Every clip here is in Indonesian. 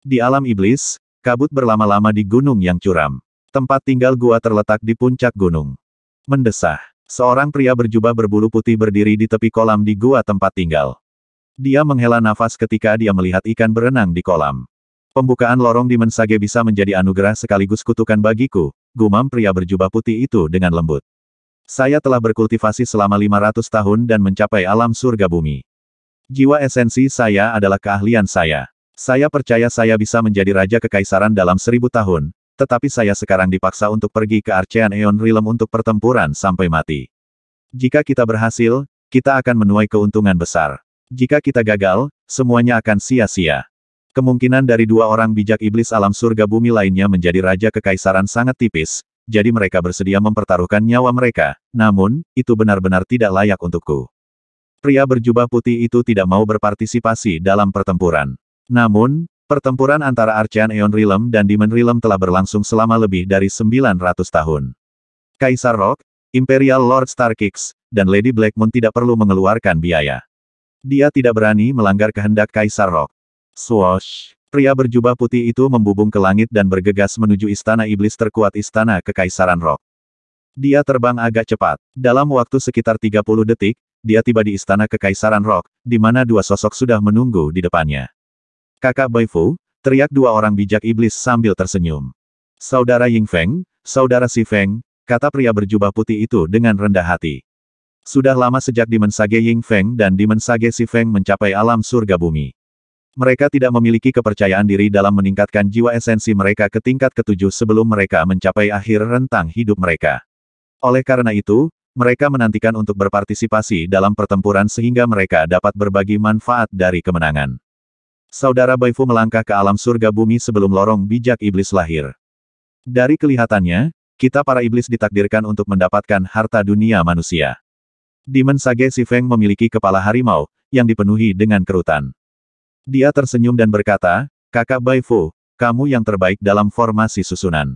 Di alam iblis, kabut berlama-lama di gunung yang curam. Tempat tinggal gua terletak di puncak gunung. Mendesah. Seorang pria berjubah berbulu putih berdiri di tepi kolam di gua tempat tinggal. Dia menghela nafas ketika dia melihat ikan berenang di kolam. Pembukaan lorong di Mensage bisa menjadi anugerah sekaligus kutukan bagiku, gumam pria berjubah putih itu dengan lembut. Saya telah berkultivasi selama 500 tahun dan mencapai alam surga bumi. Jiwa esensi saya adalah keahlian saya. Saya percaya saya bisa menjadi raja kekaisaran dalam seribu tahun, tetapi saya sekarang dipaksa untuk pergi ke Archean Eon Realm untuk pertempuran sampai mati. Jika kita berhasil, kita akan menuai keuntungan besar. Jika kita gagal, semuanya akan sia-sia. Kemungkinan dari dua orang bijak iblis alam surga bumi lainnya menjadi raja kekaisaran sangat tipis, jadi mereka bersedia mempertaruhkan nyawa mereka, namun, itu benar-benar tidak layak untukku. Pria berjubah putih itu tidak mau berpartisipasi dalam pertempuran. Namun, pertempuran antara Archean Aeon Realm dan Demon Realm telah berlangsung selama lebih dari 900 tahun. Kaisar Rock, Imperial Lord Starkix, dan Lady Blackmoon tidak perlu mengeluarkan biaya. Dia tidak berani melanggar kehendak Kaisar Rock. Swoosh! Pria berjubah putih itu membubung ke langit dan bergegas menuju istana iblis terkuat istana kekaisaran Rock. Dia terbang agak cepat. Dalam waktu sekitar 30 detik, dia tiba di istana kekaisaran Rock, di mana dua sosok sudah menunggu di depannya. Kakak Bai Fu, teriak dua orang bijak iblis sambil tersenyum. Saudara Ying Feng, saudara Si Feng, kata pria berjubah putih itu dengan rendah hati. Sudah lama sejak dimensage Ying Feng dan dimensage Si Feng mencapai alam surga bumi. Mereka tidak memiliki kepercayaan diri dalam meningkatkan jiwa esensi mereka ke tingkat ketujuh sebelum mereka mencapai akhir rentang hidup mereka. Oleh karena itu, mereka menantikan untuk berpartisipasi dalam pertempuran sehingga mereka dapat berbagi manfaat dari kemenangan. Saudara Baifu melangkah ke alam surga bumi sebelum lorong bijak iblis lahir. Dari kelihatannya, kita para iblis ditakdirkan untuk mendapatkan harta dunia manusia. Demon Sage Sifeng memiliki kepala harimau, yang dipenuhi dengan kerutan. Dia tersenyum dan berkata, Kakak Baifu, kamu yang terbaik dalam formasi susunan.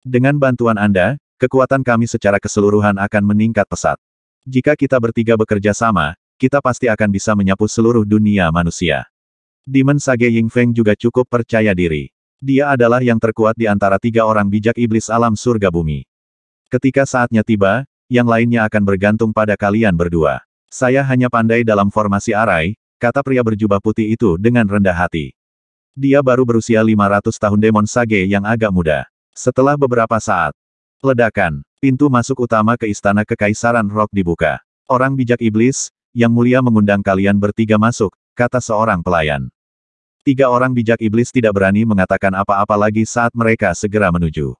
Dengan bantuan Anda, kekuatan kami secara keseluruhan akan meningkat pesat. Jika kita bertiga bekerja sama, kita pasti akan bisa menyapu seluruh dunia manusia. Demon Sage Ying Feng juga cukup percaya diri. Dia adalah yang terkuat di antara tiga orang bijak iblis alam surga bumi. Ketika saatnya tiba, yang lainnya akan bergantung pada kalian berdua. Saya hanya pandai dalam formasi arai, kata pria berjubah putih itu dengan rendah hati. Dia baru berusia 500 tahun demon Sage yang agak muda. Setelah beberapa saat, ledakan, pintu masuk utama ke istana kekaisaran Rock dibuka. Orang bijak iblis, yang mulia mengundang kalian bertiga masuk, kata seorang pelayan. Tiga orang bijak iblis tidak berani mengatakan apa-apa lagi saat mereka segera menuju.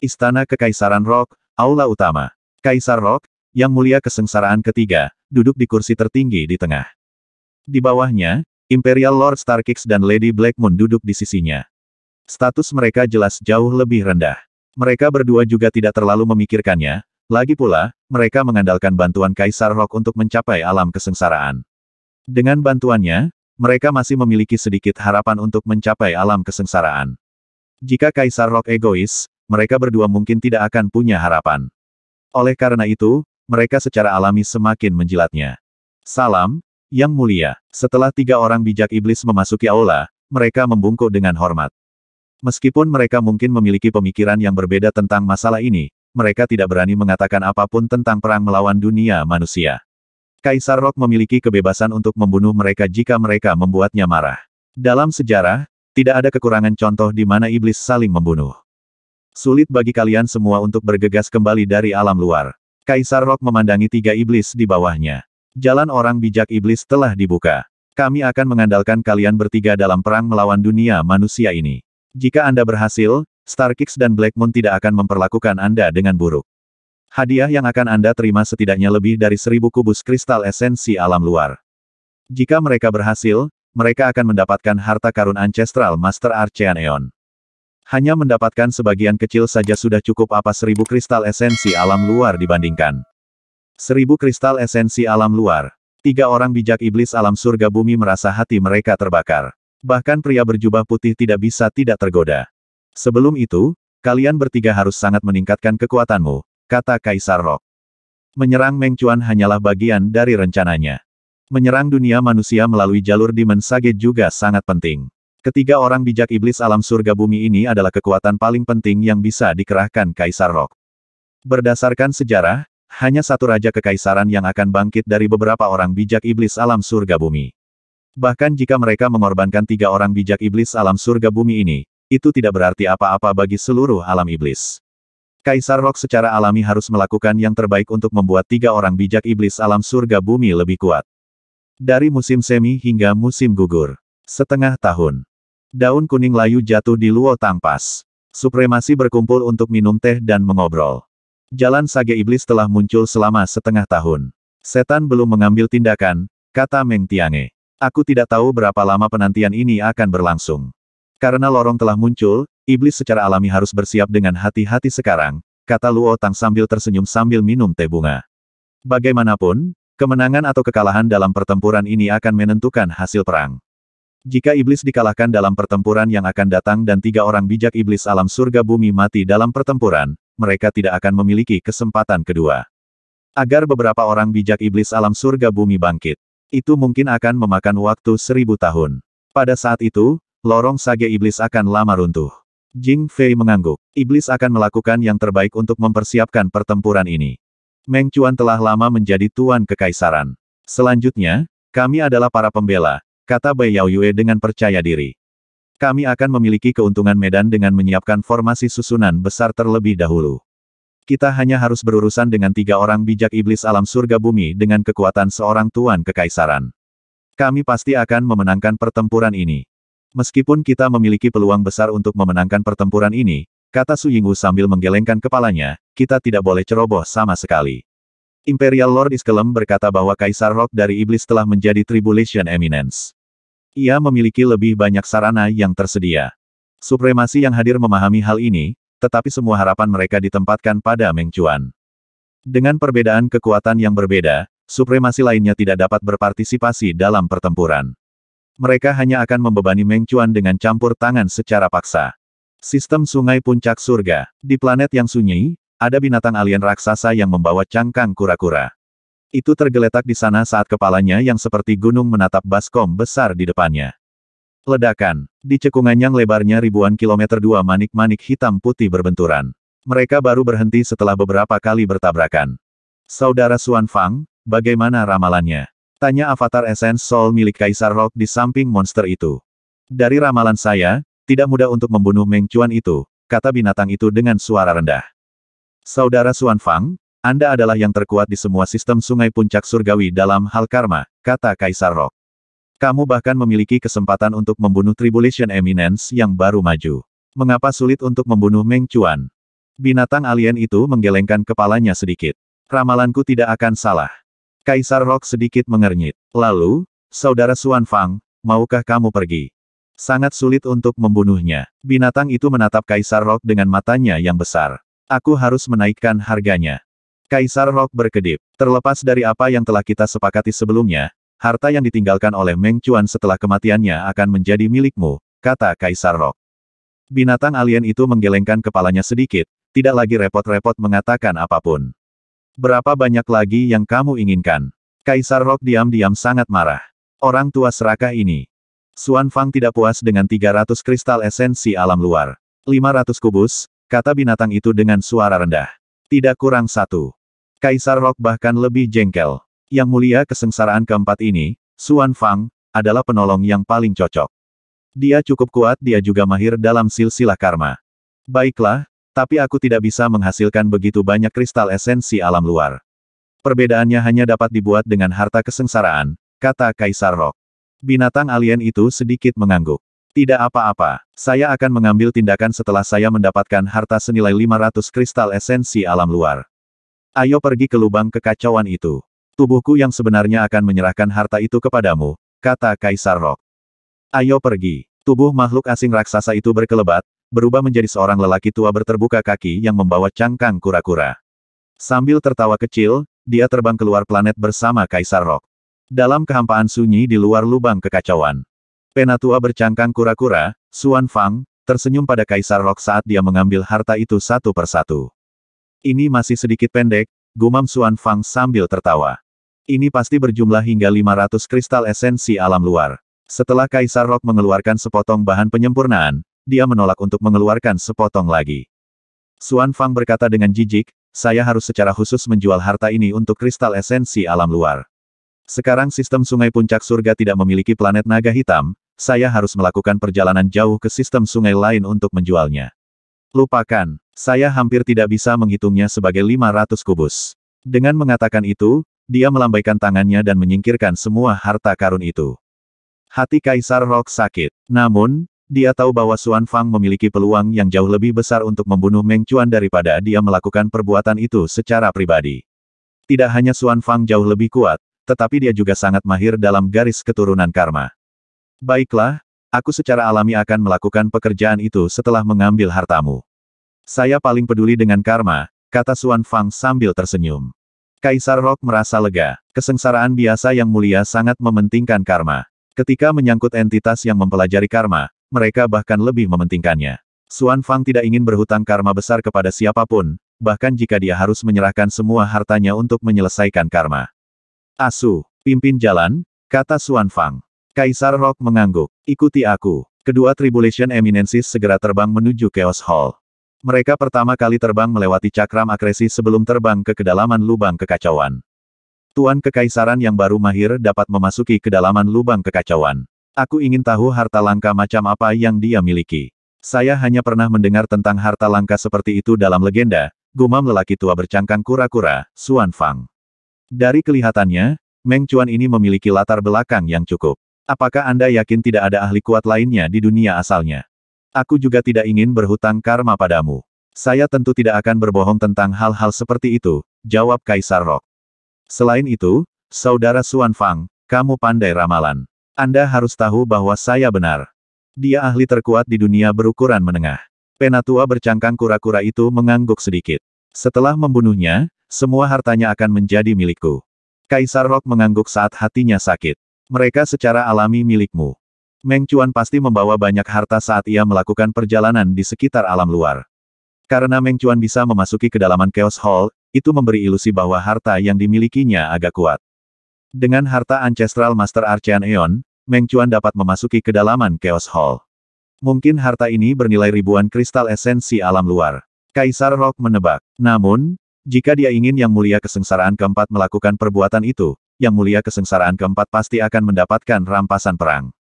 Istana Kekaisaran Rock, Aula Utama. Kaisar Rock, yang mulia kesengsaraan ketiga, duduk di kursi tertinggi di tengah. Di bawahnya, Imperial Lord Starkix dan Lady Blackmoon duduk di sisinya. Status mereka jelas jauh lebih rendah. Mereka berdua juga tidak terlalu memikirkannya, lagi pula, mereka mengandalkan bantuan Kaisar Rock untuk mencapai alam kesengsaraan. Dengan bantuannya, mereka masih memiliki sedikit harapan untuk mencapai alam kesengsaraan. Jika Kaisar Rock egois, mereka berdua mungkin tidak akan punya harapan. Oleh karena itu, mereka secara alami semakin menjilatnya. Salam, Yang Mulia. Setelah tiga orang bijak iblis memasuki aula, mereka membungkuk dengan hormat. Meskipun mereka mungkin memiliki pemikiran yang berbeda tentang masalah ini, mereka tidak berani mengatakan apapun tentang perang melawan dunia manusia. Kaisar Rock memiliki kebebasan untuk membunuh mereka jika mereka membuatnya marah. Dalam sejarah, tidak ada kekurangan contoh di mana iblis saling membunuh. Sulit bagi kalian semua untuk bergegas kembali dari alam luar. Kaisar Rock memandangi tiga iblis di bawahnya. Jalan orang bijak iblis telah dibuka. Kami akan mengandalkan kalian bertiga dalam perang melawan dunia manusia ini. Jika Anda berhasil, Starkix dan Black Moon tidak akan memperlakukan Anda dengan buruk. Hadiah yang akan Anda terima setidaknya lebih dari seribu kubus kristal esensi alam luar. Jika mereka berhasil, mereka akan mendapatkan harta karun ancestral Master Archean Eon. Hanya mendapatkan sebagian kecil saja sudah cukup apa seribu kristal esensi alam luar dibandingkan. Seribu kristal esensi alam luar. Tiga orang bijak iblis alam surga bumi merasa hati mereka terbakar. Bahkan pria berjubah putih tidak bisa tidak tergoda. Sebelum itu, kalian bertiga harus sangat meningkatkan kekuatanmu, kata Kaisar Rock. Menyerang Meng Chuan hanyalah bagian dari rencananya. Menyerang dunia manusia melalui jalur Demon Sage juga sangat penting. Ketiga orang bijak iblis alam surga bumi ini adalah kekuatan paling penting yang bisa dikerahkan Kaisar Rock. Berdasarkan sejarah, hanya satu raja kekaisaran yang akan bangkit dari beberapa orang bijak iblis alam surga bumi. Bahkan jika mereka mengorbankan tiga orang bijak iblis alam surga bumi ini, itu tidak berarti apa-apa bagi seluruh alam iblis. Kaisar Rock secara alami harus melakukan yang terbaik untuk membuat tiga orang bijak iblis alam surga bumi lebih kuat. Dari musim semi hingga musim gugur. Setengah tahun. Daun kuning layu jatuh di Luo Tangpas. Supremasi berkumpul untuk minum teh dan mengobrol. Jalan Sage Iblis telah muncul selama setengah tahun. Setan belum mengambil tindakan, kata Meng Tiange. Aku tidak tahu berapa lama penantian ini akan berlangsung. Karena lorong telah muncul, Iblis secara alami harus bersiap dengan hati-hati sekarang, kata Luo Tang sambil tersenyum sambil minum teh bunga. Bagaimanapun, kemenangan atau kekalahan dalam pertempuran ini akan menentukan hasil perang. Jika iblis dikalahkan dalam pertempuran yang akan datang dan tiga orang bijak iblis alam surga bumi mati dalam pertempuran, mereka tidak akan memiliki kesempatan kedua. Agar beberapa orang bijak iblis alam surga bumi bangkit, itu mungkin akan memakan waktu seribu tahun. Pada saat itu, lorong sage iblis akan lama runtuh. Jing Fei mengangguk. Iblis akan melakukan yang terbaik untuk mempersiapkan pertempuran ini. Meng Chuan telah lama menjadi tuan kekaisaran. Selanjutnya, kami adalah para pembela, kata Bai Yao Yue dengan percaya diri. Kami akan memiliki keuntungan medan dengan menyiapkan formasi susunan besar terlebih dahulu. Kita hanya harus berurusan dengan tiga orang bijak iblis alam surga bumi dengan kekuatan seorang tuan kekaisaran. Kami pasti akan memenangkan pertempuran ini. Meskipun kita memiliki peluang besar untuk memenangkan pertempuran ini, kata Su Yingwu sambil menggelengkan kepalanya, kita tidak boleh ceroboh sama sekali. Imperial Lord Iskelem berkata bahwa Kaisar Rock dari Iblis telah menjadi Tribulation Eminence. Ia memiliki lebih banyak sarana yang tersedia. Supremasi yang hadir memahami hal ini, tetapi semua harapan mereka ditempatkan pada Meng Chuan. Dengan perbedaan kekuatan yang berbeda, supremasi lainnya tidak dapat berpartisipasi dalam pertempuran mereka hanya akan membebani Mengchuan dengan campur tangan secara paksa. Sistem sungai puncak surga. Di planet yang sunyi, ada binatang alien raksasa yang membawa cangkang kura-kura. Itu tergeletak di sana saat kepalanya yang seperti gunung menatap baskom besar di depannya. Ledakan. Di cekungan yang lebarnya ribuan kilometer dua manik-manik hitam putih berbenturan. Mereka baru berhenti setelah beberapa kali bertabrakan. Saudara Suan Fang, bagaimana ramalannya? Tanya avatar Essence Soul milik Kaisar Rock di samping monster itu. Dari ramalan saya, tidak mudah untuk membunuh Meng Chuan itu, kata binatang itu dengan suara rendah. Saudara Xuan Fang, Anda adalah yang terkuat di semua sistem sungai puncak surgawi dalam hal karma, kata Kaisar Rock. Kamu bahkan memiliki kesempatan untuk membunuh Tribulation Eminence yang baru maju. Mengapa sulit untuk membunuh Meng Chuan? Binatang alien itu menggelengkan kepalanya sedikit. Ramalanku tidak akan salah. Kaisar Rock sedikit mengernyit. Lalu, Saudara Suan Fang, maukah kamu pergi? Sangat sulit untuk membunuhnya. Binatang itu menatap Kaisar Rock dengan matanya yang besar. Aku harus menaikkan harganya. Kaisar Rock berkedip. Terlepas dari apa yang telah kita sepakati sebelumnya, harta yang ditinggalkan oleh Meng Chuan setelah kematiannya akan menjadi milikmu, kata Kaisar Rock. Binatang alien itu menggelengkan kepalanya sedikit, tidak lagi repot-repot mengatakan apapun. Berapa banyak lagi yang kamu inginkan? Kaisar Rok diam-diam sangat marah. Orang tua serakah ini. Xuan Fang tidak puas dengan 300 kristal esensi alam luar. 500 kubus, kata binatang itu dengan suara rendah. Tidak kurang satu. Kaisar Rok bahkan lebih jengkel. Yang mulia kesengsaraan keempat ini, Xuan Fang, adalah penolong yang paling cocok. Dia cukup kuat dia juga mahir dalam silsilah karma. Baiklah, tapi aku tidak bisa menghasilkan begitu banyak kristal esensi alam luar. Perbedaannya hanya dapat dibuat dengan harta kesengsaraan, kata Kaisar Rock. Binatang alien itu sedikit mengangguk. Tidak apa-apa, saya akan mengambil tindakan setelah saya mendapatkan harta senilai 500 kristal esensi alam luar. Ayo pergi ke lubang kekacauan itu. Tubuhku yang sebenarnya akan menyerahkan harta itu kepadamu, kata Kaisar Rock. Ayo pergi. Tubuh makhluk asing raksasa itu berkelebat, berubah menjadi seorang lelaki tua berterbuka kaki yang membawa cangkang kura-kura. Sambil tertawa kecil, dia terbang keluar planet bersama Kaisar Rock. Dalam kehampaan sunyi di luar lubang kekacauan. Penatua bercangkang kura-kura, Suan Fang, tersenyum pada Kaisar Rock saat dia mengambil harta itu satu persatu. Ini masih sedikit pendek, gumam Suan Fang sambil tertawa. Ini pasti berjumlah hingga 500 kristal esensi alam luar. Setelah Kaisar Rock mengeluarkan sepotong bahan penyempurnaan, dia menolak untuk mengeluarkan sepotong lagi. Xuan Fang berkata dengan jijik, saya harus secara khusus menjual harta ini untuk kristal esensi alam luar. Sekarang sistem sungai puncak surga tidak memiliki planet naga hitam, saya harus melakukan perjalanan jauh ke sistem sungai lain untuk menjualnya. Lupakan, saya hampir tidak bisa menghitungnya sebagai 500 kubus. Dengan mengatakan itu, dia melambaikan tangannya dan menyingkirkan semua harta karun itu. Hati Kaisar Rock sakit. Namun, dia tahu bahwa Suan Fang memiliki peluang yang jauh lebih besar untuk membunuh Meng Chuan daripada dia melakukan perbuatan itu secara pribadi. Tidak hanya Suan Fang jauh lebih kuat, tetapi dia juga sangat mahir dalam garis keturunan karma. Baiklah, aku secara alami akan melakukan pekerjaan itu setelah mengambil hartamu. Saya paling peduli dengan karma, kata Suan Fang sambil tersenyum. Kaisar Rock merasa lega. Kesengsaraan biasa yang mulia sangat mementingkan karma. Ketika menyangkut entitas yang mempelajari karma, mereka bahkan lebih mementingkannya. Xuan Fang tidak ingin berhutang karma besar kepada siapapun, bahkan jika dia harus menyerahkan semua hartanya untuk menyelesaikan karma. Asu, pimpin jalan, kata Xuan Fang. Kaisar Rock mengangguk. Ikuti aku. Kedua Tribulation Eminensis segera terbang menuju Chaos Hall. Mereka pertama kali terbang melewati cakram akresi sebelum terbang ke kedalaman lubang kekacauan. Tuan Kekaisaran yang baru mahir dapat memasuki kedalaman lubang kekacauan. Aku ingin tahu harta langka macam apa yang dia miliki. Saya hanya pernah mendengar tentang harta langka seperti itu dalam legenda, gumam lelaki tua bercangkang kura-kura, Suan Fang. Dari kelihatannya, Meng Chuan ini memiliki latar belakang yang cukup. Apakah Anda yakin tidak ada ahli kuat lainnya di dunia asalnya? Aku juga tidak ingin berhutang karma padamu. Saya tentu tidak akan berbohong tentang hal-hal seperti itu, jawab Kaisar Rock. Selain itu, Saudara Suan Fang, kamu pandai ramalan. Anda harus tahu bahwa saya benar. Dia ahli terkuat di dunia berukuran menengah. Penatua bercangkang kura-kura itu mengangguk sedikit. Setelah membunuhnya, semua hartanya akan menjadi milikku. Kaisar Rock mengangguk saat hatinya sakit. Mereka secara alami milikmu. Meng Chuan pasti membawa banyak harta saat ia melakukan perjalanan di sekitar alam luar. Karena Meng Chuan bisa memasuki kedalaman Chaos Hall, itu memberi ilusi bahwa harta yang dimilikinya agak kuat. Dengan harta Ancestral Master Archean Eon, Meng Chuan dapat memasuki kedalaman Chaos Hall. Mungkin harta ini bernilai ribuan kristal esensi alam luar. Kaisar Rock menebak. Namun, jika dia ingin Yang Mulia Kesengsaraan keempat melakukan perbuatan itu, Yang Mulia Kesengsaraan keempat pasti akan mendapatkan rampasan perang.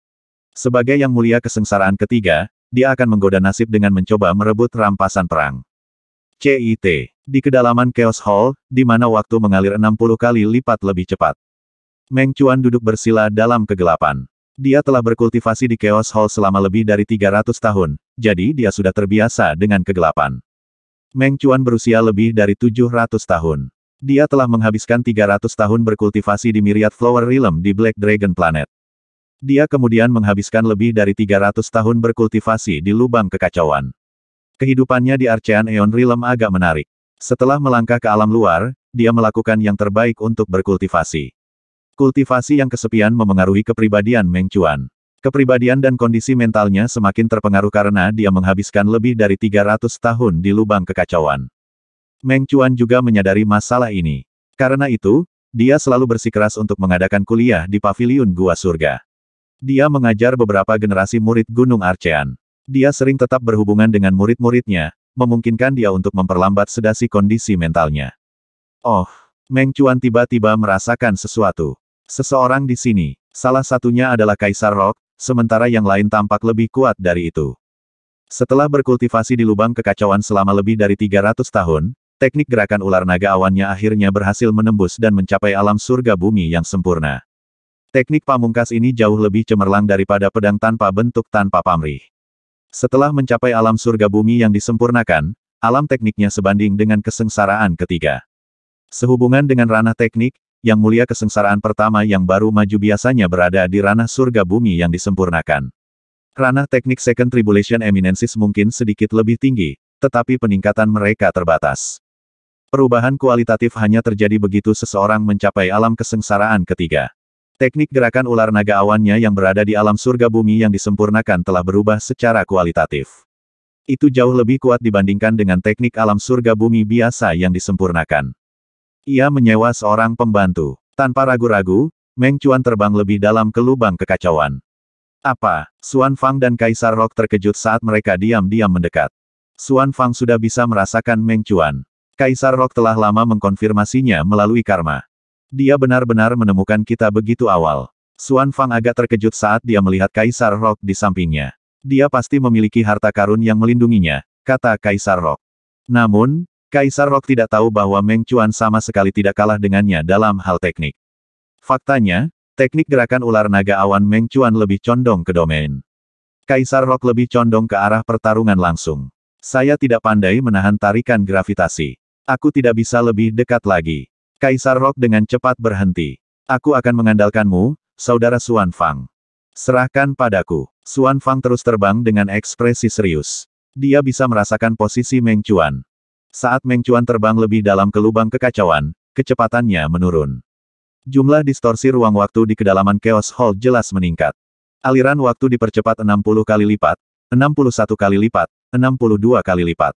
Sebagai Yang Mulia Kesengsaraan ketiga, dia akan menggoda nasib dengan mencoba merebut rampasan perang. CIT. Di kedalaman Chaos Hall, di mana waktu mengalir 60 kali lipat lebih cepat. Meng Chuan duduk bersila dalam kegelapan. Dia telah berkultivasi di Chaos Hall selama lebih dari 300 tahun, jadi dia sudah terbiasa dengan kegelapan. Meng Chuan berusia lebih dari 700 tahun. Dia telah menghabiskan 300 tahun berkultivasi di Myriad Flower Realm di Black Dragon Planet. Dia kemudian menghabiskan lebih dari 300 tahun berkultivasi di lubang kekacauan. Kehidupannya di Archean Eon Realm agak menarik. Setelah melangkah ke alam luar, dia melakukan yang terbaik untuk berkultivasi. Kultivasi yang kesepian memengaruhi kepribadian Meng Chuan. Kepribadian dan kondisi mentalnya semakin terpengaruh karena dia menghabiskan lebih dari 300 tahun di lubang kekacauan. Meng Chuan juga menyadari masalah ini. Karena itu, dia selalu bersikeras untuk mengadakan kuliah di paviliun Gua Surga. Dia mengajar beberapa generasi murid Gunung Arcean. Dia sering tetap berhubungan dengan murid-muridnya, memungkinkan dia untuk memperlambat sedasi kondisi mentalnya. Oh, Meng Chuan tiba-tiba merasakan sesuatu. Seseorang di sini, salah satunya adalah Kaisar Rock, sementara yang lain tampak lebih kuat dari itu. Setelah berkultivasi di lubang kekacauan selama lebih dari 300 tahun, teknik gerakan ular naga awannya akhirnya berhasil menembus dan mencapai alam surga bumi yang sempurna. Teknik pamungkas ini jauh lebih cemerlang daripada pedang tanpa bentuk tanpa pamrih. Setelah mencapai alam surga bumi yang disempurnakan, alam tekniknya sebanding dengan kesengsaraan ketiga. Sehubungan dengan ranah teknik, yang mulia kesengsaraan pertama yang baru maju biasanya berada di ranah surga bumi yang disempurnakan. Ranah teknik Second Tribulation Eminensis mungkin sedikit lebih tinggi, tetapi peningkatan mereka terbatas. Perubahan kualitatif hanya terjadi begitu seseorang mencapai alam kesengsaraan ketiga. Teknik gerakan ular naga awannya yang berada di alam surga bumi yang disempurnakan telah berubah secara kualitatif. Itu jauh lebih kuat dibandingkan dengan teknik alam surga bumi biasa yang disempurnakan. Ia menyewa seorang pembantu. Tanpa ragu-ragu, Meng Chuan terbang lebih dalam ke lubang kekacauan. Apa? Suan Fang dan Kaisar Rock terkejut saat mereka diam-diam mendekat. Suan Fang sudah bisa merasakan Meng Chuan. Kaisar Rock telah lama mengkonfirmasinya melalui karma. Dia benar-benar menemukan kita begitu awal. Suan Fang agak terkejut saat dia melihat Kaisar Rock di sampingnya. Dia pasti memiliki harta karun yang melindunginya, kata Kaisar Rock. Namun, Kaisar Rock tidak tahu bahwa Meng Chuan sama sekali tidak kalah dengannya dalam hal teknik. Faktanya, teknik gerakan ular naga awan Meng Chuan lebih condong ke domain. Kaisar Rock lebih condong ke arah pertarungan langsung. Saya tidak pandai menahan tarikan gravitasi. Aku tidak bisa lebih dekat lagi. Kaisar Rock dengan cepat berhenti. Aku akan mengandalkanmu, saudara Suan Fang. Serahkan padaku. Suan Fang terus terbang dengan ekspresi serius. Dia bisa merasakan posisi Meng Chuan. Saat Meng Chuan terbang lebih dalam ke lubang kekacauan, kecepatannya menurun. Jumlah distorsi ruang waktu di kedalaman Chaos Hall jelas meningkat. Aliran waktu dipercepat 60 kali lipat, 61 kali lipat, 62 kali lipat.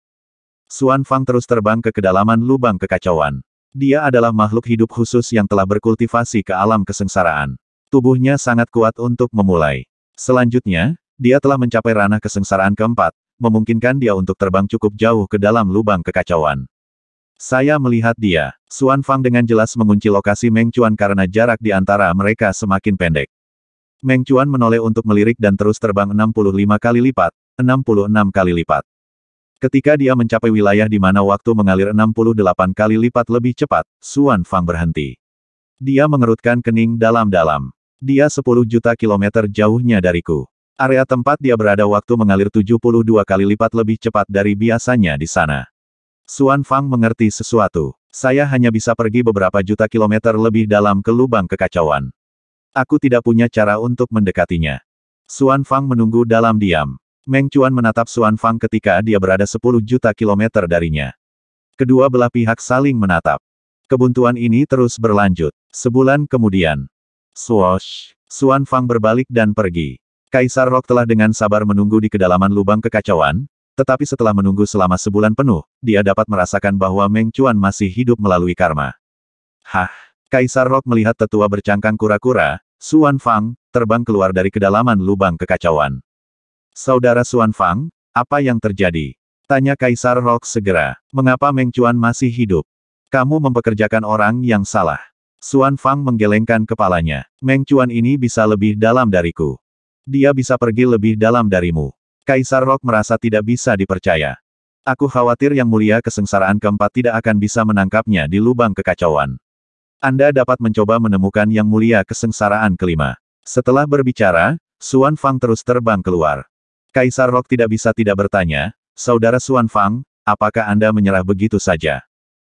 Xuan Fang terus terbang ke kedalaman lubang kekacauan. Dia adalah makhluk hidup khusus yang telah berkultivasi ke alam kesengsaraan. Tubuhnya sangat kuat untuk memulai. Selanjutnya, dia telah mencapai ranah kesengsaraan keempat, memungkinkan dia untuk terbang cukup jauh ke dalam lubang kekacauan. Saya melihat dia. Suan Fang dengan jelas mengunci lokasi Meng Chuan karena jarak di antara mereka semakin pendek. Meng Chuan menoleh untuk melirik dan terus terbang 65 kali lipat, 66 kali lipat. Ketika dia mencapai wilayah di mana waktu mengalir 68 kali lipat lebih cepat, Suan Fang berhenti. Dia mengerutkan kening dalam-dalam. Dia 10 juta kilometer jauhnya dariku. Area tempat dia berada waktu mengalir 72 kali lipat lebih cepat dari biasanya di sana. Suan Fang mengerti sesuatu. Saya hanya bisa pergi beberapa juta kilometer lebih dalam ke lubang kekacauan. Aku tidak punya cara untuk mendekatinya. Suan Fang menunggu dalam diam. Meng Chuan menatap Suan Fang ketika dia berada 10 juta kilometer darinya. Kedua belah pihak saling menatap. Kebuntuan ini terus berlanjut. Sebulan kemudian. Swoosh. Suan Fang berbalik dan pergi. Kaisar Rock telah dengan sabar menunggu di kedalaman lubang kekacauan, tetapi setelah menunggu selama sebulan penuh, dia dapat merasakan bahwa Meng Chuan masih hidup melalui karma. Hah! Kaisar Rock melihat tetua bercangkang kura-kura, Suan Fang, terbang keluar dari kedalaman lubang kekacauan. Saudara Suan Fang, apa yang terjadi? Tanya Kaisar Rock segera. Mengapa Meng Chuan masih hidup? Kamu mempekerjakan orang yang salah. Suan Fang menggelengkan kepalanya. Meng Chuan ini bisa lebih dalam dariku. Dia bisa pergi lebih dalam darimu. Kaisar Rock merasa tidak bisa dipercaya. Aku khawatir yang mulia kesengsaraan keempat tidak akan bisa menangkapnya di lubang kekacauan. Anda dapat mencoba menemukan yang mulia kesengsaraan kelima. Setelah berbicara, Suan Fang terus terbang keluar. Kaisar Rock tidak bisa tidak bertanya, Saudara Suan Fang, apakah Anda menyerah begitu saja?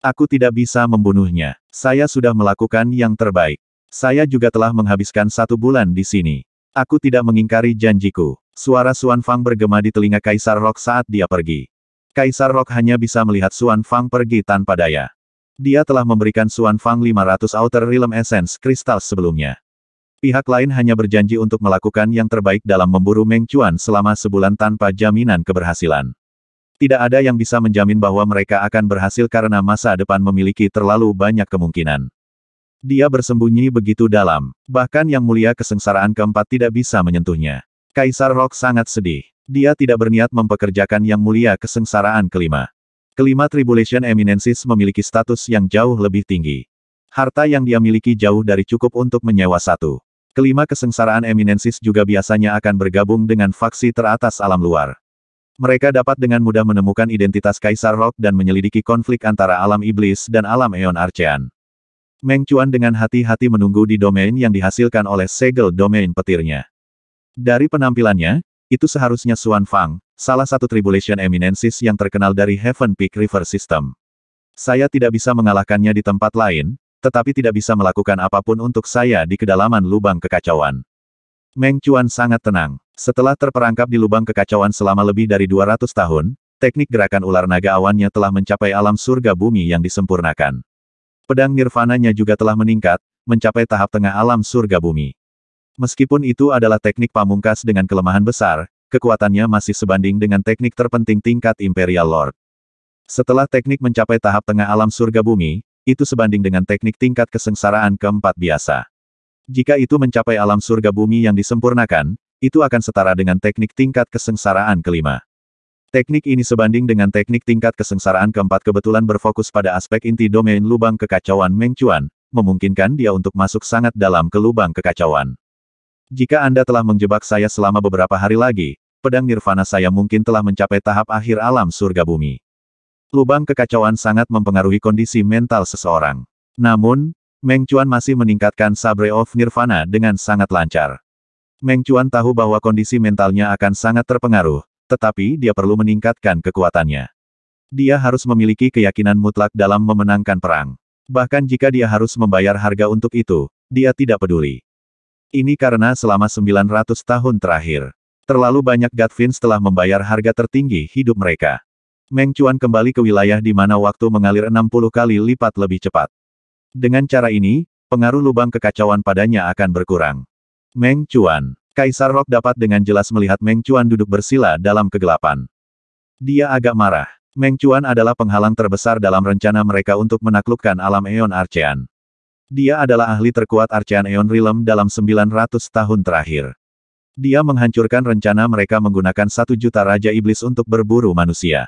Aku tidak bisa membunuhnya. Saya sudah melakukan yang terbaik. Saya juga telah menghabiskan satu bulan di sini. Aku tidak mengingkari janjiku. Suara Suan Fang bergema di telinga Kaisar Rock saat dia pergi. Kaisar Rock hanya bisa melihat Suan Fang pergi tanpa daya. Dia telah memberikan Suan Fang 500 Outer Realm Essence Kristal sebelumnya. Pihak lain hanya berjanji untuk melakukan yang terbaik dalam memburu Meng Chuan selama sebulan tanpa jaminan keberhasilan. Tidak ada yang bisa menjamin bahwa mereka akan berhasil karena masa depan memiliki terlalu banyak kemungkinan. Dia bersembunyi begitu dalam, bahkan yang mulia kesengsaraan keempat tidak bisa menyentuhnya. Kaisar Rock sangat sedih. Dia tidak berniat mempekerjakan yang mulia kesengsaraan kelima. Kelima Tribulation Eminensis memiliki status yang jauh lebih tinggi. Harta yang dia miliki jauh dari cukup untuk menyewa satu. Kelima kesengsaraan eminensis juga biasanya akan bergabung dengan faksi teratas alam luar. Mereka dapat dengan mudah menemukan identitas Kaisar Rock dan menyelidiki konflik antara alam iblis dan alam Eon Archean. Meng Chuan dengan hati-hati menunggu di domain yang dihasilkan oleh segel domain petirnya. Dari penampilannya, itu seharusnya Xuan Fang, salah satu Tribulation Eminensis yang terkenal dari Heaven Peak River System. Saya tidak bisa mengalahkannya di tempat lain, tetapi tidak bisa melakukan apapun untuk saya di kedalaman lubang kekacauan. Meng Chuan sangat tenang. Setelah terperangkap di lubang kekacauan selama lebih dari 200 tahun, teknik gerakan ular naga awannya telah mencapai alam surga bumi yang disempurnakan. Pedang nirvananya juga telah meningkat, mencapai tahap tengah alam surga bumi. Meskipun itu adalah teknik pamungkas dengan kelemahan besar, kekuatannya masih sebanding dengan teknik terpenting tingkat Imperial Lord. Setelah teknik mencapai tahap tengah alam surga bumi, itu sebanding dengan teknik tingkat kesengsaraan keempat biasa. Jika itu mencapai alam surga bumi yang disempurnakan, itu akan setara dengan teknik tingkat kesengsaraan kelima. Teknik ini sebanding dengan teknik tingkat kesengsaraan keempat kebetulan berfokus pada aspek inti domain lubang kekacauan Mengcuan, memungkinkan dia untuk masuk sangat dalam ke lubang kekacauan. Jika Anda telah menjebak saya selama beberapa hari lagi, pedang nirvana saya mungkin telah mencapai tahap akhir alam surga bumi. Lubang kekacauan sangat mempengaruhi kondisi mental seseorang. Namun, Meng masih meningkatkan Sabre of Nirvana dengan sangat lancar. Meng tahu bahwa kondisi mentalnya akan sangat terpengaruh, tetapi dia perlu meningkatkan kekuatannya. Dia harus memiliki keyakinan mutlak dalam memenangkan perang. Bahkan jika dia harus membayar harga untuk itu, dia tidak peduli. Ini karena selama 900 tahun terakhir, terlalu banyak Gatvins telah membayar harga tertinggi hidup mereka. Meng Chuan kembali ke wilayah di mana waktu mengalir 60 kali lipat lebih cepat. Dengan cara ini, pengaruh lubang kekacauan padanya akan berkurang. Meng Chuan Kaisar Rock dapat dengan jelas melihat Meng Chuan duduk bersila dalam kegelapan. Dia agak marah. Meng Chuan adalah penghalang terbesar dalam rencana mereka untuk menaklukkan alam Eon Archean. Dia adalah ahli terkuat Archean Eon Realm dalam 900 tahun terakhir. Dia menghancurkan rencana mereka menggunakan satu juta Raja Iblis untuk berburu manusia.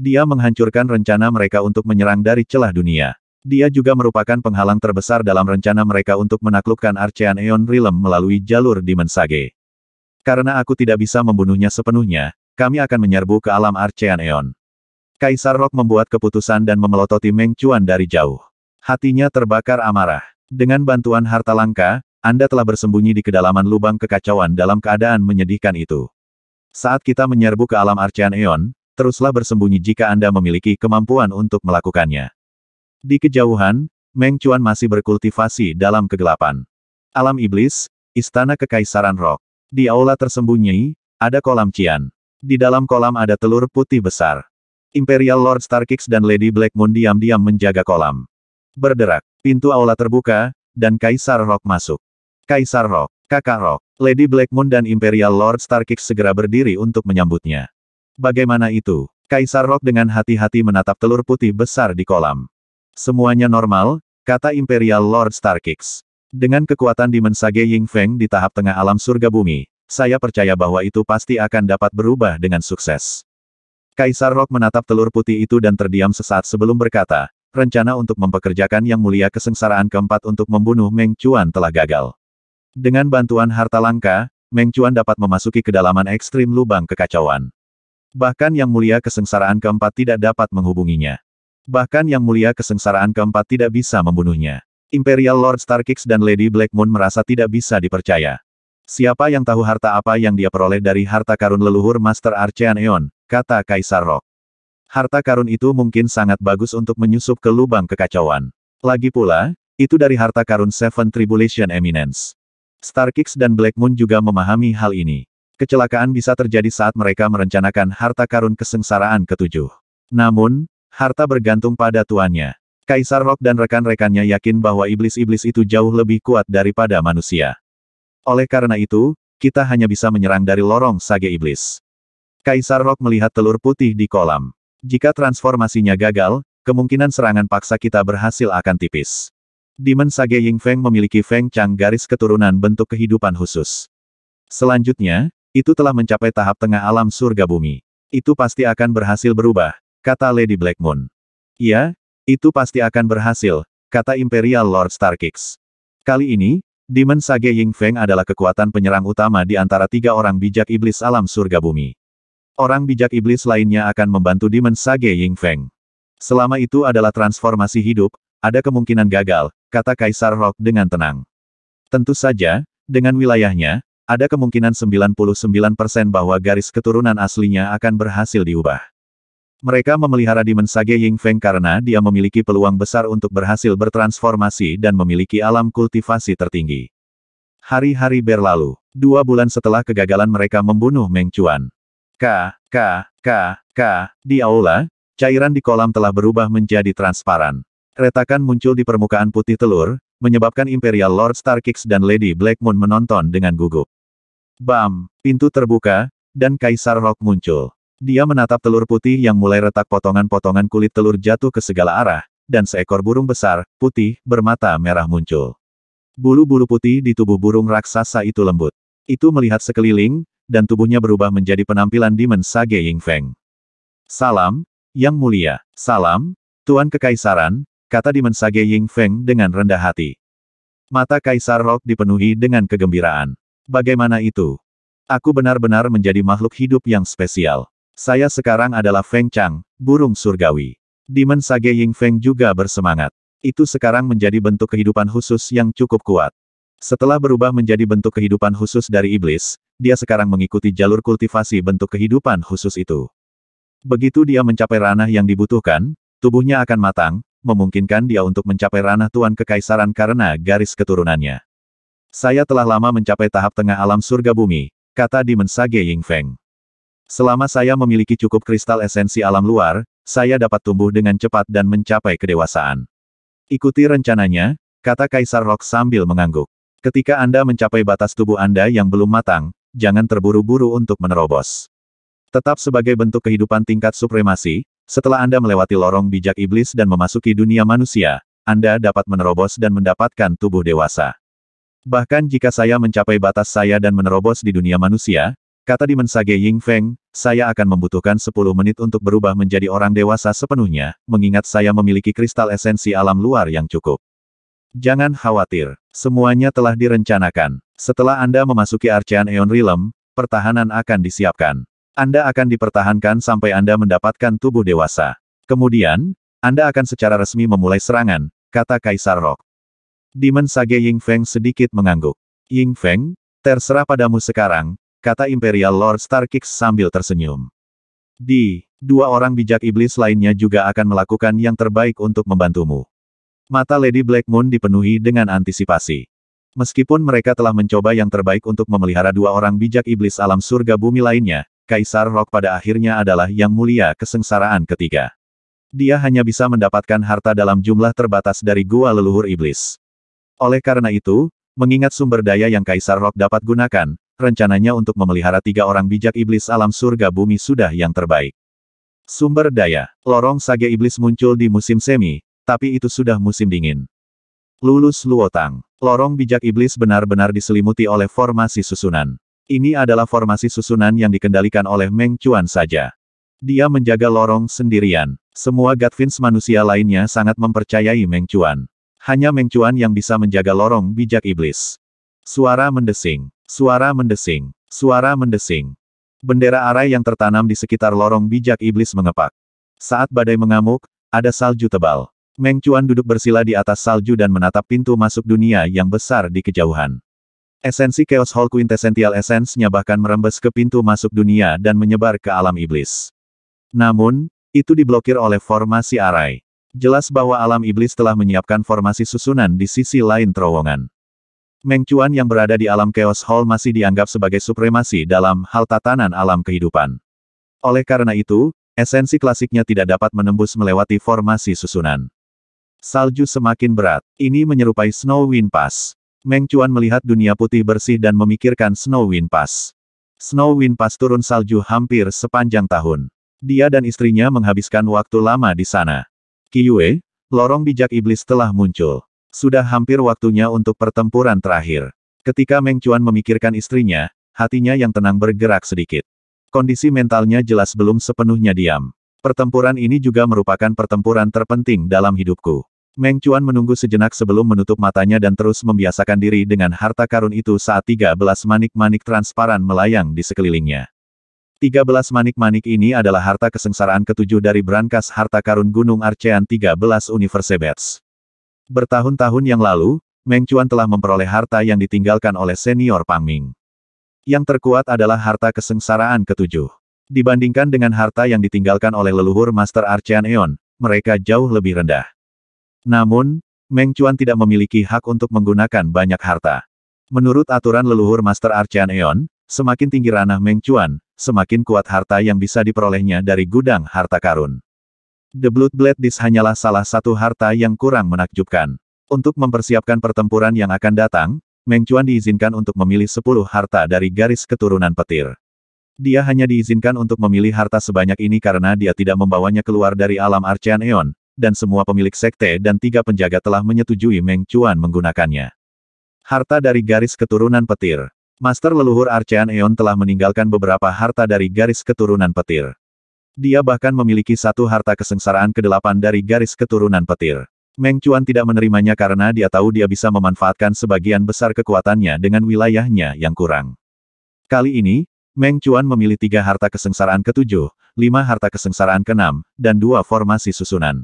Dia menghancurkan rencana mereka untuk menyerang dari celah dunia. Dia juga merupakan penghalang terbesar dalam rencana mereka untuk menaklukkan Archean Eon Realm melalui jalur Dimensage. Karena aku tidak bisa membunuhnya sepenuhnya, kami akan menyerbu ke alam Archean Eon. Kaisar Rock membuat keputusan dan memelototi Meng Chuan dari jauh. Hatinya terbakar amarah. Dengan bantuan harta langka, Anda telah bersembunyi di kedalaman lubang kekacauan dalam keadaan menyedihkan itu. Saat kita menyerbu ke alam Archean Eon, teruslah bersembunyi jika Anda memiliki kemampuan untuk melakukannya. Di kejauhan, Meng Chuan masih berkultivasi dalam kegelapan. Alam Iblis, Istana Kekaisaran Rok. Di aula tersembunyi, ada kolam Cian. Di dalam kolam ada telur putih besar. Imperial Lord Starkix dan Lady Blackmoon diam-diam menjaga kolam. Berderak, pintu aula terbuka, dan Kaisar Rock masuk. Kaisar Rock, Kakak Rock, Lady Blackmoon dan Imperial Lord Starkix segera berdiri untuk menyambutnya. Bagaimana itu? Kaisar Rock dengan hati-hati menatap telur putih besar di kolam. Semuanya normal, kata Imperial Lord Starkix. Dengan kekuatan di mensage Ying Feng di tahap tengah alam surga bumi, saya percaya bahwa itu pasti akan dapat berubah dengan sukses. Kaisar Rock menatap telur putih itu dan terdiam sesaat sebelum berkata, rencana untuk mempekerjakan yang mulia kesengsaraan keempat untuk membunuh Meng Chuan telah gagal. Dengan bantuan harta langka, Meng Chuan dapat memasuki kedalaman ekstrim lubang kekacauan. Bahkan yang mulia kesengsaraan keempat tidak dapat menghubunginya. Bahkan Yang Mulia Kesengsaraan keempat tidak bisa membunuhnya. Imperial Lord Starkix dan Lady Black Moon merasa tidak bisa dipercaya. Siapa yang tahu harta apa yang dia peroleh dari harta karun leluhur Master Archean Eon, kata Kaisar Rock. Harta karun itu mungkin sangat bagus untuk menyusup ke lubang kekacauan. Lagi pula, itu dari harta karun Seven Tribulation Eminence. Starkix dan Black Moon juga memahami hal ini. Kecelakaan bisa terjadi saat mereka merencanakan harta karun kesengsaraan ketujuh. Namun, Harta bergantung pada tuannya. Kaisar Rock dan rekan-rekannya yakin bahwa iblis-iblis itu jauh lebih kuat daripada manusia. Oleh karena itu, kita hanya bisa menyerang dari lorong sage iblis. Kaisar Rock melihat telur putih di kolam. Jika transformasinya gagal, kemungkinan serangan paksa kita berhasil akan tipis. Demon Sage Ying Feng memiliki Feng Chang garis keturunan bentuk kehidupan khusus. Selanjutnya, itu telah mencapai tahap tengah alam surga bumi. Itu pasti akan berhasil berubah, kata Lady Black Moon. Iya, itu pasti akan berhasil, kata Imperial Lord Starkix. Kali ini, Demon Sage Ying Feng adalah kekuatan penyerang utama di antara tiga orang bijak iblis alam surga bumi. Orang bijak iblis lainnya akan membantu Demon Sage Ying Feng. Selama itu adalah transformasi hidup, ada kemungkinan gagal, kata Kaisar Rock dengan tenang. Tentu saja, dengan wilayahnya, ada kemungkinan 99% bahwa garis keturunan aslinya akan berhasil diubah. Mereka memelihara Demon Sage Ying Feng karena dia memiliki peluang besar untuk berhasil bertransformasi dan memiliki alam kultivasi tertinggi. Hari-hari berlalu. Dua bulan setelah kegagalan mereka membunuh Meng Chuan. K, K, K, K, di aula, cairan di kolam telah berubah menjadi transparan. Retakan muncul di permukaan putih telur, menyebabkan Imperial Lord Kicks dan Lady Black Moon menonton dengan gugup. Bam, pintu terbuka, dan Kaisar Rock muncul. Dia menatap telur putih yang mulai retak potongan-potongan kulit telur jatuh ke segala arah, dan seekor burung besar, putih, bermata merah muncul. Bulu-bulu putih di tubuh burung raksasa itu lembut. Itu melihat sekeliling, dan tubuhnya berubah menjadi penampilan Demon Sage Feng. Salam, Yang Mulia, salam, Tuan Kekaisaran, kata Demon Sage Feng dengan rendah hati. Mata Kaisar Rock dipenuhi dengan kegembiraan. Bagaimana itu? Aku benar-benar menjadi makhluk hidup yang spesial. Saya sekarang adalah Feng Chang, burung surgawi. Demon Sage Ying Feng juga bersemangat. Itu sekarang menjadi bentuk kehidupan khusus yang cukup kuat. Setelah berubah menjadi bentuk kehidupan khusus dari iblis, dia sekarang mengikuti jalur kultivasi bentuk kehidupan khusus itu. Begitu dia mencapai ranah yang dibutuhkan, tubuhnya akan matang, memungkinkan dia untuk mencapai ranah Tuan Kekaisaran karena garis keturunannya. Saya telah lama mencapai tahap tengah alam surga bumi, kata Dimensage Sage Ying Feng. Selama saya memiliki cukup kristal esensi alam luar, saya dapat tumbuh dengan cepat dan mencapai kedewasaan. Ikuti rencananya, kata Kaisar Rock sambil mengangguk. Ketika Anda mencapai batas tubuh Anda yang belum matang, jangan terburu-buru untuk menerobos. Tetap sebagai bentuk kehidupan tingkat supremasi, setelah Anda melewati lorong bijak iblis dan memasuki dunia manusia, Anda dapat menerobos dan mendapatkan tubuh dewasa. Bahkan jika saya mencapai batas saya dan menerobos di dunia manusia, Kata di Sage Ying Feng, saya akan membutuhkan 10 menit untuk berubah menjadi orang dewasa sepenuhnya, mengingat saya memiliki kristal esensi alam luar yang cukup. Jangan khawatir, semuanya telah direncanakan. Setelah Anda memasuki Archean Eon Realm, pertahanan akan disiapkan. Anda akan dipertahankan sampai Anda mendapatkan tubuh dewasa. Kemudian, Anda akan secara resmi memulai serangan, kata Kaisar Rock. Demon Sage Ying Feng sedikit mengangguk. Ying Feng, terserah padamu sekarang, kata Imperial Lord Starkix sambil tersenyum. Di, dua orang bijak iblis lainnya juga akan melakukan yang terbaik untuk membantumu. Mata Lady Black Moon dipenuhi dengan antisipasi. Meskipun mereka telah mencoba yang terbaik untuk memelihara dua orang bijak iblis alam surga bumi lainnya, Kaisar Rock pada akhirnya adalah yang mulia kesengsaraan ketiga. Dia hanya bisa mendapatkan harta dalam jumlah terbatas dari gua leluhur iblis. Oleh karena itu, mengingat sumber daya yang Kaisar Rock dapat gunakan, rencananya untuk memelihara tiga orang bijak iblis alam surga bumi sudah yang terbaik. Sumber daya, lorong sage iblis muncul di musim semi, tapi itu sudah musim dingin. Lulus Luotang, lorong bijak iblis benar-benar diselimuti oleh formasi susunan. Ini adalah formasi susunan yang dikendalikan oleh Meng Chuan saja. Dia menjaga lorong sendirian. Semua Gatvins manusia lainnya sangat mempercayai Meng Chuan. Hanya Meng Chuan yang bisa menjaga lorong bijak iblis. Suara mendesing. Suara mendesing. Suara mendesing. Bendera arai yang tertanam di sekitar lorong bijak iblis mengepak. Saat badai mengamuk, ada salju tebal. Meng Chuan duduk bersila di atas salju dan menatap pintu masuk dunia yang besar di kejauhan. Esensi Chaos Hall Quintessential Essence-nya bahkan merembes ke pintu masuk dunia dan menyebar ke alam iblis. Namun, itu diblokir oleh formasi arai. Jelas bahwa alam iblis telah menyiapkan formasi susunan di sisi lain terowongan. Meng Chuan yang berada di alam Chaos Hall masih dianggap sebagai supremasi dalam hal tatanan alam kehidupan. Oleh karena itu, esensi klasiknya tidak dapat menembus melewati formasi susunan. Salju semakin berat. Ini menyerupai Snow Wind Pass. Meng Chuan melihat dunia putih bersih dan memikirkan Snow Wind Pass. Snow Wind Pass turun salju hampir sepanjang tahun. Dia dan istrinya menghabiskan waktu lama di sana. Kiyue, lorong bijak iblis telah muncul. Sudah hampir waktunya untuk pertempuran terakhir. Ketika Meng Chuan memikirkan istrinya, hatinya yang tenang bergerak sedikit. Kondisi mentalnya jelas belum sepenuhnya diam. Pertempuran ini juga merupakan pertempuran terpenting dalam hidupku. Meng Chuan menunggu sejenak sebelum menutup matanya dan terus membiasakan diri dengan harta karun itu saat 13 manik-manik transparan melayang di sekelilingnya. 13 manik-manik ini adalah harta kesengsaraan ketujuh dari berangkas harta karun Gunung Arcean 13 Universe Bats. Bertahun-tahun yang lalu, Meng Chuan telah memperoleh harta yang ditinggalkan oleh senior Pang Ming. Yang terkuat adalah harta kesengsaraan ketujuh. Dibandingkan dengan harta yang ditinggalkan oleh leluhur Master Archean Eon, mereka jauh lebih rendah. Namun, Meng Chuan tidak memiliki hak untuk menggunakan banyak harta. Menurut aturan leluhur Master Archean Eon, semakin tinggi ranah Meng Chuan, semakin kuat harta yang bisa diperolehnya dari gudang harta karun. The Blood Blade Disc hanyalah salah satu harta yang kurang menakjubkan. Untuk mempersiapkan pertempuran yang akan datang, Meng Chuan diizinkan untuk memilih 10 harta dari garis keturunan petir. Dia hanya diizinkan untuk memilih harta sebanyak ini karena dia tidak membawanya keluar dari alam Archean Eon, dan semua pemilik sekte dan tiga penjaga telah menyetujui Meng Chuan menggunakannya. Harta dari garis keturunan petir. Master leluhur Archean Eon telah meninggalkan beberapa harta dari garis keturunan petir. Dia bahkan memiliki satu harta kesengsaraan kedelapan dari garis keturunan petir. Meng Chuan tidak menerimanya karena dia tahu dia bisa memanfaatkan sebagian besar kekuatannya dengan wilayahnya yang kurang. Kali ini, Meng Chuan memilih tiga harta kesengsaraan ketujuh, lima harta kesengsaraan keenam, dan dua formasi susunan.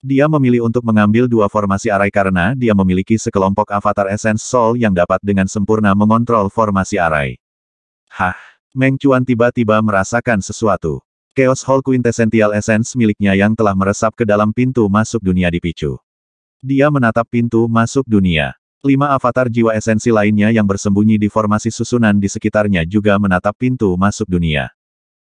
Dia memilih untuk mengambil dua formasi arai karena dia memiliki sekelompok avatar Essence Soul yang dapat dengan sempurna mengontrol formasi arai. Hah, Meng Chuan tiba-tiba merasakan sesuatu. Chaos Hall Quintessential Essence miliknya yang telah meresap ke dalam pintu masuk dunia dipicu. Dia menatap pintu masuk dunia. Lima avatar jiwa esensi lainnya yang bersembunyi di formasi susunan di sekitarnya juga menatap pintu masuk dunia.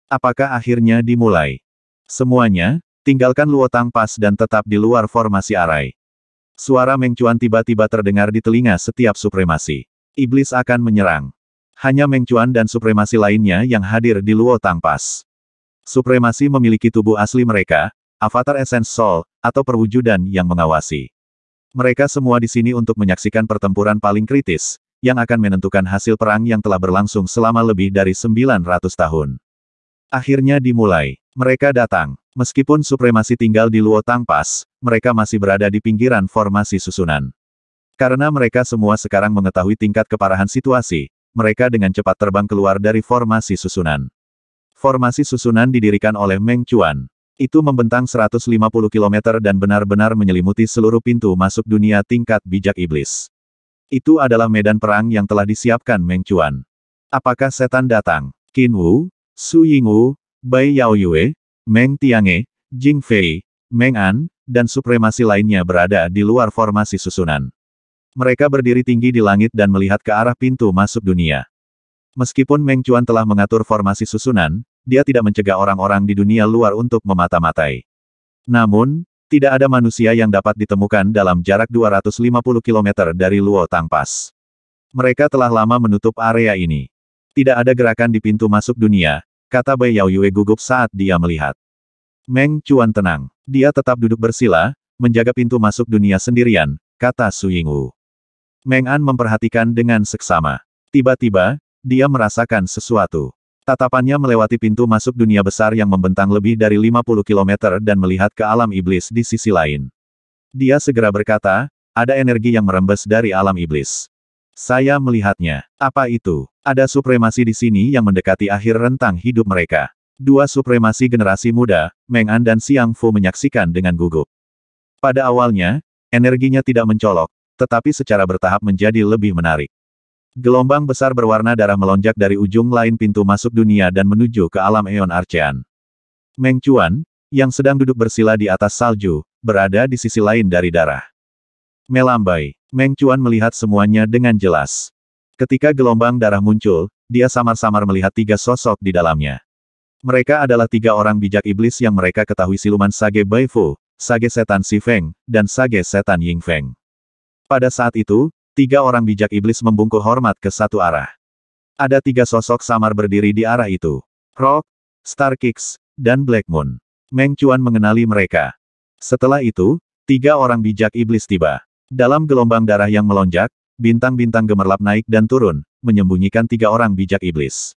Apakah akhirnya dimulai? Semuanya, tinggalkan luotang pas dan tetap di luar formasi arai. Suara mengcuan tiba-tiba terdengar di telinga setiap supremasi. Iblis akan menyerang. Hanya mengcuan dan supremasi lainnya yang hadir di Luo Tang Pas. Supremasi memiliki tubuh asli mereka, avatar essence soul, atau perwujudan yang mengawasi. Mereka semua di sini untuk menyaksikan pertempuran paling kritis, yang akan menentukan hasil perang yang telah berlangsung selama lebih dari 900 tahun. Akhirnya dimulai. Mereka datang. Meskipun supremasi tinggal di Luo tangpas, mereka masih berada di pinggiran formasi susunan. Karena mereka semua sekarang mengetahui tingkat keparahan situasi, mereka dengan cepat terbang keluar dari formasi susunan. Formasi susunan didirikan oleh Meng Chuan. Itu membentang 150 km dan benar-benar menyelimuti seluruh pintu masuk dunia tingkat bijak iblis. Itu adalah medan perang yang telah disiapkan Meng Chuan. Apakah setan datang? Qin Wu, Su Wu, Bai Yao Yue, Meng Tiange, Jing Fei, Meng An, dan supremasi lainnya berada di luar formasi susunan. Mereka berdiri tinggi di langit dan melihat ke arah pintu masuk dunia. Meskipun Meng Chuan telah mengatur formasi susunan, dia tidak mencegah orang-orang di dunia luar untuk memata-matai. Namun, tidak ada manusia yang dapat ditemukan dalam jarak 250 km dari Luo Tang Pas. Mereka telah lama menutup area ini. Tidak ada gerakan di pintu masuk dunia, kata Bai Yao Yue gugup saat dia melihat. Meng Chuan tenang. Dia tetap duduk bersila, menjaga pintu masuk dunia sendirian, kata Su Ying Wu. Meng An memperhatikan dengan seksama. Tiba-tiba, dia merasakan sesuatu. Tatapannya melewati pintu masuk dunia besar yang membentang lebih dari 50 km dan melihat ke alam iblis di sisi lain. Dia segera berkata, ada energi yang merembes dari alam iblis. Saya melihatnya. Apa itu? Ada supremasi di sini yang mendekati akhir rentang hidup mereka. Dua supremasi generasi muda, Meng An dan Siang Fu menyaksikan dengan gugup. Pada awalnya, energinya tidak mencolok, tetapi secara bertahap menjadi lebih menarik. Gelombang besar berwarna darah melonjak dari ujung lain pintu masuk dunia dan menuju ke alam Eon Archean. Meng Chuan, yang sedang duduk bersila di atas salju, berada di sisi lain dari darah. Melambai, Meng Chuan melihat semuanya dengan jelas. Ketika gelombang darah muncul, dia samar-samar melihat tiga sosok di dalamnya. Mereka adalah tiga orang bijak iblis yang mereka ketahui siluman Sage Baifu, Sage Setan Si Feng, dan Sage Setan Ying Feng. Pada saat itu, Tiga orang bijak iblis membungkuk hormat ke satu arah. Ada tiga sosok samar berdiri di arah itu. Rock, Kicks, dan Black Moon. Meng Chuan mengenali mereka. Setelah itu, tiga orang bijak iblis tiba. Dalam gelombang darah yang melonjak, bintang-bintang gemerlap naik dan turun, menyembunyikan tiga orang bijak iblis.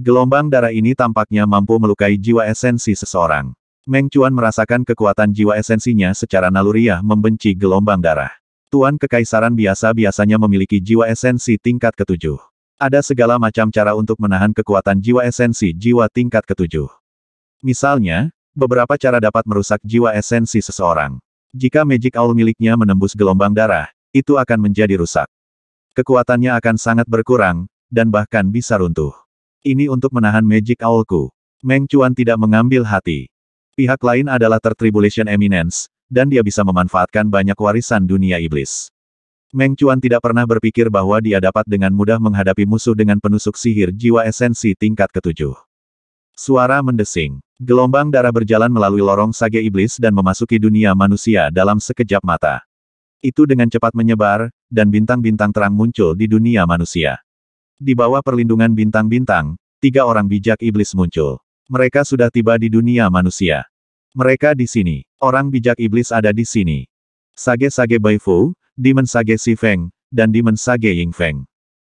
Gelombang darah ini tampaknya mampu melukai jiwa esensi seseorang. Meng Chuan merasakan kekuatan jiwa esensinya secara naluriah membenci gelombang darah. Tuan Kekaisaran biasa biasanya memiliki jiwa esensi tingkat ketujuh. Ada segala macam cara untuk menahan kekuatan jiwa esensi jiwa tingkat ketujuh. Misalnya, beberapa cara dapat merusak jiwa esensi seseorang. Jika magic owl miliknya menembus gelombang darah, itu akan menjadi rusak. Kekuatannya akan sangat berkurang, dan bahkan bisa runtuh. Ini untuk menahan magic owlku. Meng Chuan tidak mengambil hati. Pihak lain adalah Tertribulation Eminence, dan dia bisa memanfaatkan banyak warisan dunia iblis. Meng Chuan tidak pernah berpikir bahwa dia dapat dengan mudah menghadapi musuh dengan penusuk sihir jiwa esensi tingkat ketujuh. Suara mendesing. Gelombang darah berjalan melalui lorong sage iblis dan memasuki dunia manusia dalam sekejap mata. Itu dengan cepat menyebar, dan bintang-bintang terang muncul di dunia manusia. Di bawah perlindungan bintang-bintang, tiga orang bijak iblis muncul. Mereka sudah tiba di dunia manusia. Mereka di sini. Orang bijak iblis ada di sini. Sage-sage Bai Fu, Demon Sage Si Feng, dan Demon Sage Ying Feng.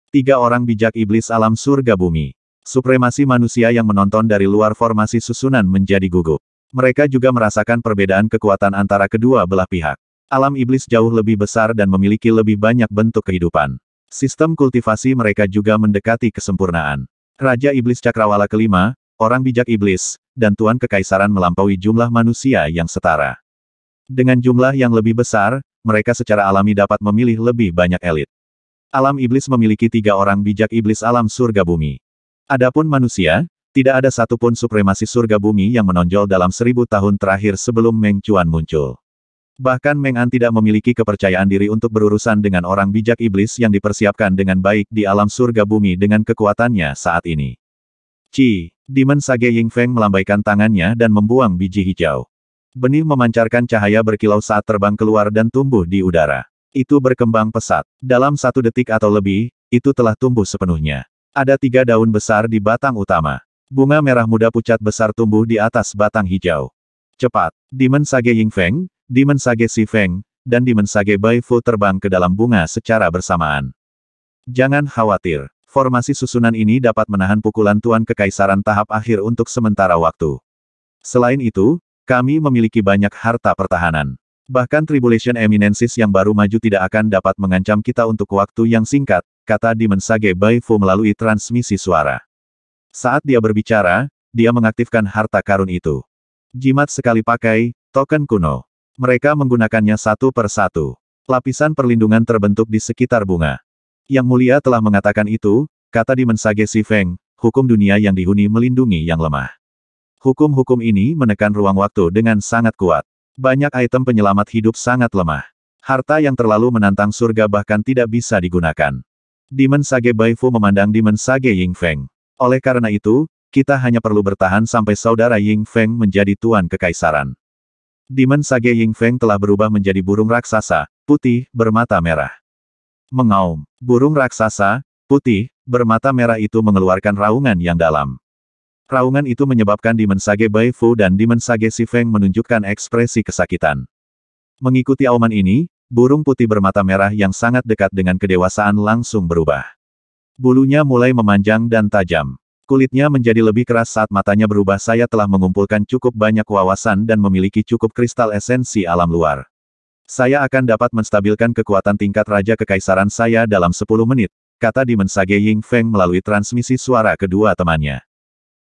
Tiga orang bijak iblis alam surga bumi. Supremasi manusia yang menonton dari luar formasi susunan menjadi gugup. Mereka juga merasakan perbedaan kekuatan antara kedua belah pihak. Alam iblis jauh lebih besar dan memiliki lebih banyak bentuk kehidupan. Sistem kultivasi mereka juga mendekati kesempurnaan. Raja Iblis Cakrawala kelima, orang bijak iblis, dan Tuan Kekaisaran melampaui jumlah manusia yang setara. Dengan jumlah yang lebih besar, mereka secara alami dapat memilih lebih banyak elit. Alam iblis memiliki tiga orang bijak iblis alam surga bumi. Adapun manusia, tidak ada satupun supremasi surga bumi yang menonjol dalam seribu tahun terakhir sebelum Meng Chuan muncul. Bahkan Meng An tidak memiliki kepercayaan diri untuk berurusan dengan orang bijak iblis yang dipersiapkan dengan baik di alam surga bumi dengan kekuatannya saat ini. Ci, Demon Sage Feng melambaikan tangannya dan membuang biji hijau. Benih memancarkan cahaya berkilau saat terbang keluar dan tumbuh di udara. Itu berkembang pesat. Dalam satu detik atau lebih, itu telah tumbuh sepenuhnya. Ada tiga daun besar di batang utama. Bunga merah muda pucat besar tumbuh di atas batang hijau. Cepat, Demon Sage Yingfeng, Demon Sage Si Feng, dan Demon Sage Bai Fu terbang ke dalam bunga secara bersamaan. Jangan khawatir, Formasi susunan ini dapat menahan pukulan Tuan Kekaisaran tahap akhir untuk sementara waktu. Selain itu, kami memiliki banyak harta pertahanan. Bahkan Tribulation Eminensis yang baru maju tidak akan dapat mengancam kita untuk waktu yang singkat, kata Dimensage Baifu melalui transmisi suara. Saat dia berbicara, dia mengaktifkan harta karun itu. Jimat sekali pakai, token kuno. Mereka menggunakannya satu per satu. Lapisan perlindungan terbentuk di sekitar bunga. Yang mulia telah mengatakan itu, kata Dimensage Si Feng, hukum dunia yang dihuni melindungi yang lemah. Hukum-hukum ini menekan ruang waktu dengan sangat kuat. Banyak item penyelamat hidup sangat lemah. Harta yang terlalu menantang surga bahkan tidak bisa digunakan. Dimen Sage Baifu memandang Dimen Sage Ying Feng. Oleh karena itu, kita hanya perlu bertahan sampai saudara Ying Feng menjadi tuan kekaisaran. Dimen Sage Ying Feng telah berubah menjadi burung raksasa, putih, bermata merah. Mengaum. Burung raksasa, putih, bermata merah itu mengeluarkan raungan yang dalam. Raungan itu menyebabkan Dimensage Bai Fu dan Dimensage Feng menunjukkan ekspresi kesakitan. Mengikuti auman ini, burung putih bermata merah yang sangat dekat dengan kedewasaan langsung berubah. Bulunya mulai memanjang dan tajam. Kulitnya menjadi lebih keras saat matanya berubah saya telah mengumpulkan cukup banyak wawasan dan memiliki cukup kristal esensi alam luar. Saya akan dapat menstabilkan kekuatan tingkat Raja Kekaisaran saya dalam 10 menit, kata Sage Ying Feng melalui transmisi suara kedua temannya.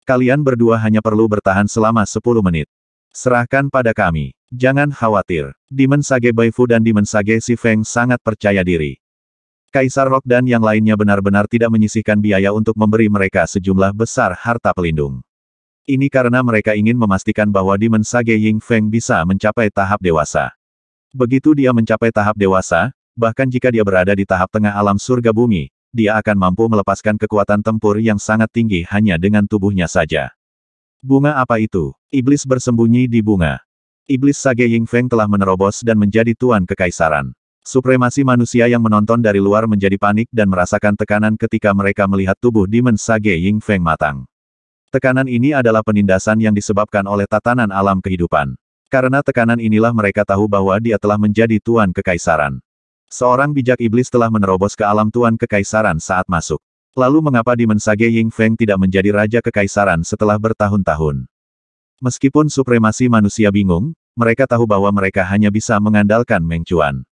Kalian berdua hanya perlu bertahan selama 10 menit. Serahkan pada kami. Jangan khawatir. Bai Baifu dan Sage Si Feng sangat percaya diri. Kaisar Rock dan yang lainnya benar-benar tidak menyisihkan biaya untuk memberi mereka sejumlah besar harta pelindung. Ini karena mereka ingin memastikan bahwa Sage Ying Feng bisa mencapai tahap dewasa. Begitu dia mencapai tahap dewasa, bahkan jika dia berada di tahap tengah alam surga bumi, dia akan mampu melepaskan kekuatan tempur yang sangat tinggi hanya dengan tubuhnya saja. Bunga apa itu? Iblis bersembunyi di bunga. Iblis Sage Ying Feng telah menerobos dan menjadi tuan kekaisaran. Supremasi manusia yang menonton dari luar menjadi panik dan merasakan tekanan ketika mereka melihat tubuh Demon Sage Feng matang. Tekanan ini adalah penindasan yang disebabkan oleh tatanan alam kehidupan. Karena tekanan inilah mereka tahu bahwa dia telah menjadi Tuan Kekaisaran. Seorang bijak iblis telah menerobos ke alam Tuan Kekaisaran saat masuk. Lalu mengapa di Ge Ying Feng tidak menjadi Raja Kekaisaran setelah bertahun-tahun? Meskipun supremasi manusia bingung, mereka tahu bahwa mereka hanya bisa mengandalkan Meng Chuan.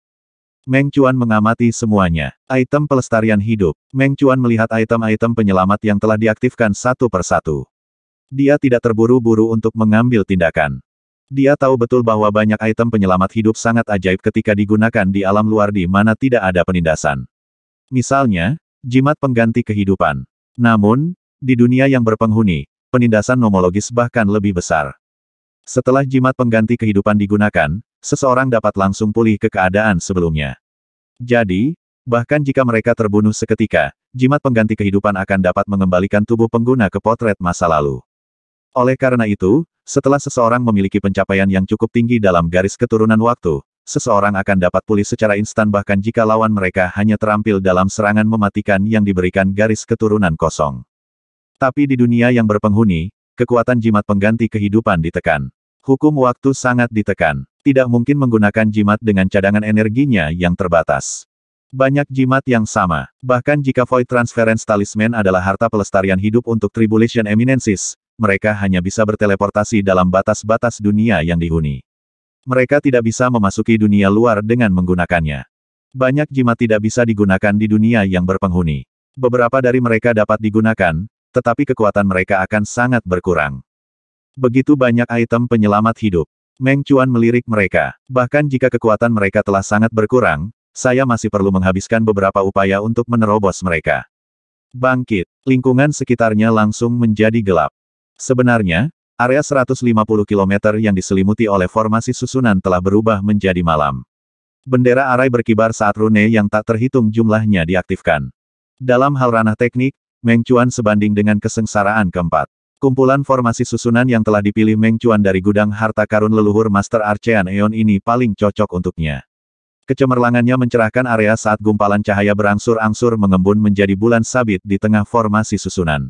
Meng Chuan mengamati semuanya. Item pelestarian hidup. Meng Chuan melihat item-item penyelamat yang telah diaktifkan satu persatu. Dia tidak terburu-buru untuk mengambil tindakan. Dia tahu betul bahwa banyak item penyelamat hidup sangat ajaib ketika digunakan di alam luar di mana tidak ada penindasan. Misalnya, jimat pengganti kehidupan. Namun, di dunia yang berpenghuni, penindasan nomologis bahkan lebih besar. Setelah jimat pengganti kehidupan digunakan, seseorang dapat langsung pulih ke keadaan sebelumnya. Jadi, bahkan jika mereka terbunuh seketika, jimat pengganti kehidupan akan dapat mengembalikan tubuh pengguna ke potret masa lalu. Oleh karena itu, setelah seseorang memiliki pencapaian yang cukup tinggi dalam garis keturunan waktu, seseorang akan dapat pulih secara instan bahkan jika lawan mereka hanya terampil dalam serangan mematikan yang diberikan garis keturunan kosong. Tapi di dunia yang berpenghuni, kekuatan jimat pengganti kehidupan ditekan. Hukum waktu sangat ditekan. Tidak mungkin menggunakan jimat dengan cadangan energinya yang terbatas. Banyak jimat yang sama. Bahkan jika Void Transference Talisman adalah harta pelestarian hidup untuk Tribulation Eminensis, mereka hanya bisa berteleportasi dalam batas-batas dunia yang dihuni. Mereka tidak bisa memasuki dunia luar dengan menggunakannya. Banyak jimat tidak bisa digunakan di dunia yang berpenghuni. Beberapa dari mereka dapat digunakan, tetapi kekuatan mereka akan sangat berkurang. Begitu banyak item penyelamat hidup. Meng Chuan melirik mereka. Bahkan jika kekuatan mereka telah sangat berkurang, saya masih perlu menghabiskan beberapa upaya untuk menerobos mereka. Bangkit, lingkungan sekitarnya langsung menjadi gelap. Sebenarnya, area 150 km yang diselimuti oleh formasi susunan telah berubah menjadi malam. Bendera arai berkibar saat rune yang tak terhitung jumlahnya diaktifkan. Dalam hal ranah teknik, Meng Chuan sebanding dengan kesengsaraan keempat. Kumpulan formasi susunan yang telah dipilih Meng Chuan dari gudang harta karun leluhur Master Archean Eon ini paling cocok untuknya. Kecemerlangannya mencerahkan area saat gumpalan cahaya berangsur-angsur mengembun menjadi bulan sabit di tengah formasi susunan.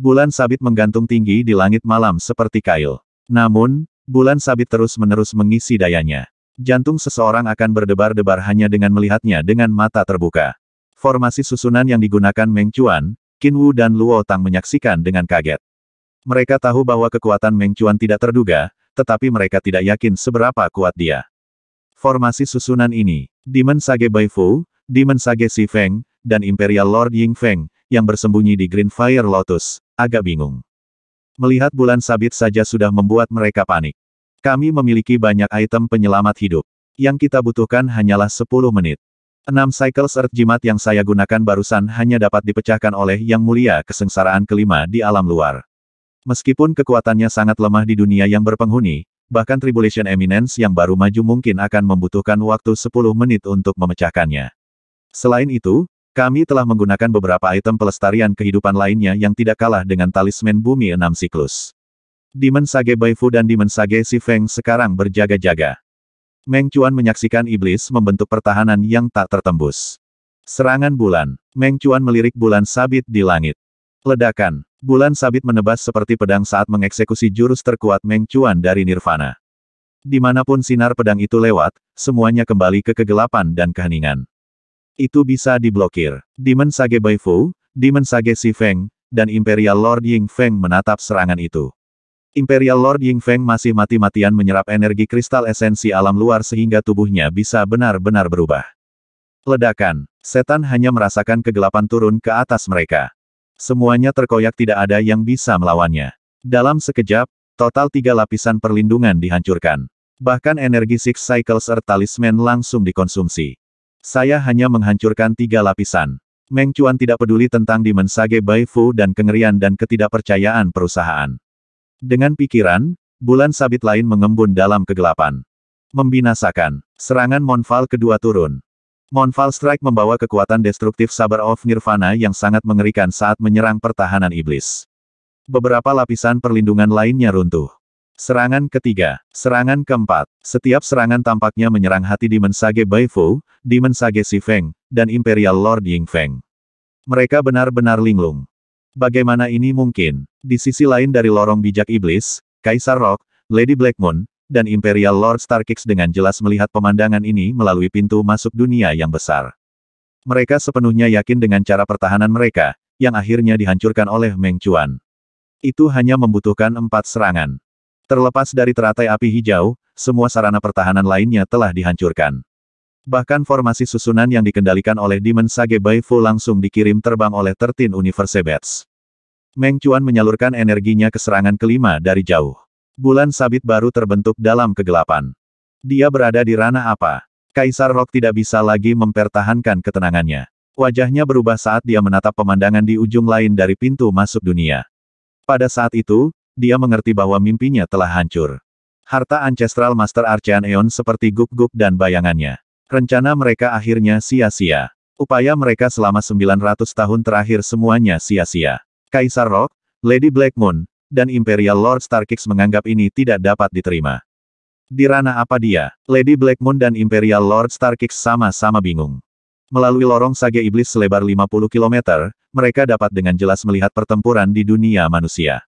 Bulan sabit menggantung tinggi di langit malam seperti kail. Namun, bulan sabit terus-menerus mengisi dayanya. Jantung seseorang akan berdebar-debar hanya dengan melihatnya dengan mata terbuka. Formasi susunan yang digunakan Meng Chuan, Qin Wu dan Luo Tang menyaksikan dengan kaget. Mereka tahu bahwa kekuatan Meng Chuan tidak terduga, tetapi mereka tidak yakin seberapa kuat dia. Formasi susunan ini, Demon Sage Bai Fu, Demon Sage Si Feng, dan Imperial Lord Ying Feng, yang bersembunyi di Green Fire Lotus, agak bingung. Melihat bulan sabit saja sudah membuat mereka panik. Kami memiliki banyak item penyelamat hidup. Yang kita butuhkan hanyalah 10 menit. 6 cycles earth jimat yang saya gunakan barusan hanya dapat dipecahkan oleh Yang Mulia kesengsaraan kelima di alam luar. Meskipun kekuatannya sangat lemah di dunia yang berpenghuni, bahkan Tribulation Eminence yang baru maju mungkin akan membutuhkan waktu 10 menit untuk memecahkannya. Selain itu, kami telah menggunakan beberapa item pelestarian kehidupan lainnya yang tidak kalah dengan talisman bumi enam siklus. Demon Sage Baifu dan Demon Sage Sifeng sekarang berjaga-jaga. Meng Chuan menyaksikan iblis membentuk pertahanan yang tak tertembus. Serangan bulan. Meng Chuan melirik bulan sabit di langit. Ledakan. Bulan sabit menebas seperti pedang saat mengeksekusi jurus terkuat Meng Chuan dari Nirvana. Dimanapun sinar pedang itu lewat, semuanya kembali ke kegelapan dan keheningan itu bisa diblokir. Demon Sage Bai Fu, Demon Sage Si Feng, dan Imperial Lord Ying Feng menatap serangan itu. Imperial Lord Ying Feng masih mati-matian menyerap energi kristal esensi alam luar sehingga tubuhnya bisa benar-benar berubah. Ledakan, setan hanya merasakan kegelapan turun ke atas mereka. Semuanya terkoyak tidak ada yang bisa melawannya. Dalam sekejap, total tiga lapisan perlindungan dihancurkan. Bahkan energi Six Cycles serta Talisman langsung dikonsumsi. Saya hanya menghancurkan tiga lapisan. Meng Chuan tidak peduli tentang dimensage Bai Fu dan kengerian dan ketidakpercayaan perusahaan. Dengan pikiran, bulan sabit lain mengembun dalam kegelapan. Membinasakan. Serangan Monfal kedua turun. Monfal Strike membawa kekuatan destruktif Saber of Nirvana yang sangat mengerikan saat menyerang pertahanan iblis. Beberapa lapisan perlindungan lainnya runtuh. Serangan ketiga, serangan keempat. Setiap serangan tampaknya menyerang hati Demon Sage Bai Fu, Demon Sage Si Feng, dan Imperial Lord Ying Feng. Mereka benar-benar linglung. Bagaimana ini mungkin? Di sisi lain dari lorong bijak iblis, Kaisar Rock, Lady Black Moon, dan Imperial Lord Starkix dengan jelas melihat pemandangan ini melalui pintu masuk dunia yang besar. Mereka sepenuhnya yakin dengan cara pertahanan mereka, yang akhirnya dihancurkan oleh Meng Chuan. Itu hanya membutuhkan empat serangan. Terlepas dari teratai api hijau, semua sarana pertahanan lainnya telah dihancurkan. Bahkan formasi susunan yang dikendalikan oleh Demon Sage Baifu langsung dikirim terbang oleh Tertin Universe Bats. Meng Chuan menyalurkan energinya ke serangan kelima dari jauh. Bulan sabit baru terbentuk dalam kegelapan. Dia berada di ranah apa? Kaisar Rock tidak bisa lagi mempertahankan ketenangannya. Wajahnya berubah saat dia menatap pemandangan di ujung lain dari pintu masuk dunia. Pada saat itu, dia mengerti bahwa mimpinya telah hancur. Harta Ancestral Master Archean Eon seperti guk-guk dan bayangannya. Rencana mereka akhirnya sia-sia. Upaya mereka selama 900 tahun terakhir semuanya sia-sia. Kaisar Rock, Lady Black Moon, dan Imperial Lord Starkix menganggap ini tidak dapat diterima. Di ranah apa dia, Lady Black Moon dan Imperial Lord Starkix sama-sama bingung. Melalui lorong sage iblis selebar 50 km, mereka dapat dengan jelas melihat pertempuran di dunia manusia.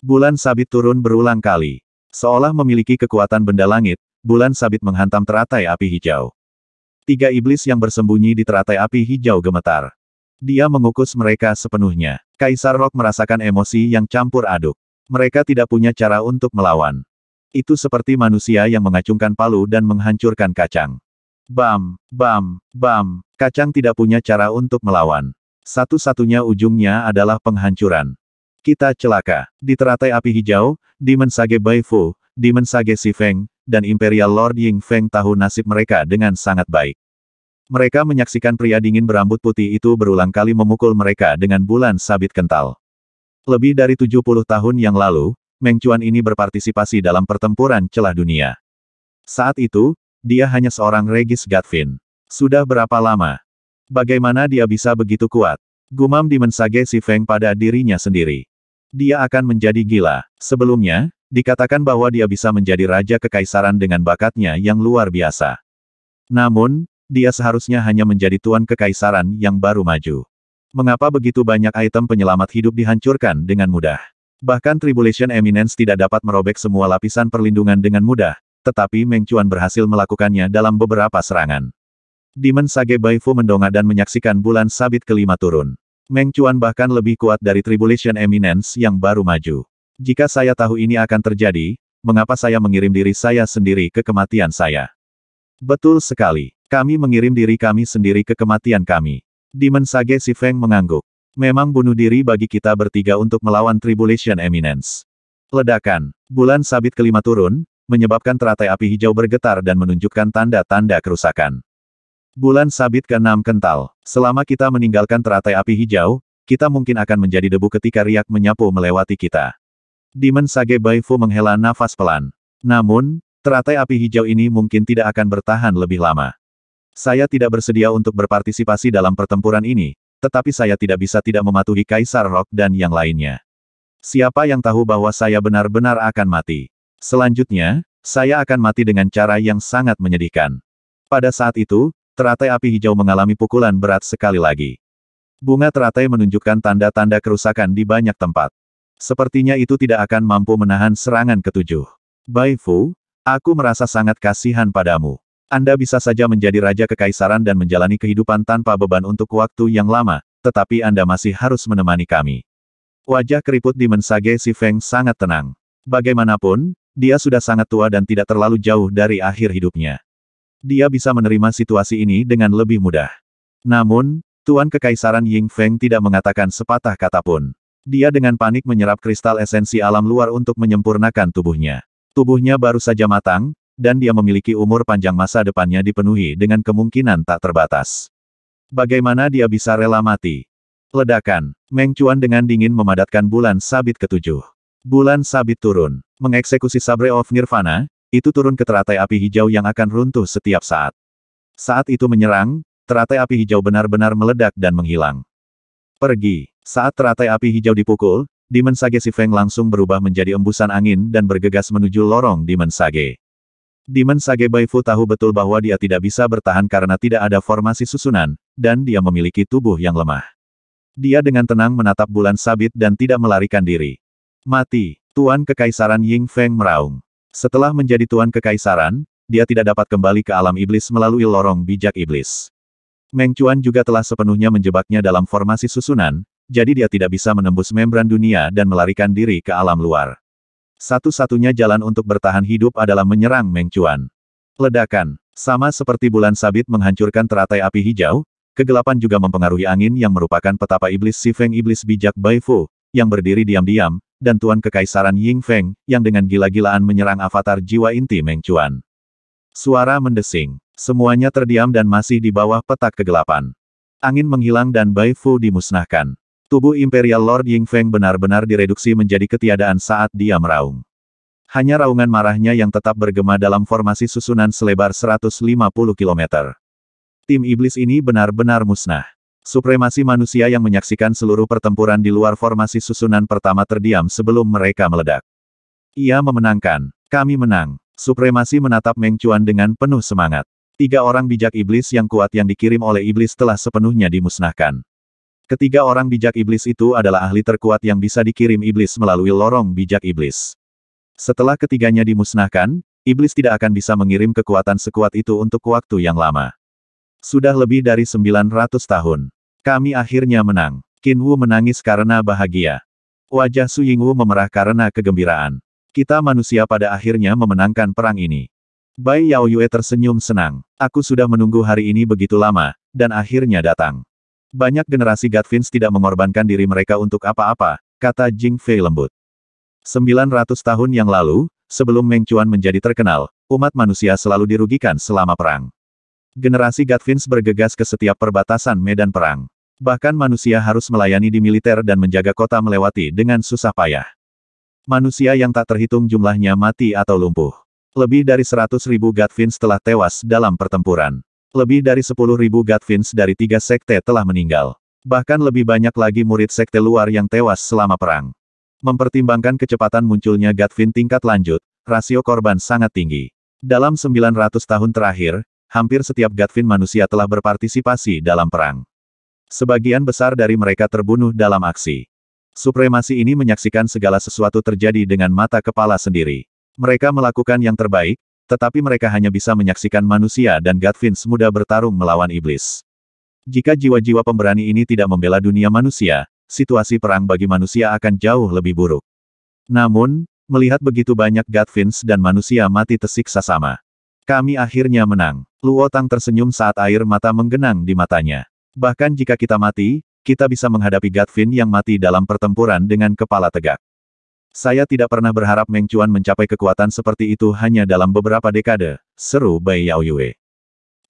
Bulan sabit turun berulang kali. Seolah memiliki kekuatan benda langit, bulan sabit menghantam teratai api hijau. Tiga iblis yang bersembunyi di teratai api hijau gemetar. Dia mengukus mereka sepenuhnya. Kaisar Rock merasakan emosi yang campur aduk. Mereka tidak punya cara untuk melawan. Itu seperti manusia yang mengacungkan palu dan menghancurkan kacang. Bam, bam, bam, kacang tidak punya cara untuk melawan. Satu-satunya ujungnya adalah penghancuran. Kita celaka. Di teratai api hijau, di mensage Bai Fu, di mensage Si Feng, dan Imperial Lord Ying Feng tahu nasib mereka dengan sangat baik. Mereka menyaksikan pria dingin berambut putih itu berulang kali memukul mereka dengan bulan sabit kental. Lebih dari 70 tahun yang lalu, Meng Chuan ini berpartisipasi dalam pertempuran celah dunia. Saat itu, dia hanya seorang Regis Gatvin. Sudah berapa lama? Bagaimana dia bisa begitu kuat? Gumam di mensage Si Feng pada dirinya sendiri. Dia akan menjadi gila. Sebelumnya, dikatakan bahwa dia bisa menjadi raja kekaisaran dengan bakatnya yang luar biasa. Namun, dia seharusnya hanya menjadi tuan kekaisaran yang baru maju. Mengapa begitu banyak item penyelamat hidup dihancurkan dengan mudah? Bahkan Tribulation Eminence tidak dapat merobek semua lapisan perlindungan dengan mudah, tetapi Meng Chuan berhasil melakukannya dalam beberapa serangan. Demon Sage Baifu mendongak dan menyaksikan bulan sabit kelima turun. Meng Chuan bahkan lebih kuat dari Tribulation Eminence yang baru maju. Jika saya tahu ini akan terjadi, mengapa saya mengirim diri saya sendiri ke kematian saya? Betul sekali. Kami mengirim diri kami sendiri ke kematian kami. Demon Sage Si Feng mengangguk. Memang bunuh diri bagi kita bertiga untuk melawan Tribulation Eminence. Ledakan. Bulan sabit kelima turun, menyebabkan teratai api hijau bergetar dan menunjukkan tanda-tanda kerusakan. Bulan sabit ke-6 kental. Selama kita meninggalkan teratai api hijau, kita mungkin akan menjadi debu ketika riak menyapu melewati kita. Demon Sage Baifu menghela nafas pelan. Namun, teratai api hijau ini mungkin tidak akan bertahan lebih lama. Saya tidak bersedia untuk berpartisipasi dalam pertempuran ini, tetapi saya tidak bisa tidak mematuhi Kaisar Rock dan yang lainnya. Siapa yang tahu bahwa saya benar-benar akan mati? Selanjutnya, saya akan mati dengan cara yang sangat menyedihkan. Pada saat itu, Teratai api hijau mengalami pukulan berat sekali lagi. Bunga teratai menunjukkan tanda-tanda kerusakan di banyak tempat. Sepertinya itu tidak akan mampu menahan serangan ketujuh. Bai Fu, aku merasa sangat kasihan padamu. Anda bisa saja menjadi raja kekaisaran dan menjalani kehidupan tanpa beban untuk waktu yang lama, tetapi Anda masih harus menemani kami. Wajah keriput di Mensage Si Feng sangat tenang. Bagaimanapun, dia sudah sangat tua dan tidak terlalu jauh dari akhir hidupnya dia bisa menerima situasi ini dengan lebih mudah. Namun, Tuan Kekaisaran Ying Feng tidak mengatakan sepatah kata pun. Dia dengan panik menyerap kristal esensi alam luar untuk menyempurnakan tubuhnya. Tubuhnya baru saja matang, dan dia memiliki umur panjang masa depannya dipenuhi dengan kemungkinan tak terbatas. Bagaimana dia bisa rela mati? Ledakan, Meng Chuan dengan dingin memadatkan bulan sabit ketujuh. Bulan sabit turun, mengeksekusi Sabre of Nirvana, itu turun ke teratai api hijau yang akan runtuh setiap saat. Saat itu menyerang, teratai api hijau benar-benar meledak dan menghilang. Pergi. Saat teratai api hijau dipukul, Demon Dimensage Feng langsung berubah menjadi embusan angin dan bergegas menuju lorong Demon Sage. Demon Sage Baifu tahu betul bahwa dia tidak bisa bertahan karena tidak ada formasi susunan, dan dia memiliki tubuh yang lemah. Dia dengan tenang menatap bulan sabit dan tidak melarikan diri. Mati, Tuan Kekaisaran Ying Feng meraung. Setelah menjadi tuan kekaisaran, dia tidak dapat kembali ke alam iblis melalui lorong bijak iblis. Meng Chuan juga telah sepenuhnya menjebaknya dalam formasi susunan, jadi dia tidak bisa menembus membran dunia dan melarikan diri ke alam luar. Satu-satunya jalan untuk bertahan hidup adalah menyerang Meng Chuan. Ledakan, sama seperti bulan sabit menghancurkan teratai api hijau, kegelapan juga mempengaruhi angin yang merupakan petapa iblis Sifeng Iblis Bijak Bai Fu, yang berdiri diam-diam, dan Tuan Kekaisaran Ying Feng, yang dengan gila-gilaan menyerang avatar jiwa inti Meng Chuan. Suara mendesing. Semuanya terdiam dan masih di bawah petak kegelapan. Angin menghilang dan Bai Fu dimusnahkan. Tubuh Imperial Lord Ying Feng benar-benar direduksi menjadi ketiadaan saat dia meraung. Hanya raungan marahnya yang tetap bergema dalam formasi susunan selebar 150 km. Tim iblis ini benar-benar musnah. Supremasi manusia yang menyaksikan seluruh pertempuran di luar formasi susunan pertama terdiam sebelum mereka meledak. Ia memenangkan. Kami menang. Supremasi menatap Meng Chuan dengan penuh semangat. Tiga orang bijak iblis yang kuat yang dikirim oleh iblis telah sepenuhnya dimusnahkan. Ketiga orang bijak iblis itu adalah ahli terkuat yang bisa dikirim iblis melalui lorong bijak iblis. Setelah ketiganya dimusnahkan, iblis tidak akan bisa mengirim kekuatan sekuat itu untuk waktu yang lama. Sudah lebih dari 900 tahun. Kami akhirnya menang. Wu menangis karena bahagia. Wajah Su Ying Wu memerah karena kegembiraan. Kita manusia pada akhirnya memenangkan perang ini. Bai Yao Yue tersenyum senang. Aku sudah menunggu hari ini begitu lama, dan akhirnya datang. Banyak generasi Gatvins tidak mengorbankan diri mereka untuk apa-apa, kata Jing Fei lembut. 900 tahun yang lalu, sebelum Meng Chuan menjadi terkenal, umat manusia selalu dirugikan selama perang generasi Gatvins bergegas ke setiap perbatasan medan perang. Bahkan manusia harus melayani di militer dan menjaga kota melewati dengan susah payah. Manusia yang tak terhitung jumlahnya mati atau lumpuh. Lebih dari 100 ribu Gatvins telah tewas dalam pertempuran. Lebih dari 10 ribu Gatvins dari tiga sekte telah meninggal. Bahkan lebih banyak lagi murid sekte luar yang tewas selama perang. Mempertimbangkan kecepatan munculnya Gatvin tingkat lanjut, rasio korban sangat tinggi. Dalam 900 tahun terakhir, hampir setiap Gatvin manusia telah berpartisipasi dalam perang. Sebagian besar dari mereka terbunuh dalam aksi. Supremasi ini menyaksikan segala sesuatu terjadi dengan mata kepala sendiri. Mereka melakukan yang terbaik, tetapi mereka hanya bisa menyaksikan manusia dan Gatvin semudah bertarung melawan iblis. Jika jiwa-jiwa pemberani ini tidak membela dunia manusia, situasi perang bagi manusia akan jauh lebih buruk. Namun, melihat begitu banyak Gatvins dan manusia mati tersiksa sama. Kami akhirnya menang. Luo Tang tersenyum saat air mata menggenang di matanya. Bahkan jika kita mati, kita bisa menghadapi Gatvin yang mati dalam pertempuran dengan kepala tegak. Saya tidak pernah berharap Meng Chuan mencapai kekuatan seperti itu hanya dalam beberapa dekade, seru Bai Yao Yue.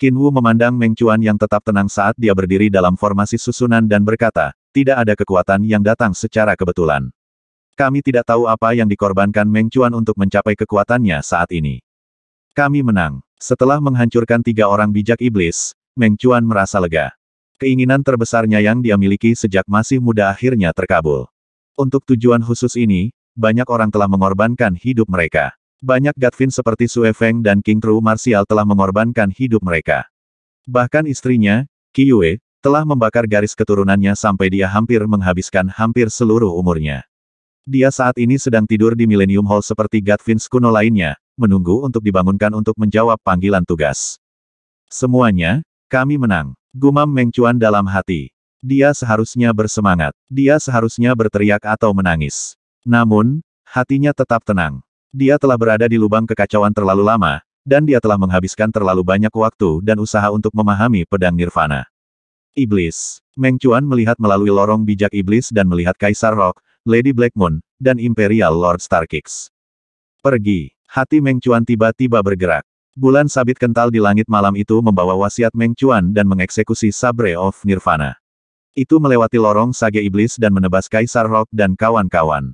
Qin Wu memandang Meng Chuan yang tetap tenang saat dia berdiri dalam formasi susunan dan berkata, tidak ada kekuatan yang datang secara kebetulan. Kami tidak tahu apa yang dikorbankan Meng Chuan untuk mencapai kekuatannya saat ini. Kami menang. Setelah menghancurkan tiga orang bijak iblis, Meng Chuan merasa lega. Keinginan terbesarnya yang dia miliki sejak masih muda akhirnya terkabul. Untuk tujuan khusus ini, banyak orang telah mengorbankan hidup mereka. Banyak Gatvin seperti Sue Feng dan King True Martial telah mengorbankan hidup mereka. Bahkan istrinya, Qiyue, telah membakar garis keturunannya sampai dia hampir menghabiskan hampir seluruh umurnya. Dia saat ini sedang tidur di Millennium Hall seperti Gatvins kuno lainnya, menunggu untuk dibangunkan untuk menjawab panggilan tugas. Semuanya, kami menang. Gumam Mengcuan dalam hati. Dia seharusnya bersemangat. Dia seharusnya berteriak atau menangis. Namun, hatinya tetap tenang. Dia telah berada di lubang kekacauan terlalu lama, dan dia telah menghabiskan terlalu banyak waktu dan usaha untuk memahami pedang Nirvana. Iblis. Mengcuan melihat melalui lorong bijak iblis dan melihat Kaisar Rock, Lady Black Moon, dan Imperial Lord Starkix. Pergi. Hati Meng Chuan tiba-tiba bergerak. Bulan sabit kental di langit malam itu membawa wasiat Meng Chuan dan mengeksekusi Sabre of Nirvana. Itu melewati lorong Sage Iblis dan menebas Kaisar Rock dan kawan-kawan.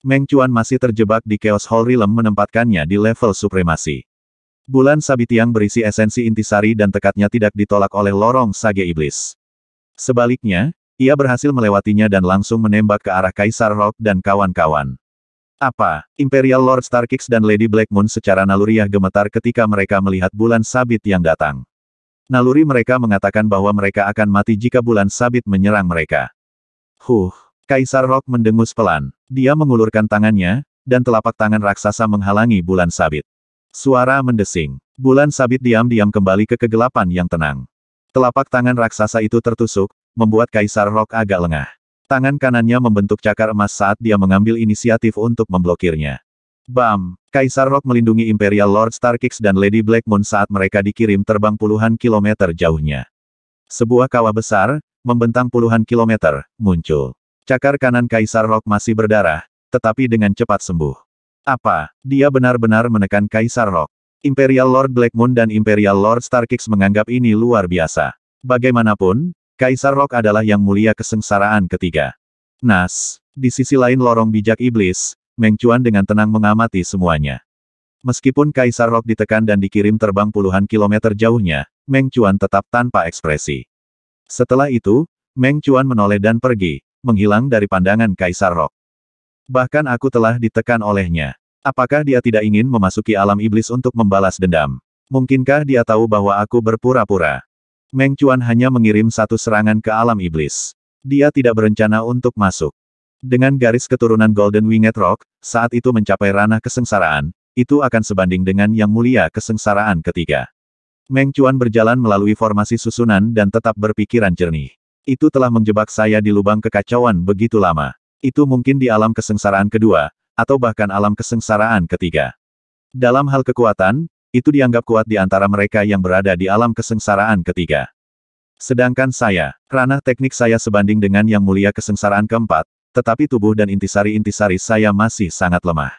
Meng Chuan masih terjebak di Chaos Hall Realm menempatkannya di level supremasi. Bulan sabit yang berisi esensi intisari dan tekadnya tidak ditolak oleh lorong Sage Iblis. Sebaliknya, ia berhasil melewatinya dan langsung menembak ke arah Kaisar Rock dan kawan-kawan. Apa? Imperial Lord Starkix dan Lady Black Moon secara naluriah gemetar ketika mereka melihat bulan sabit yang datang. Naluri mereka mengatakan bahwa mereka akan mati jika bulan sabit menyerang mereka. Huh, Kaisar Rock mendengus pelan. Dia mengulurkan tangannya, dan telapak tangan raksasa menghalangi bulan sabit. Suara mendesing. Bulan sabit diam-diam kembali ke kegelapan yang tenang. Telapak tangan raksasa itu tertusuk, membuat Kaisar Rock agak lengah. Tangan kanannya membentuk cakar emas saat dia mengambil inisiatif untuk memblokirnya. Bam! Kaisar Rock melindungi Imperial Lord Starkix dan Lady Black Moon saat mereka dikirim terbang puluhan kilometer jauhnya. Sebuah kawah besar, membentang puluhan kilometer, muncul. Cakar kanan Kaisar Rock masih berdarah, tetapi dengan cepat sembuh. Apa? Dia benar-benar menekan Kaisar Rock. Imperial Lord Black Moon dan Imperial Lord Starkix menganggap ini luar biasa. Bagaimanapun, Kaisar Rock adalah yang mulia kesengsaraan ketiga. Nas. Di sisi lain lorong bijak iblis, Meng dengan tenang mengamati semuanya. Meskipun Kaisar Rock ditekan dan dikirim terbang puluhan kilometer jauhnya, Meng Chuan tetap tanpa ekspresi. Setelah itu, Meng Chuan menoleh dan pergi, menghilang dari pandangan Kaisar Rock. Bahkan aku telah ditekan olehnya. Apakah dia tidak ingin memasuki alam iblis untuk membalas dendam? Mungkinkah dia tahu bahwa aku berpura-pura? Meng Chuan hanya mengirim satu serangan ke alam iblis. Dia tidak berencana untuk masuk. Dengan garis keturunan Golden Winged Rock, saat itu mencapai ranah kesengsaraan, itu akan sebanding dengan yang mulia kesengsaraan ketiga. Meng Chuan berjalan melalui formasi susunan dan tetap berpikiran jernih. Itu telah menjebak saya di lubang kekacauan begitu lama. Itu mungkin di alam kesengsaraan kedua, atau bahkan alam kesengsaraan ketiga. Dalam hal kekuatan, itu dianggap kuat di antara mereka yang berada di alam kesengsaraan ketiga. Sedangkan saya, ranah teknik saya sebanding dengan yang mulia kesengsaraan keempat, tetapi tubuh dan intisari-intisari saya masih sangat lemah.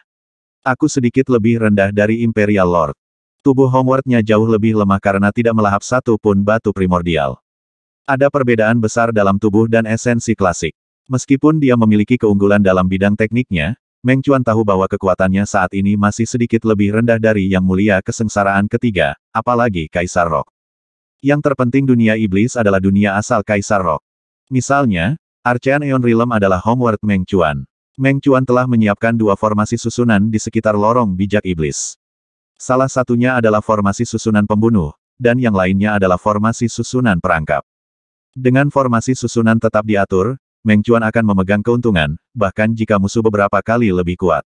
Aku sedikit lebih rendah dari Imperial Lord. Tubuh Homewardnya jauh lebih lemah karena tidak melahap satu pun batu primordial. Ada perbedaan besar dalam tubuh dan esensi klasik. Meskipun dia memiliki keunggulan dalam bidang tekniknya, Meng Chuan tahu bahwa kekuatannya saat ini masih sedikit lebih rendah dari Yang Mulia Kesengsaraan ketiga, apalagi Kaisar Rock. Yang terpenting dunia iblis adalah dunia asal Kaisar Rock. Misalnya, Archean Eon Realm adalah Homeward Meng Chuan. Meng Chuan telah menyiapkan dua formasi susunan di sekitar lorong bijak iblis. Salah satunya adalah formasi susunan pembunuh, dan yang lainnya adalah formasi susunan perangkap. Dengan formasi susunan tetap diatur, Meng Chuan akan memegang keuntungan, bahkan jika musuh beberapa kali lebih kuat.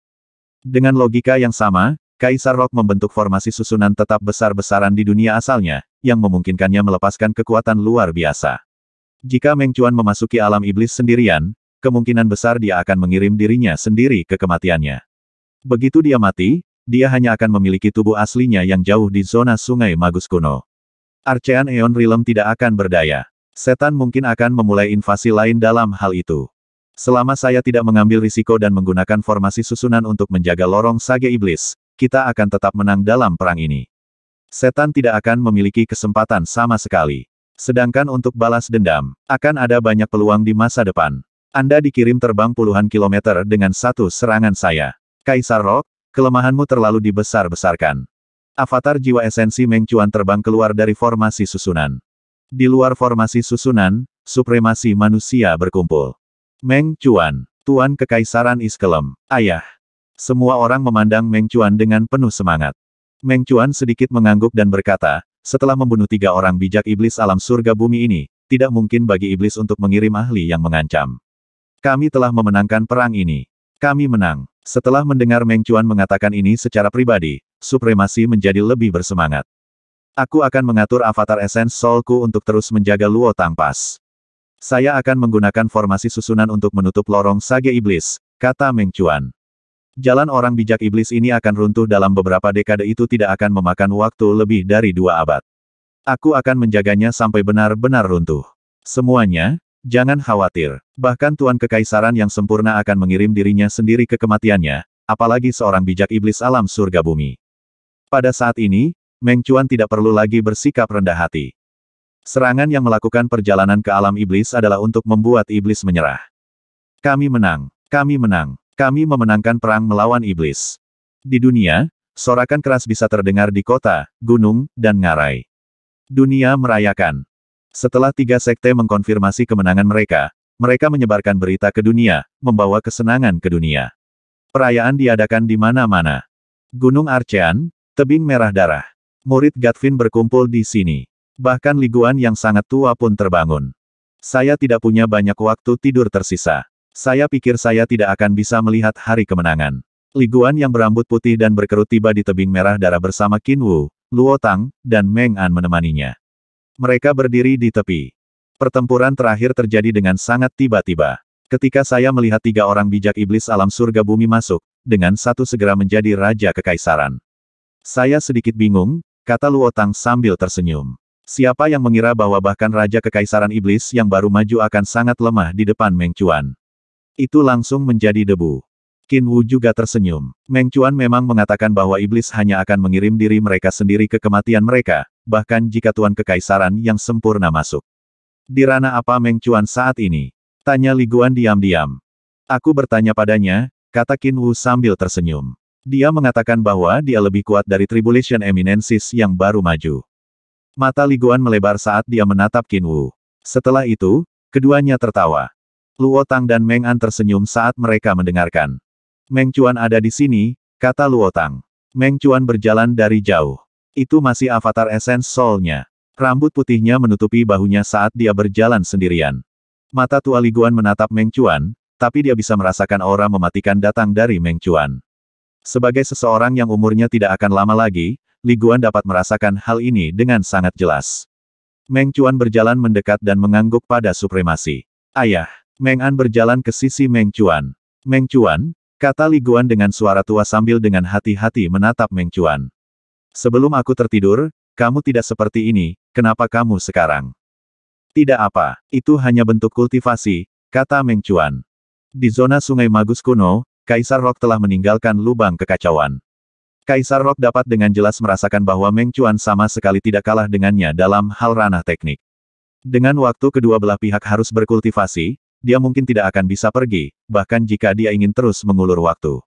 Dengan logika yang sama, Kaisar Rock membentuk formasi susunan tetap besar-besaran di dunia asalnya, yang memungkinkannya melepaskan kekuatan luar biasa. Jika Meng Chuan memasuki alam iblis sendirian, kemungkinan besar dia akan mengirim dirinya sendiri ke kematiannya. Begitu dia mati, dia hanya akan memiliki tubuh aslinya yang jauh di zona sungai Magus Kuno. Arcean Eon Rilem tidak akan berdaya. Setan mungkin akan memulai invasi lain dalam hal itu. Selama saya tidak mengambil risiko dan menggunakan formasi susunan untuk menjaga lorong sage iblis, kita akan tetap menang dalam perang ini. Setan tidak akan memiliki kesempatan sama sekali. Sedangkan untuk balas dendam, akan ada banyak peluang di masa depan. Anda dikirim terbang puluhan kilometer dengan satu serangan saya. Kaisar Rock, kelemahanmu terlalu dibesar-besarkan. Avatar jiwa esensi Meng terbang keluar dari formasi susunan. Di luar formasi susunan, supremasi manusia berkumpul. Meng Chuan, Tuan Kekaisaran Iskelem, Ayah. Semua orang memandang Meng Chuan dengan penuh semangat. Meng Chuan sedikit mengangguk dan berkata, setelah membunuh tiga orang bijak iblis alam surga bumi ini, tidak mungkin bagi iblis untuk mengirim ahli yang mengancam. Kami telah memenangkan perang ini. Kami menang. Setelah mendengar Meng Chuan mengatakan ini secara pribadi, supremasi menjadi lebih bersemangat. Aku akan mengatur avatar Essence Soulku untuk terus menjaga Luo Tangpas. Saya akan menggunakan formasi susunan untuk menutup lorong Sage Iblis, kata Meng Chuan. Jalan orang bijak iblis ini akan runtuh dalam beberapa dekade itu tidak akan memakan waktu lebih dari dua abad. Aku akan menjaganya sampai benar-benar runtuh. Semuanya, jangan khawatir. Bahkan Tuan Kekaisaran yang sempurna akan mengirim dirinya sendiri ke kematiannya, apalagi seorang bijak iblis alam surga bumi. Pada saat ini, Meng Chuan tidak perlu lagi bersikap rendah hati. Serangan yang melakukan perjalanan ke alam iblis adalah untuk membuat iblis menyerah. Kami menang, kami menang, kami memenangkan perang melawan iblis. Di dunia, sorakan keras bisa terdengar di kota, gunung, dan ngarai. Dunia merayakan. Setelah tiga sekte mengkonfirmasi kemenangan mereka, mereka menyebarkan berita ke dunia, membawa kesenangan ke dunia. Perayaan diadakan di mana-mana. Gunung Arcean, tebing merah darah. Murid Gatvin berkumpul di sini. Bahkan liguan yang sangat tua pun terbangun. Saya tidak punya banyak waktu tidur tersisa. Saya pikir saya tidak akan bisa melihat hari kemenangan. Liguan yang berambut putih dan berkerut tiba di tebing merah darah bersama Wu, Luo Tang, dan Meng An menemaninya. Mereka berdiri di tepi. Pertempuran terakhir terjadi dengan sangat tiba-tiba. Ketika saya melihat tiga orang bijak iblis alam surga bumi masuk, dengan satu segera menjadi raja kekaisaran. Saya sedikit bingung, kata Luotang sambil tersenyum. Siapa yang mengira bahwa bahkan Raja Kekaisaran Iblis yang baru maju akan sangat lemah di depan Meng Chuan. Itu langsung menjadi debu. Qin Wu juga tersenyum. Meng Chuan memang mengatakan bahwa iblis hanya akan mengirim diri mereka sendiri ke kematian mereka, bahkan jika Tuan Kekaisaran yang sempurna masuk. Di ranah apa Meng Chuan saat ini? Tanya Liguan diam-diam. Aku bertanya padanya, kata Qin Wu sambil tersenyum. Dia mengatakan bahwa dia lebih kuat dari Tribulation Eminensis yang baru maju. Mata Liguan melebar saat dia menatap Qin Wu. Setelah itu, keduanya tertawa. Luo Tang dan Meng An tersenyum saat mereka mendengarkan. Meng Chuan ada di sini, kata Luo Tang. Meng Chuan berjalan dari jauh. Itu masih avatar esens solnya. Rambut putihnya menutupi bahunya saat dia berjalan sendirian. Mata tua Liguan menatap Meng Chuan, tapi dia bisa merasakan aura mematikan datang dari Meng Chuan. Sebagai seseorang yang umurnya tidak akan lama lagi, Liguan dapat merasakan hal ini dengan sangat jelas. Meng Chuan berjalan mendekat dan mengangguk pada supremasi. Ayah, Meng An berjalan ke sisi Meng Chuan. Meng Chuan, kata Liguan dengan suara tua sambil dengan hati-hati menatap Meng Chuan. Sebelum aku tertidur, kamu tidak seperti ini, kenapa kamu sekarang? Tidak apa, itu hanya bentuk kultivasi, kata Meng Chuan. Di zona sungai Magus kuno, Kaisar Rock telah meninggalkan lubang kekacauan. Kaisar Rock dapat dengan jelas merasakan bahwa Meng Chuan sama sekali tidak kalah dengannya dalam hal ranah teknik. Dengan waktu kedua belah pihak harus berkultivasi, dia mungkin tidak akan bisa pergi, bahkan jika dia ingin terus mengulur waktu.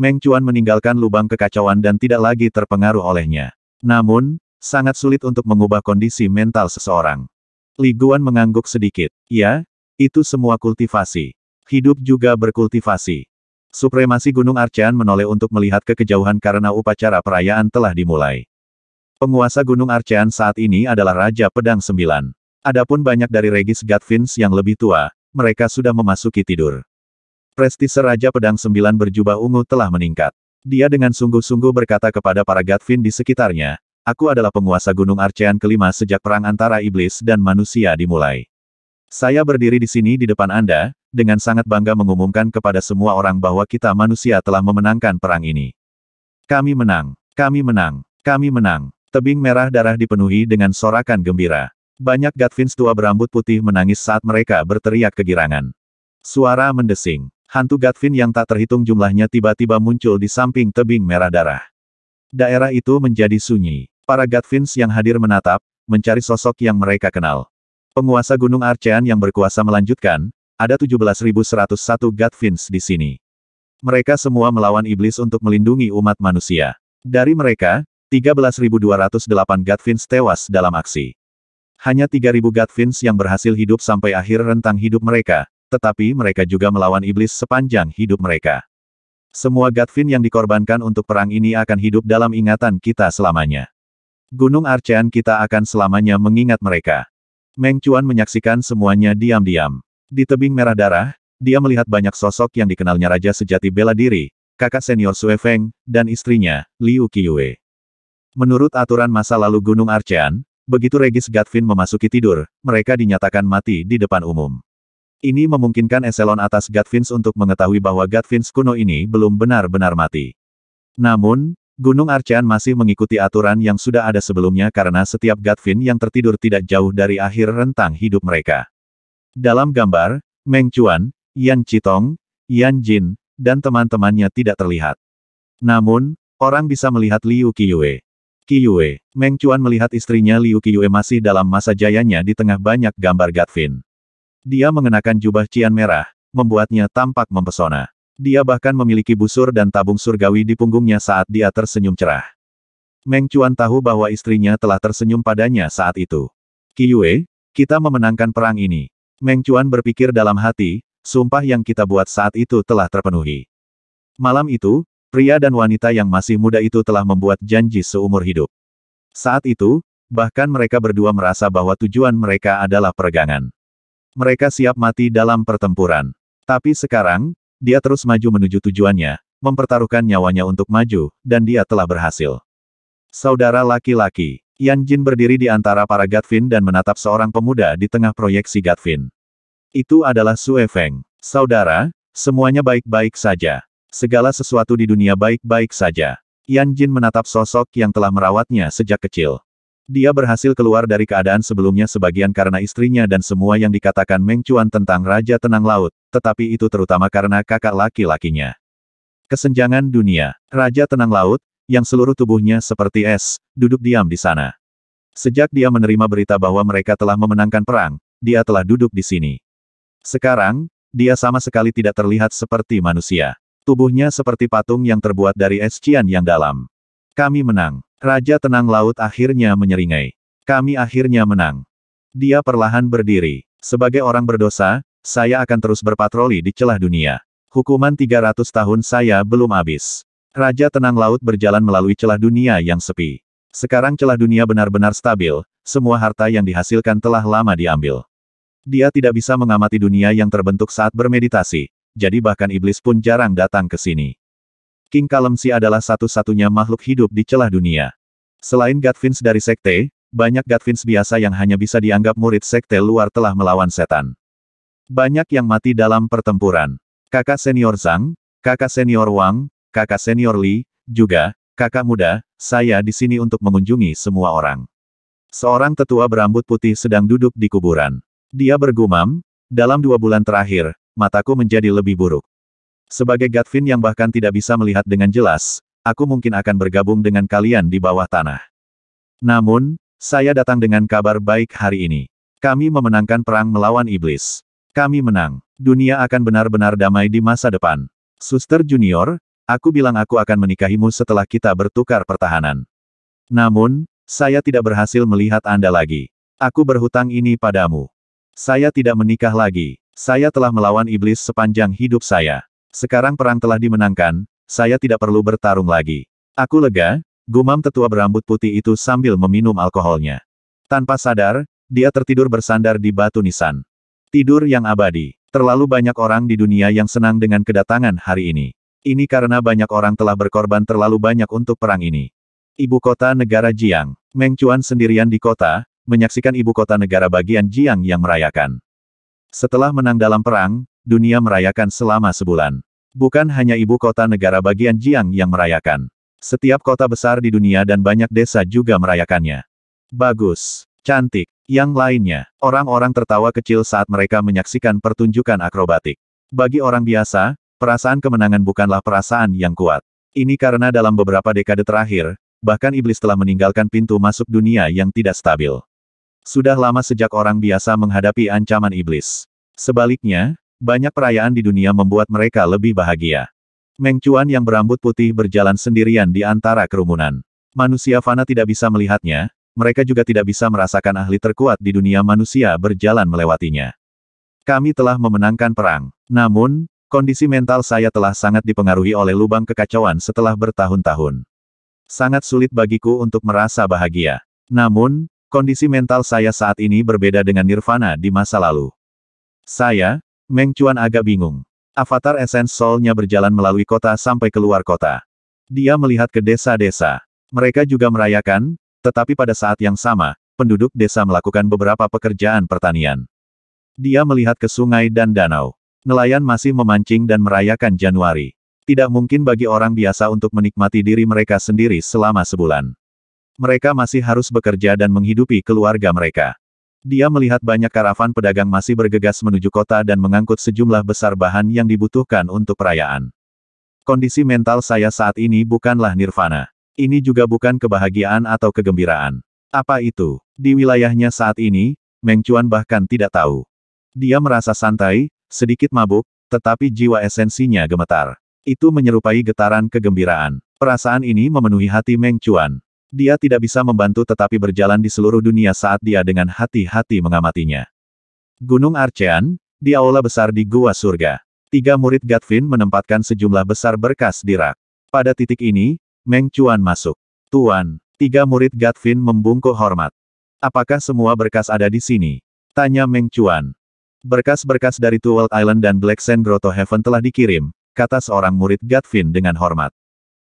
Meng Chuan meninggalkan lubang kekacauan dan tidak lagi terpengaruh olehnya. Namun, sangat sulit untuk mengubah kondisi mental seseorang. Li Guan mengangguk sedikit. Ya, itu semua kultivasi. Hidup juga berkultivasi. Supremasi Gunung Arcean menoleh untuk melihat ke kejauhan karena upacara perayaan telah dimulai. Penguasa Gunung Arcean saat ini adalah Raja Pedang Sembilan. Adapun banyak dari Regis Gatvins yang lebih tua, mereka sudah memasuki tidur. Prestise Raja Pedang Sembilan berjubah ungu telah meningkat. Dia dengan sungguh-sungguh berkata kepada para Gatvin di sekitarnya, Aku adalah penguasa Gunung Arcean kelima sejak perang antara iblis dan manusia dimulai. Saya berdiri di sini di depan Anda, dengan sangat bangga mengumumkan kepada semua orang bahwa kita manusia telah memenangkan perang ini. Kami menang, kami menang, kami menang. Tebing merah darah dipenuhi dengan sorakan gembira. Banyak Gatvins tua berambut putih menangis saat mereka berteriak kegirangan. Suara mendesing. Hantu Gatvin yang tak terhitung jumlahnya tiba-tiba muncul di samping tebing merah darah. Daerah itu menjadi sunyi. Para Gatvins yang hadir menatap, mencari sosok yang mereka kenal. Penguasa Gunung Arcean yang berkuasa melanjutkan, ada 17.101 Godfins di sini. Mereka semua melawan iblis untuk melindungi umat manusia. Dari mereka, 13.208 Godfins tewas dalam aksi. Hanya 3.000 Godfins yang berhasil hidup sampai akhir rentang hidup mereka, tetapi mereka juga melawan iblis sepanjang hidup mereka. Semua Godfin yang dikorbankan untuk perang ini akan hidup dalam ingatan kita selamanya. Gunung Arcean kita akan selamanya mengingat mereka. Meng Chuan menyaksikan semuanya diam-diam. Di tebing merah darah, dia melihat banyak sosok yang dikenalnya raja sejati bela diri, kakak senior Sue Feng, dan istrinya, Liu Qiyue. Menurut aturan masa lalu Gunung Archean, begitu Regis Gatvin memasuki tidur, mereka dinyatakan mati di depan umum. Ini memungkinkan eselon atas Gatvins untuk mengetahui bahwa Gatvins kuno ini belum benar-benar mati. Namun, Gunung Archean masih mengikuti aturan yang sudah ada sebelumnya karena setiap Gatvin yang tertidur tidak jauh dari akhir rentang hidup mereka. Dalam gambar, Meng Chuan, Yan Chitong, Yan Jin, dan teman-temannya tidak terlihat. Namun, orang bisa melihat Liu Qiyue. Qiyue, Meng Chuan melihat istrinya Liu Qiyue masih dalam masa jayanya di tengah banyak gambar Gatvin. Dia mengenakan jubah cian merah, membuatnya tampak mempesona. Dia bahkan memiliki busur dan tabung surgawi di punggungnya saat dia tersenyum cerah. Meng Chuan tahu bahwa istrinya telah tersenyum padanya saat itu. Qiyue, kita memenangkan perang ini. Meng Chuan berpikir dalam hati, sumpah yang kita buat saat itu telah terpenuhi. Malam itu, pria dan wanita yang masih muda itu telah membuat janji seumur hidup. Saat itu, bahkan mereka berdua merasa bahwa tujuan mereka adalah peregangan. Mereka siap mati dalam pertempuran. Tapi sekarang, dia terus maju menuju tujuannya, mempertaruhkan nyawanya untuk maju, dan dia telah berhasil. Saudara laki-laki, Yan Jin berdiri di antara para Gatvin dan menatap seorang pemuda di tengah proyeksi Gatvin. Itu adalah Sue Feng. Saudara, semuanya baik-baik saja. Segala sesuatu di dunia baik-baik saja. Yan Jin menatap sosok yang telah merawatnya sejak kecil. Dia berhasil keluar dari keadaan sebelumnya sebagian karena istrinya dan semua yang dikatakan Meng Chuan tentang Raja Tenang Laut, tetapi itu terutama karena kakak laki-lakinya. Kesenjangan dunia. Raja Tenang Laut, yang seluruh tubuhnya seperti es, duduk diam di sana. Sejak dia menerima berita bahwa mereka telah memenangkan perang, dia telah duduk di sini. Sekarang, dia sama sekali tidak terlihat seperti manusia. Tubuhnya seperti patung yang terbuat dari es cian yang dalam. Kami menang. Raja Tenang Laut akhirnya menyeringai. Kami akhirnya menang. Dia perlahan berdiri. Sebagai orang berdosa, saya akan terus berpatroli di celah dunia. Hukuman 300 tahun saya belum habis. Raja Tenang Laut berjalan melalui celah dunia yang sepi. Sekarang celah dunia benar-benar stabil, semua harta yang dihasilkan telah lama diambil. Dia tidak bisa mengamati dunia yang terbentuk saat bermeditasi, jadi bahkan iblis pun jarang datang ke sini. King Kalemsi adalah satu-satunya makhluk hidup di celah dunia. Selain Gatvins dari sekte, banyak Gatvins biasa yang hanya bisa dianggap murid sekte luar telah melawan setan. Banyak yang mati dalam pertempuran. Kakak senior Zhang, kakak senior Wang, kakak senior Li, juga, kakak muda, saya di sini untuk mengunjungi semua orang. Seorang tetua berambut putih sedang duduk di kuburan. Dia bergumam, dalam dua bulan terakhir, mataku menjadi lebih buruk. Sebagai Gatvin yang bahkan tidak bisa melihat dengan jelas, aku mungkin akan bergabung dengan kalian di bawah tanah. Namun, saya datang dengan kabar baik hari ini. Kami memenangkan perang melawan iblis. Kami menang. Dunia akan benar-benar damai di masa depan. Suster Junior, Aku bilang aku akan menikahimu setelah kita bertukar pertahanan. Namun, saya tidak berhasil melihat Anda lagi. Aku berhutang ini padamu. Saya tidak menikah lagi. Saya telah melawan iblis sepanjang hidup saya. Sekarang perang telah dimenangkan, saya tidak perlu bertarung lagi. Aku lega, gumam tetua berambut putih itu sambil meminum alkoholnya. Tanpa sadar, dia tertidur bersandar di batu nisan. Tidur yang abadi. Terlalu banyak orang di dunia yang senang dengan kedatangan hari ini. Ini karena banyak orang telah berkorban terlalu banyak untuk perang ini. Ibu kota negara Jiang. Meng Chuan sendirian di kota, menyaksikan ibu kota negara bagian Jiang yang merayakan. Setelah menang dalam perang, dunia merayakan selama sebulan. Bukan hanya ibu kota negara bagian Jiang yang merayakan. Setiap kota besar di dunia dan banyak desa juga merayakannya. Bagus, cantik, yang lainnya. Orang-orang tertawa kecil saat mereka menyaksikan pertunjukan akrobatik. Bagi orang biasa, Perasaan kemenangan bukanlah perasaan yang kuat. Ini karena dalam beberapa dekade terakhir, bahkan iblis telah meninggalkan pintu masuk dunia yang tidak stabil. Sudah lama sejak orang biasa menghadapi ancaman iblis. Sebaliknya, banyak perayaan di dunia membuat mereka lebih bahagia. Mengcuan yang berambut putih berjalan sendirian di antara kerumunan. Manusia fana tidak bisa melihatnya, mereka juga tidak bisa merasakan ahli terkuat di dunia manusia berjalan melewatinya. Kami telah memenangkan perang. Namun, Kondisi mental saya telah sangat dipengaruhi oleh lubang kekacauan setelah bertahun-tahun. Sangat sulit bagiku untuk merasa bahagia. Namun, kondisi mental saya saat ini berbeda dengan Nirvana di masa lalu. Saya, Meng Chuan agak bingung. Avatar Essence soul berjalan melalui kota sampai keluar kota. Dia melihat ke desa-desa. Mereka juga merayakan, tetapi pada saat yang sama, penduduk desa melakukan beberapa pekerjaan pertanian. Dia melihat ke sungai dan danau nelayan masih memancing dan merayakan Januari. Tidak mungkin bagi orang biasa untuk menikmati diri mereka sendiri selama sebulan. Mereka masih harus bekerja dan menghidupi keluarga mereka. Dia melihat banyak karavan pedagang masih bergegas menuju kota dan mengangkut sejumlah besar bahan yang dibutuhkan untuk perayaan. Kondisi mental saya saat ini bukanlah nirvana. Ini juga bukan kebahagiaan atau kegembiraan. Apa itu? Di wilayahnya saat ini, Meng Chuan bahkan tidak tahu. Dia merasa santai, Sedikit mabuk, tetapi jiwa esensinya gemetar. Itu menyerupai getaran kegembiraan. Perasaan ini memenuhi hati Meng Chuan. Dia tidak bisa membantu tetapi berjalan di seluruh dunia saat dia dengan hati-hati mengamatinya. Gunung Archean, di aula besar di Gua Surga. Tiga murid Gatvin menempatkan sejumlah besar berkas di rak. Pada titik ini, Meng Chuan masuk. Tuan, tiga murid Gatvin membungkuk hormat. Apakah semua berkas ada di sini? Tanya Meng Chuan. Berkas-berkas dari World Island dan Black Sand Grotto Heaven telah dikirim, kata seorang murid Gatvin dengan hormat.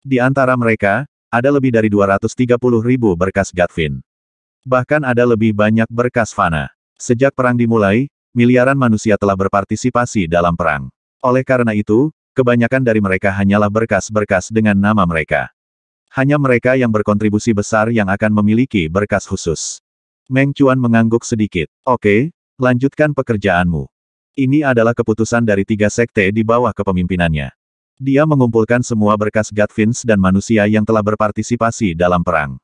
Di antara mereka, ada lebih dari 230 ribu berkas Gatvin. Bahkan ada lebih banyak berkas Fana. Sejak perang dimulai, miliaran manusia telah berpartisipasi dalam perang. Oleh karena itu, kebanyakan dari mereka hanyalah berkas-berkas dengan nama mereka. Hanya mereka yang berkontribusi besar yang akan memiliki berkas khusus. Meng Chuan mengangguk sedikit. Oke, Lanjutkan pekerjaanmu. Ini adalah keputusan dari tiga sekte di bawah kepemimpinannya. Dia mengumpulkan semua berkas Gatvins dan manusia yang telah berpartisipasi dalam perang.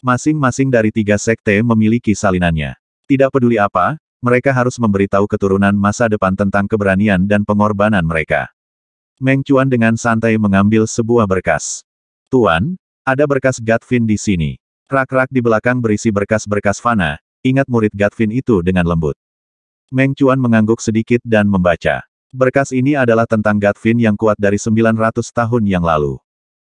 Masing-masing dari tiga sekte memiliki salinannya. Tidak peduli apa, mereka harus memberitahu keturunan masa depan tentang keberanian dan pengorbanan mereka. Meng Chuan dengan santai mengambil sebuah berkas. Tuan, ada berkas Gatvin di sini. Rak-rak di belakang berisi berkas-berkas fana, ingat murid Gatvin itu dengan lembut. Meng Chuan mengangguk sedikit dan membaca. Berkas ini adalah tentang Gatvin yang kuat dari 900 tahun yang lalu.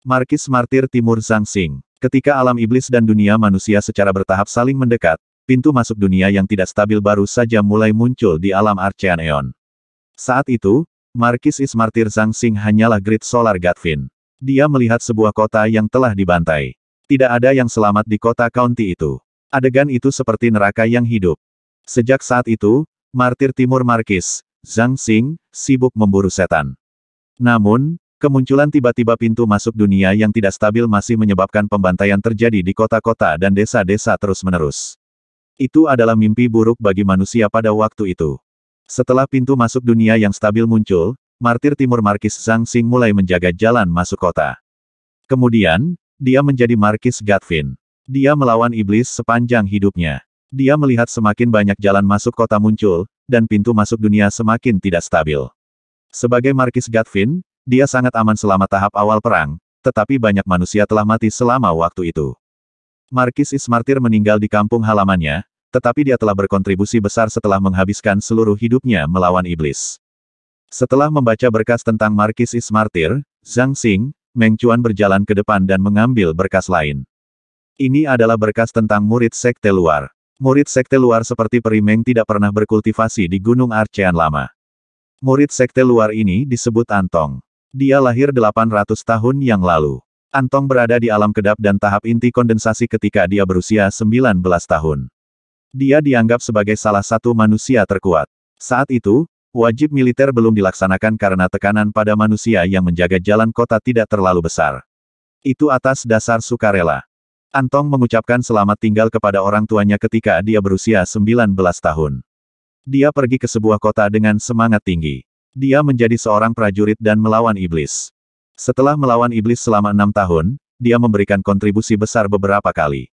Markis Martir Timur Zhang Xing. Ketika alam iblis dan dunia manusia secara bertahap saling mendekat, pintu masuk dunia yang tidak stabil baru saja mulai muncul di alam Archean Eon. Saat itu, Markis Ismartir Zhang Xing hanyalah grid solar Gatvin. Dia melihat sebuah kota yang telah dibantai. Tidak ada yang selamat di kota county itu. Adegan itu seperti neraka yang hidup. Sejak saat itu, Martir Timur Markis, Zhang Xing, sibuk memburu setan. Namun, kemunculan tiba-tiba pintu masuk dunia yang tidak stabil masih menyebabkan pembantaian terjadi di kota-kota dan desa-desa terus-menerus. Itu adalah mimpi buruk bagi manusia pada waktu itu. Setelah pintu masuk dunia yang stabil muncul, Martir Timur Markis Zhang Xing mulai menjaga jalan masuk kota. Kemudian, dia menjadi Markis Gatvin. Dia melawan iblis sepanjang hidupnya. Dia melihat semakin banyak jalan masuk kota muncul, dan pintu masuk dunia semakin tidak stabil. Sebagai Markis Gatvin, dia sangat aman selama tahap awal perang, tetapi banyak manusia telah mati selama waktu itu. Markis Ismartir meninggal di kampung halamannya, tetapi dia telah berkontribusi besar setelah menghabiskan seluruh hidupnya melawan iblis. Setelah membaca berkas tentang Markis Ismartir, Zhang Xing, Meng Chuan berjalan ke depan dan mengambil berkas lain. Ini adalah berkas tentang murid sekte luar. Murid sekte luar seperti Perimeng tidak pernah berkultivasi di Gunung Arcean lama. Murid sekte luar ini disebut Antong. Dia lahir 800 tahun yang lalu. Antong berada di alam kedap dan tahap inti kondensasi ketika dia berusia 19 tahun. Dia dianggap sebagai salah satu manusia terkuat. Saat itu, wajib militer belum dilaksanakan karena tekanan pada manusia yang menjaga jalan kota tidak terlalu besar. Itu atas dasar sukarela. Antong mengucapkan selamat tinggal kepada orang tuanya ketika dia berusia 19 tahun. Dia pergi ke sebuah kota dengan semangat tinggi. Dia menjadi seorang prajurit dan melawan iblis. Setelah melawan iblis selama enam tahun, dia memberikan kontribusi besar beberapa kali.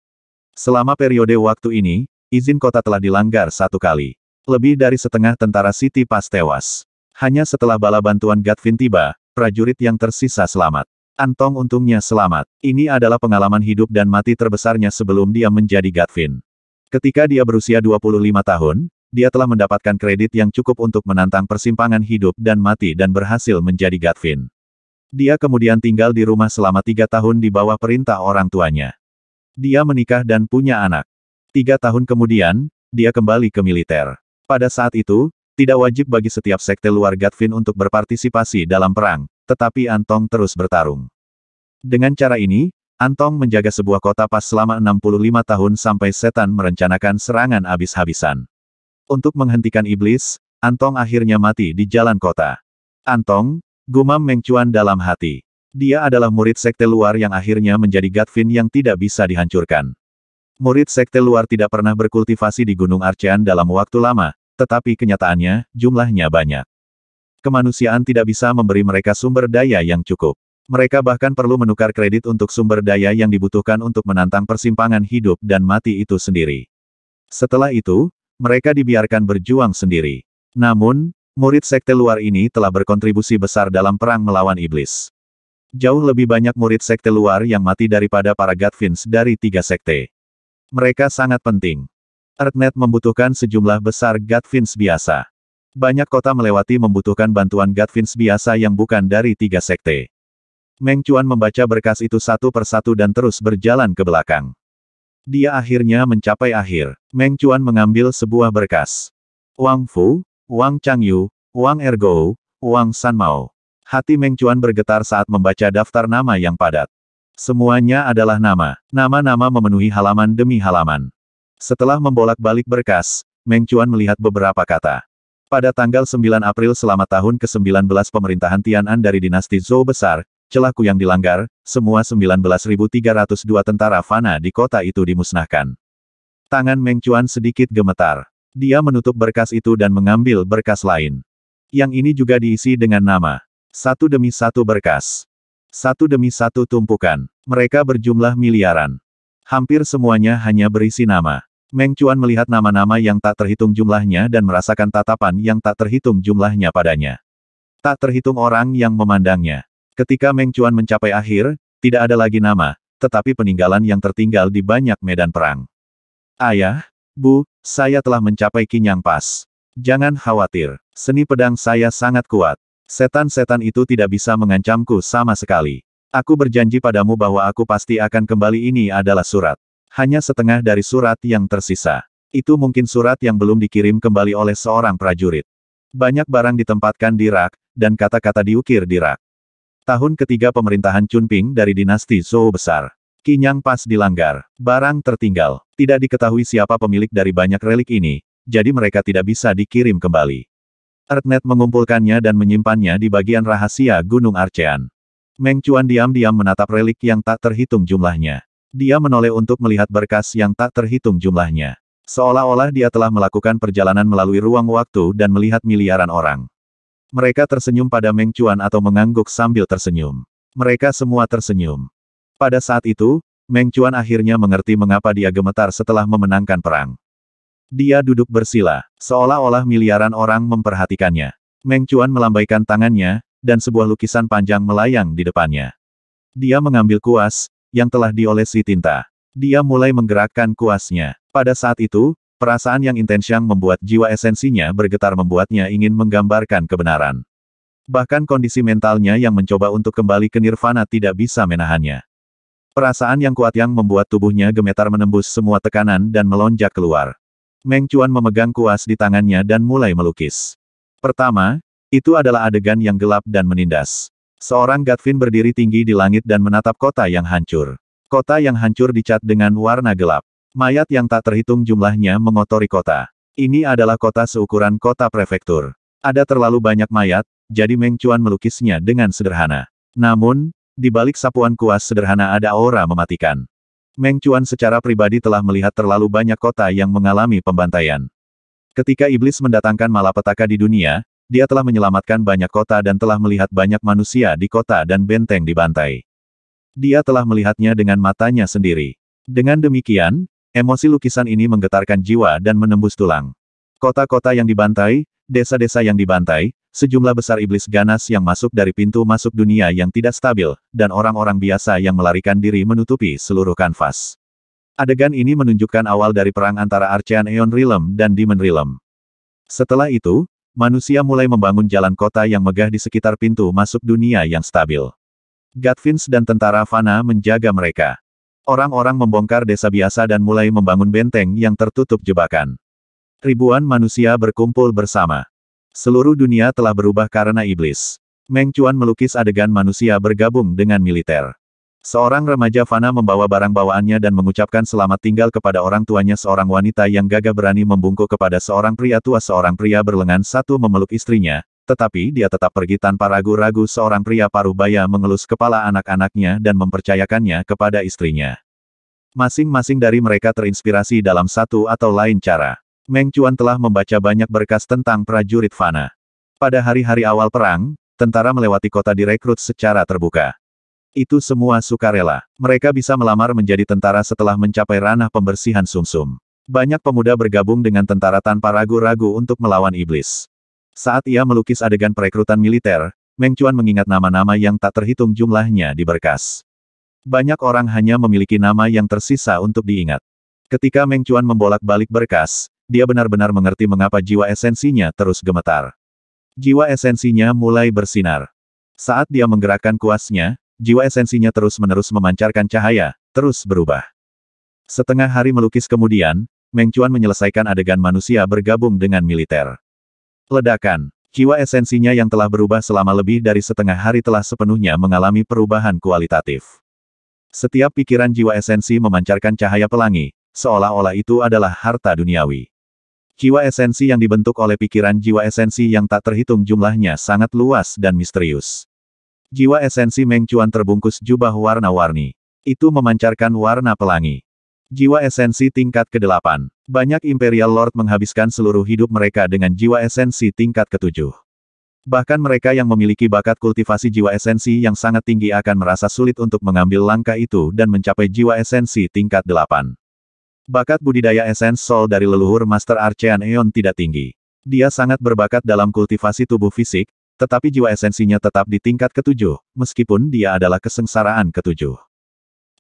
Selama periode waktu ini, izin kota telah dilanggar satu kali. Lebih dari setengah tentara Siti pas tewas. Hanya setelah bala bantuan Gatvin tiba, prajurit yang tersisa selamat. Antong untungnya selamat. Ini adalah pengalaman hidup dan mati terbesarnya sebelum dia menjadi Gatvin. Ketika dia berusia 25 tahun, dia telah mendapatkan kredit yang cukup untuk menantang persimpangan hidup dan mati dan berhasil menjadi Gatvin. Dia kemudian tinggal di rumah selama tiga tahun di bawah perintah orang tuanya. Dia menikah dan punya anak. Tiga tahun kemudian, dia kembali ke militer. Pada saat itu, tidak wajib bagi setiap sekte luar Gatvin untuk berpartisipasi dalam perang, tetapi Antong terus bertarung. Dengan cara ini, Antong menjaga sebuah kota pas selama 65 tahun sampai setan merencanakan serangan habis habisan Untuk menghentikan iblis, Antong akhirnya mati di jalan kota. Antong, gumam Mengcuan dalam hati. Dia adalah murid sekte luar yang akhirnya menjadi Gatvin yang tidak bisa dihancurkan. Murid sekte luar tidak pernah berkultivasi di Gunung Archean dalam waktu lama, tetapi kenyataannya, jumlahnya banyak. Kemanusiaan tidak bisa memberi mereka sumber daya yang cukup. Mereka bahkan perlu menukar kredit untuk sumber daya yang dibutuhkan untuk menantang persimpangan hidup dan mati itu sendiri. Setelah itu, mereka dibiarkan berjuang sendiri. Namun, murid sekte luar ini telah berkontribusi besar dalam perang melawan iblis. Jauh lebih banyak murid sekte luar yang mati daripada para Godfins dari tiga sekte. Mereka sangat penting. Earthnet membutuhkan sejumlah besar Godfins biasa. Banyak kota melewati membutuhkan bantuan Gatvins biasa yang bukan dari tiga sekte. Meng Chuan membaca berkas itu satu persatu dan terus berjalan ke belakang. Dia akhirnya mencapai akhir. Meng Chuan mengambil sebuah berkas. Wang Fu, Wang Changyu, Wang Ergo, Wang San Mao. Hati Meng Chuan bergetar saat membaca daftar nama yang padat. Semuanya adalah nama. Nama-nama memenuhi halaman demi halaman. Setelah membolak-balik berkas, Meng Chuan melihat beberapa kata. Pada tanggal 9 April selama tahun ke-19 pemerintahan Tianan dari dinasti Zhou besar, celaku yang dilanggar, semua 19.302 tentara Fana di kota itu dimusnahkan. Tangan Meng Chuan sedikit gemetar. Dia menutup berkas itu dan mengambil berkas lain. Yang ini juga diisi dengan nama. Satu demi satu berkas. Satu demi satu tumpukan. Mereka berjumlah miliaran. Hampir semuanya hanya berisi nama. Meng Chuan melihat nama-nama yang tak terhitung jumlahnya dan merasakan tatapan yang tak terhitung jumlahnya padanya. Tak terhitung orang yang memandangnya. Ketika Meng Chuan mencapai akhir, tidak ada lagi nama, tetapi peninggalan yang tertinggal di banyak medan perang. Ayah, Bu, saya telah mencapai kinyang pas. Jangan khawatir, seni pedang saya sangat kuat. Setan-setan itu tidak bisa mengancamku sama sekali. Aku berjanji padamu bahwa aku pasti akan kembali ini adalah surat. Hanya setengah dari surat yang tersisa. Itu mungkin surat yang belum dikirim kembali oleh seorang prajurit. Banyak barang ditempatkan di rak, dan kata-kata diukir di rak. Tahun ketiga pemerintahan Chunping dari dinasti Zhou besar. Kinyang pas dilanggar. Barang tertinggal. Tidak diketahui siapa pemilik dari banyak relik ini, jadi mereka tidak bisa dikirim kembali. Earthnet mengumpulkannya dan menyimpannya di bagian rahasia Gunung Archean. Meng diam-diam menatap relik yang tak terhitung jumlahnya. Dia menoleh untuk melihat berkas yang tak terhitung jumlahnya. Seolah-olah dia telah melakukan perjalanan melalui ruang waktu dan melihat miliaran orang. Mereka tersenyum pada Meng Chuan atau mengangguk sambil tersenyum. Mereka semua tersenyum. Pada saat itu, Meng Chuan akhirnya mengerti mengapa dia gemetar setelah memenangkan perang. Dia duduk bersila, seolah-olah miliaran orang memperhatikannya. Meng Chuan melambaikan tangannya, dan sebuah lukisan panjang melayang di depannya. Dia mengambil kuas, yang telah diolesi tinta. Dia mulai menggerakkan kuasnya. Pada saat itu, perasaan yang intens yang membuat jiwa esensinya bergetar membuatnya ingin menggambarkan kebenaran. Bahkan kondisi mentalnya yang mencoba untuk kembali ke nirvana tidak bisa menahannya. Perasaan yang kuat yang membuat tubuhnya gemetar menembus semua tekanan dan melonjak keluar. Meng Chuan memegang kuas di tangannya dan mulai melukis. Pertama, itu adalah adegan yang gelap dan menindas. Seorang Gatvin berdiri tinggi di langit dan menatap kota yang hancur. Kota yang hancur dicat dengan warna gelap. Mayat yang tak terhitung jumlahnya mengotori kota. Ini adalah kota seukuran kota prefektur. Ada terlalu banyak mayat, jadi Meng Chuan melukisnya dengan sederhana. Namun, di balik sapuan kuas sederhana ada aura mematikan. Meng Chuan secara pribadi telah melihat terlalu banyak kota yang mengalami pembantaian. Ketika iblis mendatangkan malapetaka di dunia, dia telah menyelamatkan banyak kota dan telah melihat banyak manusia di kota dan benteng dibantai. Dia telah melihatnya dengan matanya sendiri. Dengan demikian, emosi lukisan ini menggetarkan jiwa dan menembus tulang. Kota-kota yang dibantai, desa-desa yang dibantai, sejumlah besar iblis ganas yang masuk dari pintu masuk dunia yang tidak stabil, dan orang-orang biasa yang melarikan diri menutupi seluruh kanvas. Adegan ini menunjukkan awal dari perang antara Archean Eon Realm dan Demon Realm. Setelah itu, manusia mulai membangun jalan kota yang megah di sekitar pintu masuk dunia yang stabil. Gatvins dan tentara Fana menjaga mereka. Orang-orang membongkar desa biasa dan mulai membangun benteng yang tertutup jebakan. Ribuan manusia berkumpul bersama. Seluruh dunia telah berubah karena iblis. Meng melukis adegan manusia bergabung dengan militer. Seorang remaja fana membawa barang bawaannya dan mengucapkan selamat tinggal kepada orang tuanya seorang wanita yang gagah berani membungkuk kepada seorang pria tua seorang pria berlengan satu memeluk istrinya, tetapi dia tetap pergi tanpa ragu-ragu seorang pria paruh baya mengelus kepala anak-anaknya dan mempercayakannya kepada istrinya. Masing-masing dari mereka terinspirasi dalam satu atau lain cara. Meng Chuan telah membaca banyak berkas tentang prajurit fana. Pada hari-hari awal perang, tentara melewati kota direkrut secara terbuka. Itu semua sukarela. Mereka bisa melamar menjadi tentara setelah mencapai ranah pembersihan sumsum. -sum. Banyak pemuda bergabung dengan tentara tanpa ragu-ragu untuk melawan iblis. Saat ia melukis adegan perekrutan militer, Meng Chuan mengingat nama-nama yang tak terhitung jumlahnya di berkas. Banyak orang hanya memiliki nama yang tersisa untuk diingat. Ketika Meng Chuan membolak-balik berkas, dia benar-benar mengerti mengapa jiwa esensinya terus gemetar. Jiwa esensinya mulai bersinar. Saat dia menggerakkan kuasnya, jiwa esensinya terus-menerus memancarkan cahaya, terus berubah. Setengah hari melukis kemudian, Meng Chuan menyelesaikan adegan manusia bergabung dengan militer. Ledakan, jiwa esensinya yang telah berubah selama lebih dari setengah hari telah sepenuhnya mengalami perubahan kualitatif. Setiap pikiran jiwa esensi memancarkan cahaya pelangi, seolah-olah itu adalah harta duniawi. Jiwa esensi yang dibentuk oleh pikiran jiwa esensi yang tak terhitung jumlahnya sangat luas dan misterius. Jiwa esensi Meng terbungkus jubah warna-warni. Itu memancarkan warna pelangi. Jiwa esensi tingkat ke-8. Banyak Imperial Lord menghabiskan seluruh hidup mereka dengan jiwa esensi tingkat ke-7. Bahkan mereka yang memiliki bakat kultivasi jiwa esensi yang sangat tinggi akan merasa sulit untuk mengambil langkah itu dan mencapai jiwa esensi tingkat 8. Bakat budidaya esens Sol dari leluhur Master Archean Eon tidak tinggi. Dia sangat berbakat dalam kultivasi tubuh fisik, tetapi jiwa esensinya tetap di tingkat ketujuh, meskipun dia adalah kesengsaraan ketujuh.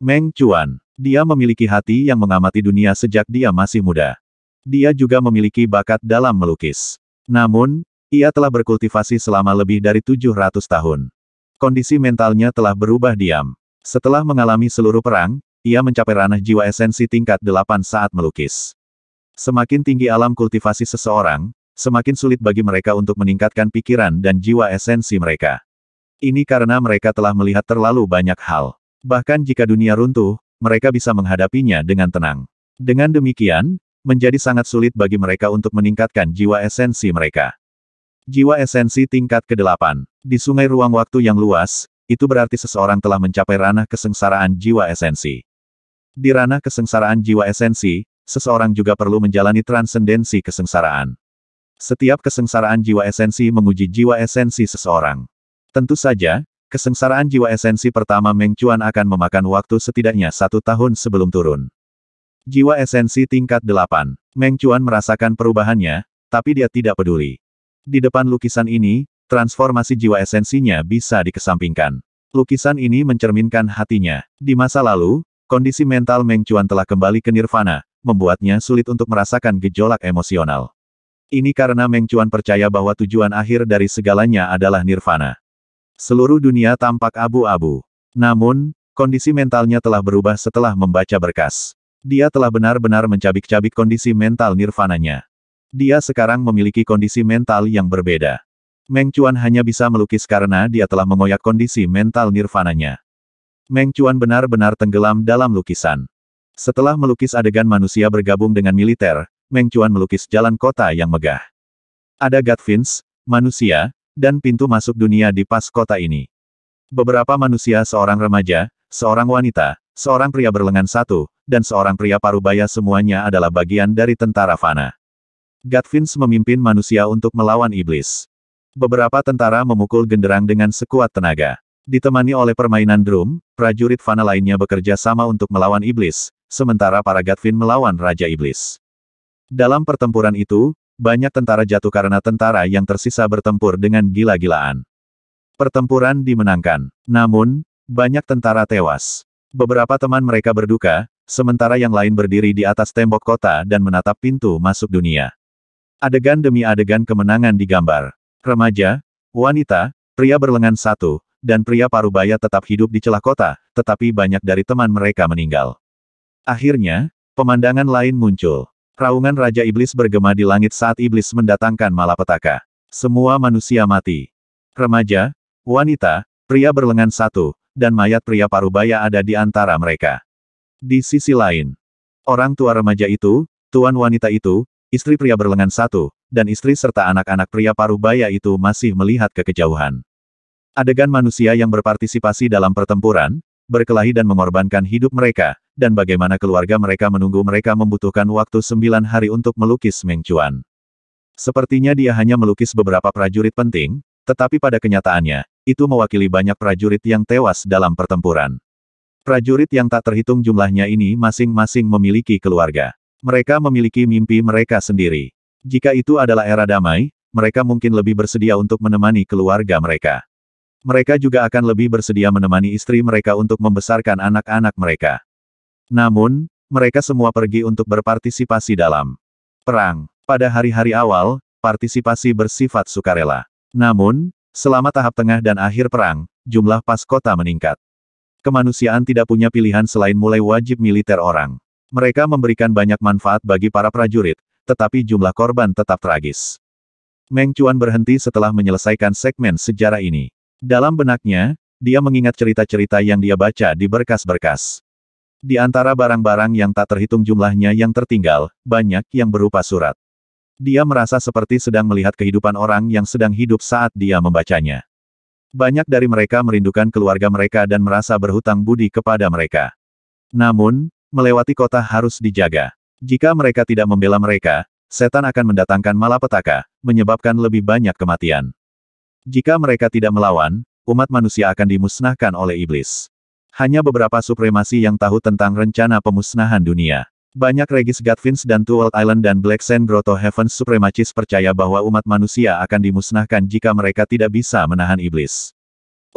Meng Chuan. Dia memiliki hati yang mengamati dunia sejak dia masih muda. Dia juga memiliki bakat dalam melukis. Namun, ia telah berkultivasi selama lebih dari 700 tahun. Kondisi mentalnya telah berubah diam. Setelah mengalami seluruh perang, ia mencapai ranah jiwa esensi tingkat 8 saat melukis. Semakin tinggi alam kultivasi seseorang, semakin sulit bagi mereka untuk meningkatkan pikiran dan jiwa esensi mereka. Ini karena mereka telah melihat terlalu banyak hal. Bahkan jika dunia runtuh, mereka bisa menghadapinya dengan tenang. Dengan demikian, menjadi sangat sulit bagi mereka untuk meningkatkan jiwa esensi mereka. Jiwa esensi tingkat ke-8. Di sungai ruang waktu yang luas, itu berarti seseorang telah mencapai ranah kesengsaraan jiwa esensi. Di ranah kesengsaraan jiwa esensi, seseorang juga perlu menjalani transendensi kesengsaraan. Setiap kesengsaraan jiwa esensi menguji jiwa esensi seseorang. Tentu saja, kesengsaraan jiwa esensi pertama Meng Chuan akan memakan waktu setidaknya satu tahun sebelum turun. Jiwa esensi tingkat 8. Meng Chuan merasakan perubahannya, tapi dia tidak peduli. Di depan lukisan ini, transformasi jiwa esensinya bisa dikesampingkan. Lukisan ini mencerminkan hatinya. Di masa lalu, kondisi mental Meng Chuan telah kembali ke nirvana, membuatnya sulit untuk merasakan gejolak emosional. Ini karena Meng Chuan percaya bahwa tujuan akhir dari segalanya adalah nirvana. Seluruh dunia tampak abu-abu. Namun, kondisi mentalnya telah berubah setelah membaca berkas. Dia telah benar-benar mencabik-cabik kondisi mental nirvananya. Dia sekarang memiliki kondisi mental yang berbeda. Meng Chuan hanya bisa melukis karena dia telah mengoyak kondisi mental nirvananya. Meng Chuan benar-benar tenggelam dalam lukisan. Setelah melukis adegan manusia bergabung dengan militer, Meng Chuan melukis jalan kota yang megah. Ada Gatvins, manusia, dan pintu masuk dunia di pas kota ini. Beberapa manusia seorang remaja, seorang wanita, seorang pria berlengan satu, dan seorang pria parubaya semuanya adalah bagian dari tentara Fana. Gatvins memimpin manusia untuk melawan iblis. Beberapa tentara memukul genderang dengan sekuat tenaga. Ditemani oleh permainan drum, prajurit Fana lainnya bekerja sama untuk melawan iblis, sementara para Gatvin melawan Raja Iblis. Dalam pertempuran itu, banyak tentara jatuh karena tentara yang tersisa bertempur dengan gila-gilaan. Pertempuran dimenangkan. Namun, banyak tentara tewas. Beberapa teman mereka berduka, sementara yang lain berdiri di atas tembok kota dan menatap pintu masuk dunia. Adegan demi adegan kemenangan digambar. Remaja, wanita, pria berlengan satu, dan pria parubaya tetap hidup di celah kota, tetapi banyak dari teman mereka meninggal. Akhirnya, pemandangan lain muncul. Raungan Raja Iblis bergema di langit saat Iblis mendatangkan malapetaka. Semua manusia mati. Remaja, wanita, pria berlengan satu, dan mayat pria parubaya ada di antara mereka. Di sisi lain, orang tua remaja itu, tuan wanita itu, istri pria berlengan satu, dan istri serta anak-anak pria parubaya itu masih melihat ke kejauhan. Adegan manusia yang berpartisipasi dalam pertempuran, berkelahi dan mengorbankan hidup mereka, dan bagaimana keluarga mereka menunggu mereka membutuhkan waktu sembilan hari untuk melukis Meng Chuan. Sepertinya dia hanya melukis beberapa prajurit penting, tetapi pada kenyataannya, itu mewakili banyak prajurit yang tewas dalam pertempuran. Prajurit yang tak terhitung jumlahnya ini masing-masing memiliki keluarga. Mereka memiliki mimpi mereka sendiri. Jika itu adalah era damai, mereka mungkin lebih bersedia untuk menemani keluarga mereka. Mereka juga akan lebih bersedia menemani istri mereka untuk membesarkan anak-anak mereka. Namun, mereka semua pergi untuk berpartisipasi dalam perang. Pada hari-hari awal, partisipasi bersifat sukarela. Namun, selama tahap tengah dan akhir perang, jumlah pas kota meningkat. Kemanusiaan tidak punya pilihan selain mulai wajib militer orang. Mereka memberikan banyak manfaat bagi para prajurit, tetapi jumlah korban tetap tragis. Meng Cuan berhenti setelah menyelesaikan segmen sejarah ini. Dalam benaknya, dia mengingat cerita-cerita yang dia baca di berkas-berkas. Di antara barang-barang yang tak terhitung jumlahnya yang tertinggal, banyak yang berupa surat. Dia merasa seperti sedang melihat kehidupan orang yang sedang hidup saat dia membacanya. Banyak dari mereka merindukan keluarga mereka dan merasa berhutang budi kepada mereka. Namun, melewati kota harus dijaga. Jika mereka tidak membela mereka, setan akan mendatangkan malapetaka, menyebabkan lebih banyak kematian. Jika mereka tidak melawan, umat manusia akan dimusnahkan oleh iblis. Hanya beberapa supremasi yang tahu tentang rencana pemusnahan dunia. Banyak Regis Gatvins dan Two Old Island dan Black Sand Grotto Heaven Supremacis percaya bahwa umat manusia akan dimusnahkan jika mereka tidak bisa menahan iblis.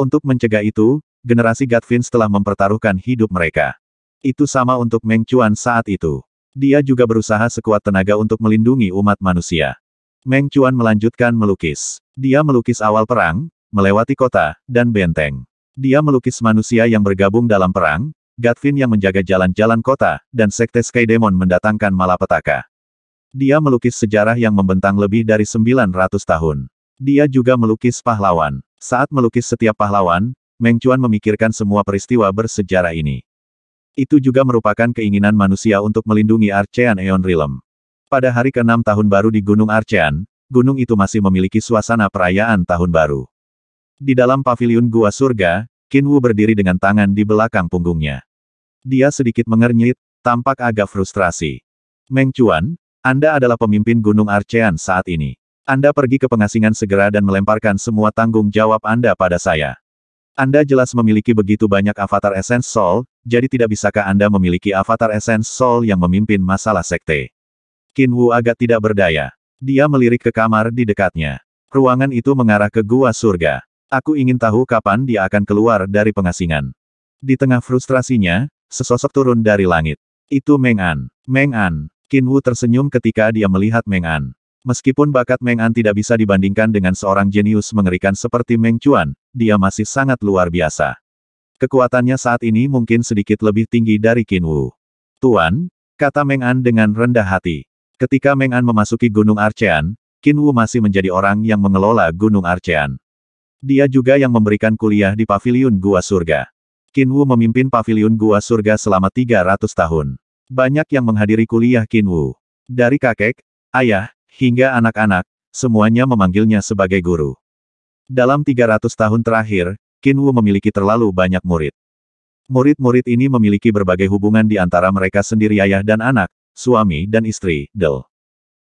Untuk mencegah itu, generasi Gatvins telah mempertaruhkan hidup mereka. Itu sama untuk Meng Chuan saat itu. Dia juga berusaha sekuat tenaga untuk melindungi umat manusia. Meng Chuan melanjutkan melukis. Dia melukis awal perang, melewati kota, dan benteng. Dia melukis manusia yang bergabung dalam perang, Gatvin yang menjaga jalan-jalan kota, dan Sekte Sky Demon mendatangkan malapetaka. Dia melukis sejarah yang membentang lebih dari 900 tahun. Dia juga melukis pahlawan. Saat melukis setiap pahlawan, Meng Chuan memikirkan semua peristiwa bersejarah ini. Itu juga merupakan keinginan manusia untuk melindungi Archean Eon Realm. Pada hari ke-6 tahun baru di Gunung Archean, gunung itu masih memiliki suasana perayaan tahun baru. Di dalam paviliun gua surga, Kinwu berdiri dengan tangan di belakang punggungnya. Dia sedikit mengernyit, tampak agak frustrasi. Meng Chuan, Anda adalah pemimpin Gunung Arcean saat ini. Anda pergi ke pengasingan segera dan melemparkan semua tanggung jawab Anda pada saya. Anda jelas memiliki begitu banyak avatar Essence Soul, jadi tidak bisakah Anda memiliki avatar Essence Soul yang memimpin masalah sekte? Qin Wu agak tidak berdaya. Dia melirik ke kamar di dekatnya. Ruangan itu mengarah ke gua surga. Aku ingin tahu kapan dia akan keluar dari pengasingan. Di tengah frustrasinya, sesosok turun dari langit. Itu Meng An. Meng An. Qin Wu tersenyum ketika dia melihat Meng An. Meskipun bakat Meng An tidak bisa dibandingkan dengan seorang jenius mengerikan seperti Meng Chuan, dia masih sangat luar biasa. Kekuatannya saat ini mungkin sedikit lebih tinggi dari Qin Wu. Tuan, kata Meng An dengan rendah hati. Ketika Meng An memasuki Gunung Archean, Qin Wu masih menjadi orang yang mengelola Gunung Archean. Dia juga yang memberikan kuliah di Paviliun Gua Surga. Qin Wu memimpin Paviliun Gua Surga selama 300 tahun. Banyak yang menghadiri kuliah Qin Wu. Dari kakek, ayah, hingga anak-anak, semuanya memanggilnya sebagai guru. Dalam 300 tahun terakhir, Qin Wu memiliki terlalu banyak murid. Murid-murid ini memiliki berbagai hubungan di antara mereka sendiri ayah dan anak, suami dan istri, Del.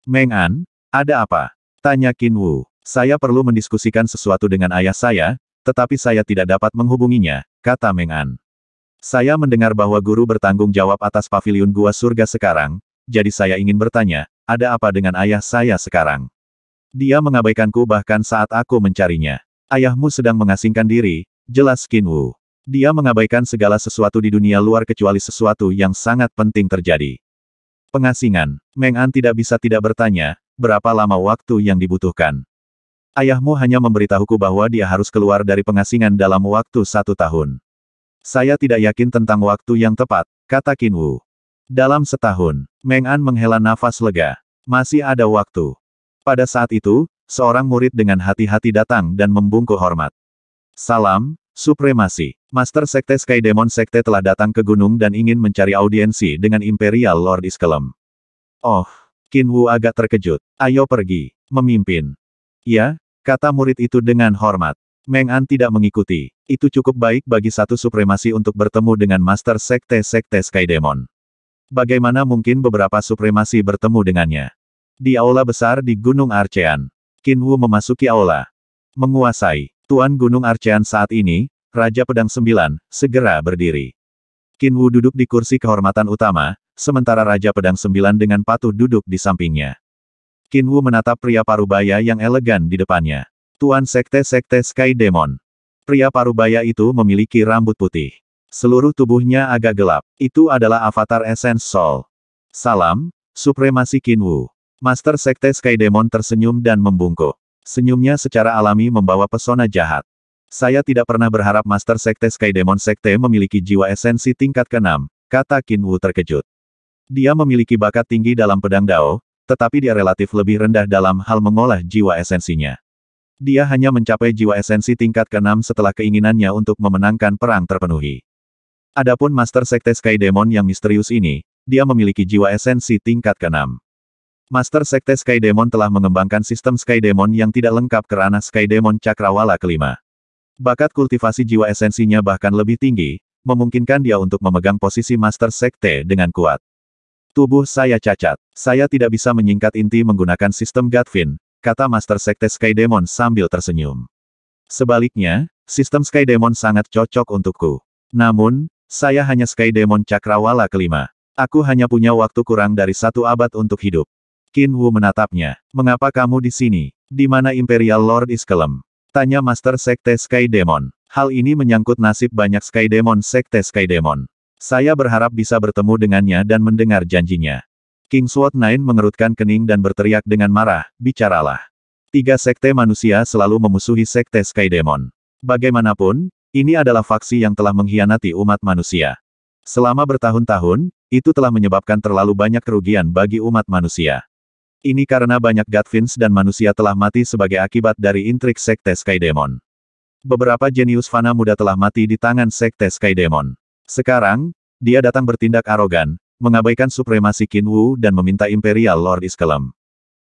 Meng An, ada apa? Tanya Qin Wu. Saya perlu mendiskusikan sesuatu dengan ayah saya, tetapi saya tidak dapat menghubunginya, kata Meng An. Saya mendengar bahwa guru bertanggung jawab atas pavilion gua surga sekarang, jadi saya ingin bertanya, ada apa dengan ayah saya sekarang? Dia mengabaikanku bahkan saat aku mencarinya. Ayahmu sedang mengasingkan diri, jelas Qin Wu. Dia mengabaikan segala sesuatu di dunia luar kecuali sesuatu yang sangat penting terjadi. Pengasingan. Meng An tidak bisa tidak bertanya, berapa lama waktu yang dibutuhkan. Ayahmu hanya memberitahuku bahwa dia harus keluar dari pengasingan dalam waktu satu tahun. Saya tidak yakin tentang waktu yang tepat, kata Qin Wu. Dalam setahun, Meng An menghela nafas lega. Masih ada waktu. Pada saat itu, seorang murid dengan hati-hati datang dan membungkuk hormat. Salam, Supremasi. Master Sekte Sky Demon Sekte telah datang ke gunung dan ingin mencari audiensi dengan Imperial Lord Iskelem. Oh, Qin Wu agak terkejut. Ayo pergi. Memimpin. Ya, kata murid itu dengan hormat. Meng An tidak mengikuti. Itu cukup baik bagi satu supremasi untuk bertemu dengan Master Sekte Sekte Sky Demon. Bagaimana mungkin beberapa supremasi bertemu dengannya? Di aula besar di Gunung Archean. Qin Wu memasuki aula. Menguasai. Tuan Gunung Arcean saat ini, Raja Pedang Sembilan, segera berdiri. Qin Wu duduk di kursi kehormatan utama, sementara Raja Pedang Sembilan dengan patuh duduk di sampingnya. Qin Wu menatap pria parubaya yang elegan di depannya. Tuan Sekte-Sekte Sky Demon. Pria parubaya itu memiliki rambut putih. Seluruh tubuhnya agak gelap. Itu adalah avatar Essence Soul. Salam, Supremasi Qin Wu. Master Sekte Sky Demon tersenyum dan membungkuk. Senyumnya secara alami membawa pesona jahat. Saya tidak pernah berharap Master Sekte Sky Demon Sekte memiliki jiwa esensi tingkat keenam, kata Qin Wu terkejut. Dia memiliki bakat tinggi dalam pedang Dao, tetapi dia relatif lebih rendah dalam hal mengolah jiwa esensinya. Dia hanya mencapai jiwa esensi tingkat keenam setelah keinginannya untuk memenangkan perang terpenuhi. Adapun Master Sekte Sky Demon yang misterius ini, dia memiliki jiwa esensi tingkat keenam. 6 Master Sekte Sky Demon telah mengembangkan sistem Sky Demon yang tidak lengkap kerana Sky Demon Cakrawala kelima. Bakat kultivasi jiwa esensinya bahkan lebih tinggi, memungkinkan dia untuk memegang posisi Master Sekte dengan kuat. Tubuh saya cacat. Saya tidak bisa menyingkat inti menggunakan sistem Gatvin, kata Master Sekte Sky Demon sambil tersenyum. Sebaliknya, sistem Sky Demon sangat cocok untukku. Namun, saya hanya Sky Demon Cakrawala kelima. Aku hanya punya waktu kurang dari satu abad untuk hidup. Qin Wu menatapnya. Mengapa kamu di sini? Di mana Imperial Lord Iskelem? Tanya Master Sekte Sky Demon. Hal ini menyangkut nasib banyak Sky Demon Sekte Sky Demon. Saya berharap bisa bertemu dengannya dan mendengar janjinya. King Sword Nine mengerutkan kening dan berteriak dengan marah, bicaralah. Tiga sekte manusia selalu memusuhi sekte Sky Demon. Bagaimanapun, ini adalah faksi yang telah mengkhianati umat manusia. Selama bertahun-tahun, itu telah menyebabkan terlalu banyak kerugian bagi umat manusia. Ini karena banyak Godfins dan manusia telah mati sebagai akibat dari intrik Sekte Sky Demon. Beberapa jenius fana muda telah mati di tangan Sekte Sky Demon. Sekarang, dia datang bertindak arogan, mengabaikan supremasi Qin Wu dan meminta Imperial Lord Iskelem.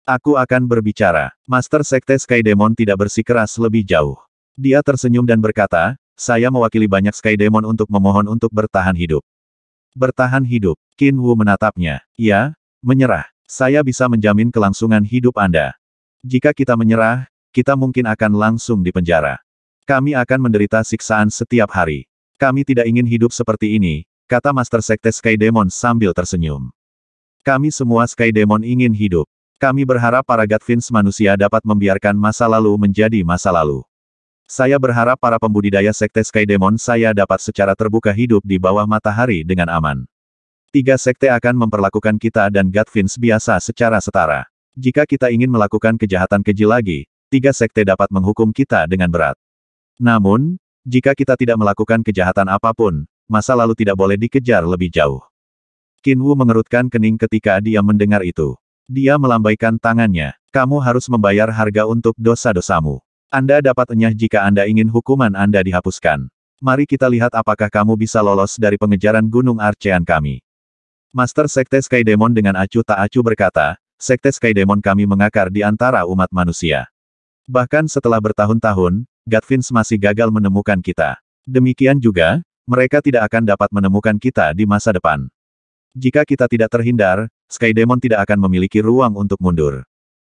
Aku akan berbicara. Master Sekte Sky Demon tidak bersikeras lebih jauh. Dia tersenyum dan berkata, saya mewakili banyak Sky Demon untuk memohon untuk bertahan hidup. Bertahan hidup, Qin Wu menatapnya. Ya, menyerah. Saya bisa menjamin kelangsungan hidup Anda. Jika kita menyerah, kita mungkin akan langsung dipenjara. Kami akan menderita siksaan setiap hari. Kami tidak ingin hidup seperti ini, kata Master Sekte Sky Demon sambil tersenyum. Kami semua Sky Demon ingin hidup. Kami berharap para Gatvins manusia dapat membiarkan masa lalu menjadi masa lalu. Saya berharap para pembudidaya Sekte Sky Demon saya dapat secara terbuka hidup di bawah matahari dengan aman. Tiga sekte akan memperlakukan kita dan Gatvins biasa secara setara. Jika kita ingin melakukan kejahatan keji lagi, tiga sekte dapat menghukum kita dengan berat. Namun, jika kita tidak melakukan kejahatan apapun, masa lalu tidak boleh dikejar lebih jauh. Kinwu mengerutkan kening ketika dia mendengar itu. Dia melambaikan tangannya. Kamu harus membayar harga untuk dosa-dosamu. Anda dapat enyah jika Anda ingin hukuman Anda dihapuskan. Mari kita lihat apakah kamu bisa lolos dari pengejaran Gunung Arcean kami. Master Sekte Sky Demon dengan acuh tak acuh berkata, Sekte Sky Demon kami mengakar di antara umat manusia. Bahkan setelah bertahun-tahun, Gatvins masih gagal menemukan kita. Demikian juga, mereka tidak akan dapat menemukan kita di masa depan. Jika kita tidak terhindar, Sky Demon tidak akan memiliki ruang untuk mundur.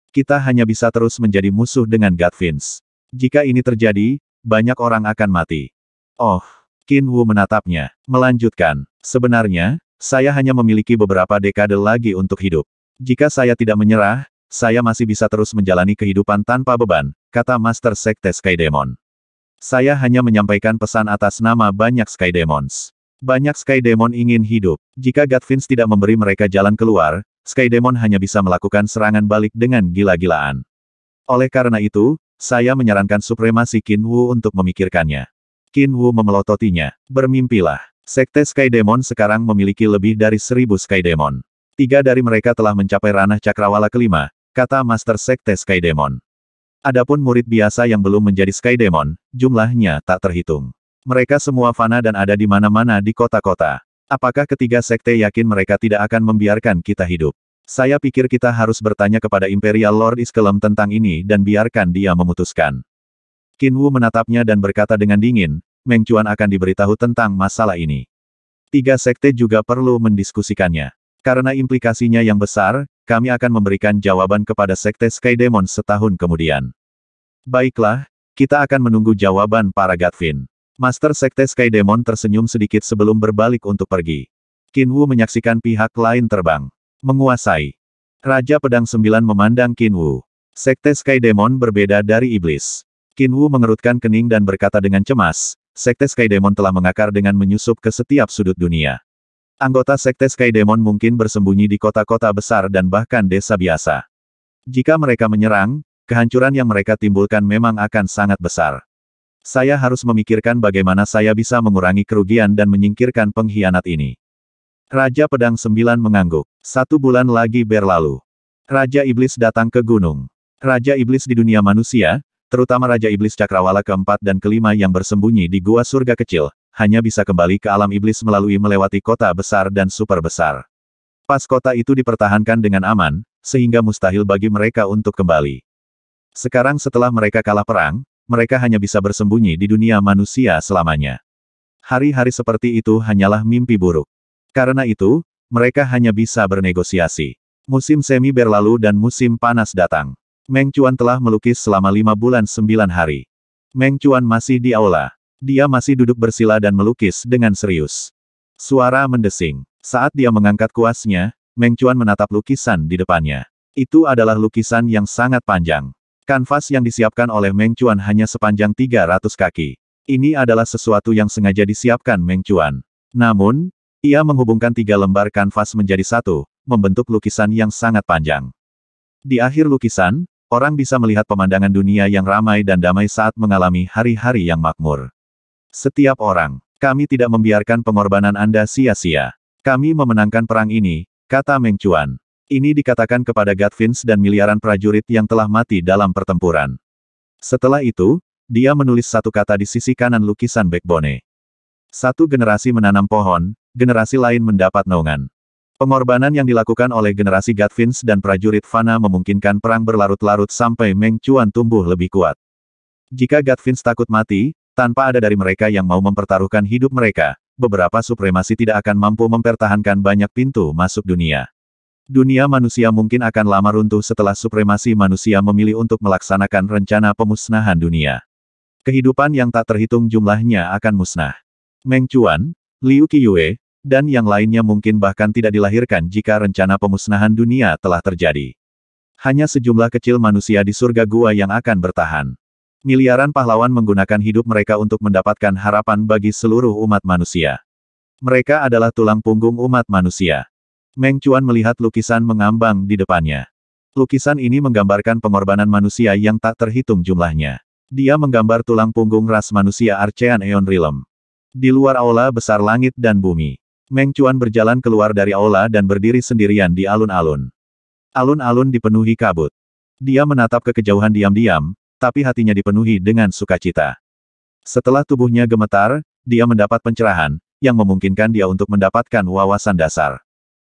Kita hanya bisa terus menjadi musuh dengan Gatvins. Jika ini terjadi, banyak orang akan mati. Oh, Kin Wu menatapnya, melanjutkan. Sebenarnya, saya hanya memiliki beberapa dekade lagi untuk hidup. Jika saya tidak menyerah, saya masih bisa terus menjalani kehidupan tanpa beban, kata Master Sekte Sky Demon. Saya hanya menyampaikan pesan atas nama banyak Sky Demons. Banyak Sky Demon ingin hidup. Jika Gatvins tidak memberi mereka jalan keluar, Sky Demon hanya bisa melakukan serangan balik dengan gila-gilaan. Oleh karena itu, saya menyarankan supremasi Qin Wu untuk memikirkannya. Qin Wu memelototinya. Bermimpilah. Sekte Sky Demon sekarang memiliki lebih dari seribu Sky Demon. Tiga dari mereka telah mencapai ranah cakrawala kelima, kata Master Sekte Sky Demon. Adapun murid biasa yang belum menjadi Sky Demon, jumlahnya tak terhitung. Mereka semua fana dan ada di mana-mana di kota-kota. Apakah ketiga sekte yakin mereka tidak akan membiarkan kita hidup? Saya pikir kita harus bertanya kepada Imperial Lord Iskelem tentang ini dan biarkan dia memutuskan. Kinwu menatapnya dan berkata dengan dingin, Meng Chuan akan diberitahu tentang masalah ini. Tiga sekte juga perlu mendiskusikannya. Karena implikasinya yang besar, kami akan memberikan jawaban kepada sekte Sky Demon setahun kemudian. Baiklah, kita akan menunggu jawaban para Gatvin. Master Sekte Sky Demon tersenyum sedikit sebelum berbalik untuk pergi. Kinwu menyaksikan pihak lain terbang. Menguasai. Raja Pedang Sembilan memandang Kinwu. Sekte Sky Demon berbeda dari iblis. Kinwu mengerutkan kening dan berkata dengan cemas, Sekte Sky Demon telah mengakar dengan menyusup ke setiap sudut dunia. Anggota Sekte Sky Demon mungkin bersembunyi di kota-kota besar dan bahkan desa biasa. Jika mereka menyerang, kehancuran yang mereka timbulkan memang akan sangat besar. Saya harus memikirkan bagaimana saya bisa mengurangi kerugian dan menyingkirkan pengkhianat ini. Raja Pedang Sembilan mengangguk. Satu bulan lagi berlalu. Raja Iblis datang ke gunung. Raja Iblis di dunia manusia, terutama Raja Iblis Cakrawala keempat dan kelima yang bersembunyi di gua surga kecil, hanya bisa kembali ke alam iblis melalui melewati kota besar dan super besar. Pas kota itu dipertahankan dengan aman, sehingga mustahil bagi mereka untuk kembali. Sekarang setelah mereka kalah perang, mereka hanya bisa bersembunyi di dunia manusia selamanya. Hari-hari seperti itu hanyalah mimpi buruk. Karena itu, mereka hanya bisa bernegosiasi. Musim semi berlalu dan musim panas datang. Meng Chuan telah melukis selama lima bulan sembilan hari. Meng Chuan masih di aula. Dia masih duduk bersila dan melukis dengan serius. Suara mendesing. Saat dia mengangkat kuasnya, Meng Chuan menatap lukisan di depannya. Itu adalah lukisan yang sangat panjang. Kanvas yang disiapkan oleh Meng Chuan hanya sepanjang 300 kaki. Ini adalah sesuatu yang sengaja disiapkan Meng Chuan. Namun, ia menghubungkan tiga lembar kanvas menjadi satu, membentuk lukisan yang sangat panjang. Di akhir lukisan, orang bisa melihat pemandangan dunia yang ramai dan damai saat mengalami hari-hari yang makmur. Setiap orang, kami tidak membiarkan pengorbanan Anda sia-sia. Kami memenangkan perang ini, kata Meng Chuan. Ini dikatakan kepada Gatvins dan miliaran prajurit yang telah mati dalam pertempuran. Setelah itu, dia menulis satu kata di sisi kanan lukisan backbone. Satu generasi menanam pohon, generasi lain mendapat naungan. Pengorbanan yang dilakukan oleh generasi Gatvins dan prajurit Fana memungkinkan perang berlarut-larut sampai Meng Chuan tumbuh lebih kuat. Jika Gatvins takut mati, tanpa ada dari mereka yang mau mempertaruhkan hidup mereka, beberapa supremasi tidak akan mampu mempertahankan banyak pintu masuk dunia. Dunia manusia mungkin akan lama runtuh setelah supremasi manusia memilih untuk melaksanakan rencana pemusnahan dunia. Kehidupan yang tak terhitung jumlahnya akan musnah. Meng Chuan, Liu Qiyue, dan yang lainnya mungkin bahkan tidak dilahirkan jika rencana pemusnahan dunia telah terjadi. Hanya sejumlah kecil manusia di surga gua yang akan bertahan. Miliaran pahlawan menggunakan hidup mereka untuk mendapatkan harapan bagi seluruh umat manusia. Mereka adalah tulang punggung umat manusia. Meng Chuan melihat lukisan mengambang di depannya. Lukisan ini menggambarkan pengorbanan manusia yang tak terhitung jumlahnya. Dia menggambar tulang punggung ras manusia Archean Eon Realm. Di luar aula besar langit dan bumi. Meng Chuan berjalan keluar dari aula dan berdiri sendirian di alun-alun. Alun-alun dipenuhi kabut. Dia menatap ke kejauhan diam-diam, tapi hatinya dipenuhi dengan sukacita. Setelah tubuhnya gemetar, dia mendapat pencerahan, yang memungkinkan dia untuk mendapatkan wawasan dasar.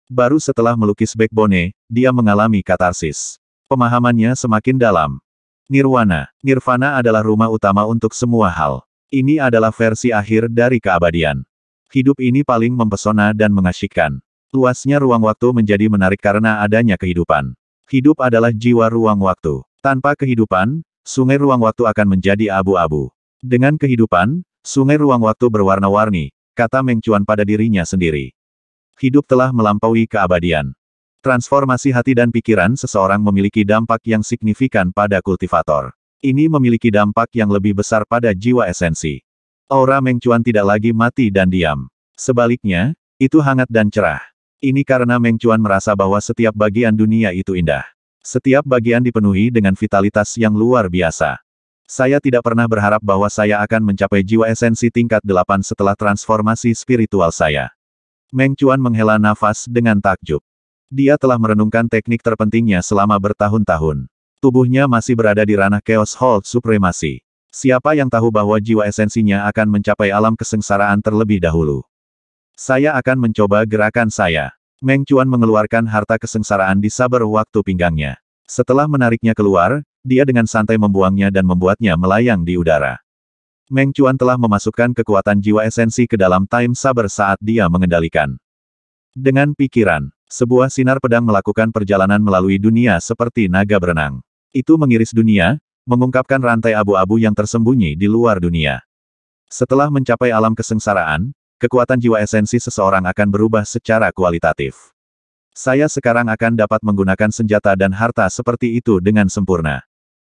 Baru setelah melukis backbone, dia mengalami katarsis. Pemahamannya semakin dalam. Nirwana. Nirvana adalah rumah utama untuk semua hal. Ini adalah versi akhir dari keabadian. Hidup ini paling mempesona dan mengasyikkan. Luasnya ruang waktu menjadi menarik karena adanya kehidupan. Hidup adalah jiwa ruang waktu. Tanpa kehidupan, sungai ruang waktu akan menjadi abu-abu. Dengan kehidupan, sungai ruang waktu berwarna-warni, kata Meng Chuan pada dirinya sendiri. Hidup telah melampaui keabadian. Transformasi hati dan pikiran seseorang memiliki dampak yang signifikan pada kultivator. Ini memiliki dampak yang lebih besar pada jiwa esensi. Aura Mengchuan tidak lagi mati dan diam. Sebaliknya, itu hangat dan cerah. Ini karena Mengchuan merasa bahwa setiap bagian dunia itu indah. Setiap bagian dipenuhi dengan vitalitas yang luar biasa. Saya tidak pernah berharap bahwa saya akan mencapai jiwa esensi tingkat delapan setelah transformasi spiritual saya. Meng menghela nafas dengan takjub. Dia telah merenungkan teknik terpentingnya selama bertahun-tahun. Tubuhnya masih berada di ranah Chaos Hall Supremasi. Siapa yang tahu bahwa jiwa esensinya akan mencapai alam kesengsaraan terlebih dahulu? Saya akan mencoba gerakan saya. Meng Chuan mengeluarkan harta kesengsaraan di sabar waktu pinggangnya. Setelah menariknya keluar, dia dengan santai membuangnya dan membuatnya melayang di udara. Meng Chuan telah memasukkan kekuatan jiwa esensi ke dalam time saber saat dia mengendalikan. Dengan pikiran, sebuah sinar pedang melakukan perjalanan melalui dunia seperti naga berenang. Itu mengiris dunia, mengungkapkan rantai abu-abu yang tersembunyi di luar dunia. Setelah mencapai alam kesengsaraan, kekuatan jiwa esensi seseorang akan berubah secara kualitatif. Saya sekarang akan dapat menggunakan senjata dan harta seperti itu dengan sempurna.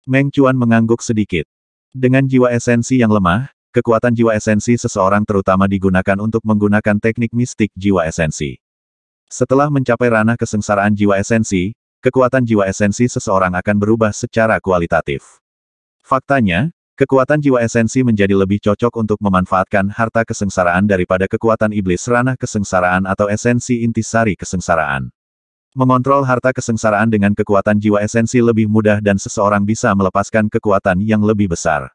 Meng Chuan mengangguk sedikit. Dengan jiwa esensi yang lemah, kekuatan jiwa esensi seseorang terutama digunakan untuk menggunakan teknik mistik jiwa esensi. Setelah mencapai ranah kesengsaraan jiwa esensi, kekuatan jiwa esensi seseorang akan berubah secara kualitatif. Faktanya, kekuatan jiwa esensi menjadi lebih cocok untuk memanfaatkan harta kesengsaraan daripada kekuatan iblis ranah kesengsaraan atau esensi intisari kesengsaraan. Mengontrol harta kesengsaraan dengan kekuatan jiwa esensi lebih mudah dan seseorang bisa melepaskan kekuatan yang lebih besar.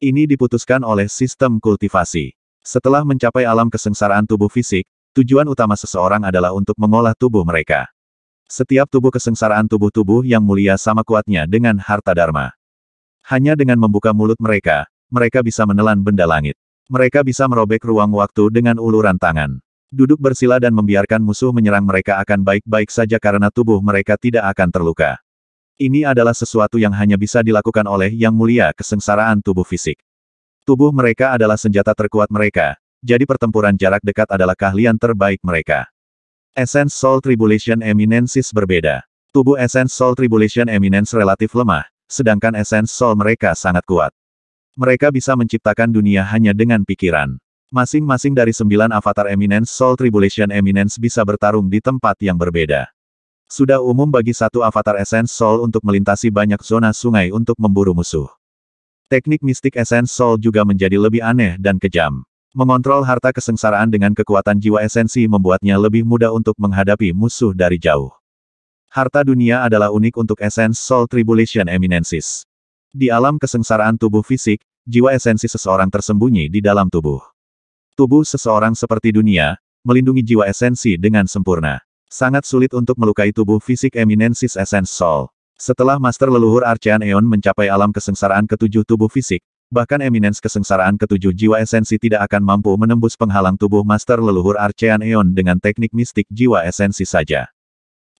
Ini diputuskan oleh sistem kultivasi. Setelah mencapai alam kesengsaraan tubuh fisik, tujuan utama seseorang adalah untuk mengolah tubuh mereka. Setiap tubuh kesengsaraan tubuh-tubuh yang mulia sama kuatnya dengan harta dharma. Hanya dengan membuka mulut mereka, mereka bisa menelan benda langit. Mereka bisa merobek ruang waktu dengan uluran tangan. Duduk bersila dan membiarkan musuh menyerang mereka akan baik-baik saja karena tubuh mereka tidak akan terluka. Ini adalah sesuatu yang hanya bisa dilakukan oleh yang mulia kesengsaraan tubuh fisik. Tubuh mereka adalah senjata terkuat mereka, jadi pertempuran jarak dekat adalah keahlian terbaik mereka. Essence Soul Tribulation Eminensis berbeda. Tubuh Essence Soul Tribulation Eminence relatif lemah, sedangkan Essence Soul mereka sangat kuat. Mereka bisa menciptakan dunia hanya dengan pikiran. Masing-masing dari sembilan avatar Eminence Soul Tribulation Eminence bisa bertarung di tempat yang berbeda. Sudah umum bagi satu avatar Essence Soul untuk melintasi banyak zona sungai untuk memburu musuh. Teknik mistik Essence Soul juga menjadi lebih aneh dan kejam. Mengontrol harta kesengsaraan dengan kekuatan jiwa esensi membuatnya lebih mudah untuk menghadapi musuh dari jauh. Harta dunia adalah unik untuk esens Soul Tribulation Eminensis. Di alam kesengsaraan tubuh fisik, jiwa esensi seseorang tersembunyi di dalam tubuh. Tubuh seseorang seperti dunia, melindungi jiwa esensi dengan sempurna. Sangat sulit untuk melukai tubuh fisik Eminensis Essence Soul. Setelah Master Leluhur Archean Eon mencapai alam kesengsaraan ketujuh tubuh fisik, Bahkan eminens kesengsaraan ketujuh jiwa esensi tidak akan mampu menembus penghalang tubuh master leluhur Archean Eon dengan teknik mistik jiwa esensi saja.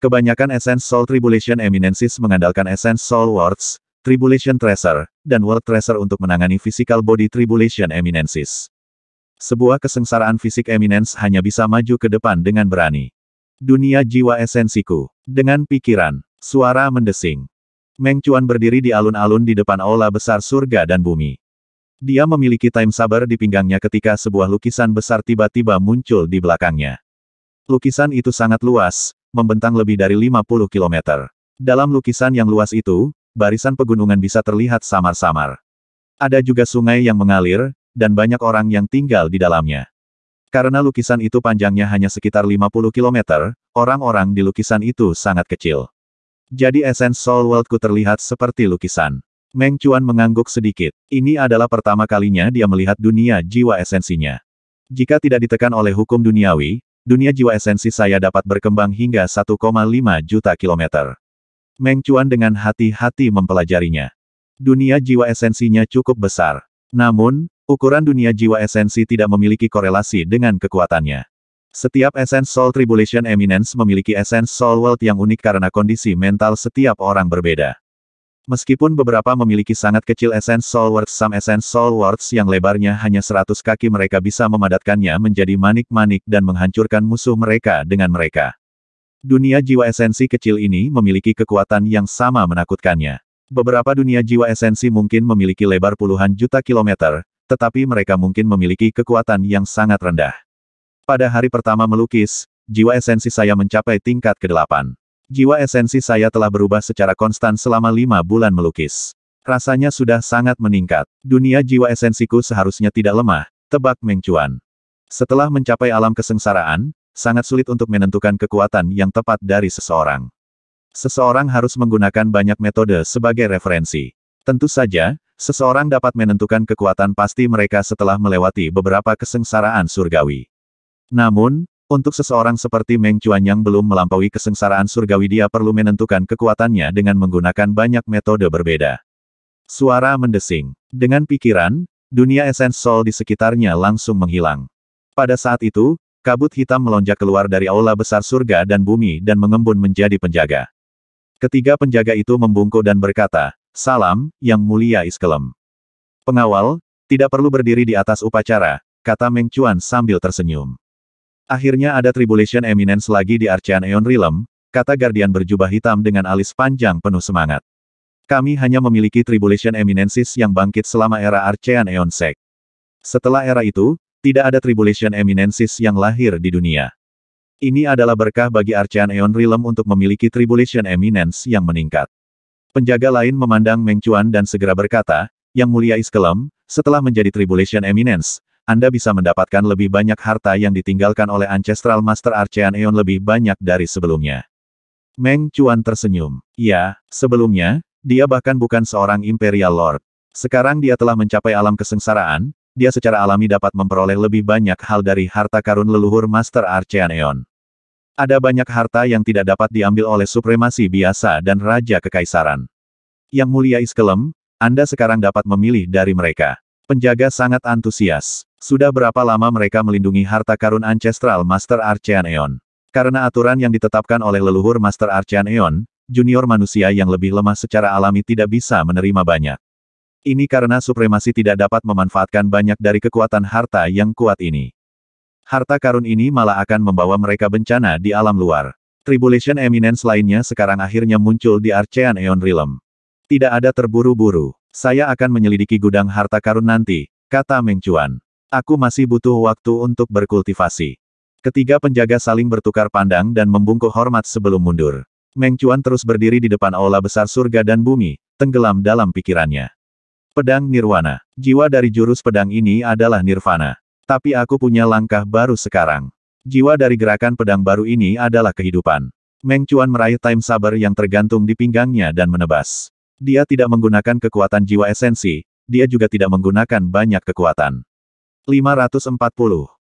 Kebanyakan Essence Soul Tribulation Eminensis mengandalkan Essence Soul Wards, Tribulation Tracer, dan World Tracer untuk menangani Physical Body Tribulation Eminensis. Sebuah kesengsaraan fisik eminence hanya bisa maju ke depan dengan berani. Dunia jiwa esensiku. Dengan pikiran, suara mendesing. Meng Chuan berdiri di alun-alun di depan aula besar surga dan bumi. Dia memiliki time saber di pinggangnya ketika sebuah lukisan besar tiba-tiba muncul di belakangnya. Lukisan itu sangat luas, membentang lebih dari 50 km. Dalam lukisan yang luas itu, barisan pegunungan bisa terlihat samar-samar. Ada juga sungai yang mengalir, dan banyak orang yang tinggal di dalamnya. Karena lukisan itu panjangnya hanya sekitar 50 km, orang-orang di lukisan itu sangat kecil. Jadi esens Soul Worldku terlihat seperti lukisan. Meng Chuan mengangguk sedikit. Ini adalah pertama kalinya dia melihat dunia jiwa esensinya. Jika tidak ditekan oleh hukum duniawi, dunia jiwa esensi saya dapat berkembang hingga 1,5 juta kilometer. Meng Chuan dengan hati-hati mempelajarinya. Dunia jiwa esensinya cukup besar. Namun, ukuran dunia jiwa esensi tidak memiliki korelasi dengan kekuatannya. Setiap Essence Soul Tribulation Eminence memiliki Essence Soul World yang unik karena kondisi mental setiap orang berbeda. Meskipun beberapa memiliki sangat kecil Essence Soul Words, some Essence Soul Words yang lebarnya hanya 100 kaki mereka bisa memadatkannya menjadi manik-manik dan menghancurkan musuh mereka dengan mereka. Dunia jiwa esensi kecil ini memiliki kekuatan yang sama menakutkannya. Beberapa dunia jiwa esensi mungkin memiliki lebar puluhan juta kilometer, tetapi mereka mungkin memiliki kekuatan yang sangat rendah. Pada hari pertama melukis, jiwa esensi saya mencapai tingkat ke-8. Jiwa esensi saya telah berubah secara konstan selama lima bulan melukis. Rasanya sudah sangat meningkat. Dunia jiwa esensiku seharusnya tidak lemah, tebak mengcuan. Setelah mencapai alam kesengsaraan, sangat sulit untuk menentukan kekuatan yang tepat dari seseorang. Seseorang harus menggunakan banyak metode sebagai referensi. Tentu saja, seseorang dapat menentukan kekuatan pasti mereka setelah melewati beberapa kesengsaraan surgawi. Namun, untuk seseorang seperti Meng Chuan yang belum melampaui kesengsaraan surgawi dia perlu menentukan kekuatannya dengan menggunakan banyak metode berbeda. Suara mendesing. Dengan pikiran, dunia esens sol di sekitarnya langsung menghilang. Pada saat itu, kabut hitam melonjak keluar dari aula besar surga dan bumi dan mengembun menjadi penjaga. Ketiga penjaga itu membungkuk dan berkata, Salam, Yang Mulia Iskelem. Pengawal, tidak perlu berdiri di atas upacara, kata Meng Chuan sambil tersenyum. Akhirnya ada Tribulation Eminence lagi di Archean Eon Realm, kata Guardian berjubah hitam dengan alis panjang penuh semangat. Kami hanya memiliki Tribulation Eminences yang bangkit selama era Archean Eon Sek. Setelah era itu, tidak ada Tribulation Eminences yang lahir di dunia. Ini adalah berkah bagi Archean Eon Realm untuk memiliki Tribulation Eminence yang meningkat. Penjaga lain memandang Mengchuan dan segera berkata, Yang Mulia Iskelem, setelah menjadi Tribulation Eminence, anda bisa mendapatkan lebih banyak harta yang ditinggalkan oleh Ancestral Master Archean Eon lebih banyak dari sebelumnya. Meng Chuan tersenyum. Ya, sebelumnya, dia bahkan bukan seorang Imperial Lord. Sekarang dia telah mencapai alam kesengsaraan, dia secara alami dapat memperoleh lebih banyak hal dari harta karun leluhur Master Archean Eon. Ada banyak harta yang tidak dapat diambil oleh supremasi biasa dan Raja Kekaisaran. Yang Mulia Iskelem, Anda sekarang dapat memilih dari mereka. Penjaga sangat antusias. Sudah berapa lama mereka melindungi harta karun ancestral Master Archean Eon? Karena aturan yang ditetapkan oleh leluhur Master Archean Eon, junior manusia yang lebih lemah secara alami tidak bisa menerima banyak. Ini karena supremasi tidak dapat memanfaatkan banyak dari kekuatan harta yang kuat ini. Harta karun ini malah akan membawa mereka bencana di alam luar. Tribulation Eminence lainnya sekarang akhirnya muncul di Archean Eon Realm. Tidak ada terburu-buru. Saya akan menyelidiki gudang harta karun nanti, kata Meng Chuan. Aku masih butuh waktu untuk berkultivasi. Ketiga penjaga saling bertukar pandang dan membungkuk hormat sebelum mundur. Meng Chuan terus berdiri di depan aula besar surga dan bumi, tenggelam dalam pikirannya. Pedang Nirwana. Jiwa dari jurus pedang ini adalah Nirvana. Tapi aku punya langkah baru sekarang. Jiwa dari gerakan pedang baru ini adalah kehidupan. Meng Chuan meraih time saber yang tergantung di pinggangnya dan menebas. Dia tidak menggunakan kekuatan jiwa esensi, dia juga tidak menggunakan banyak kekuatan. 540.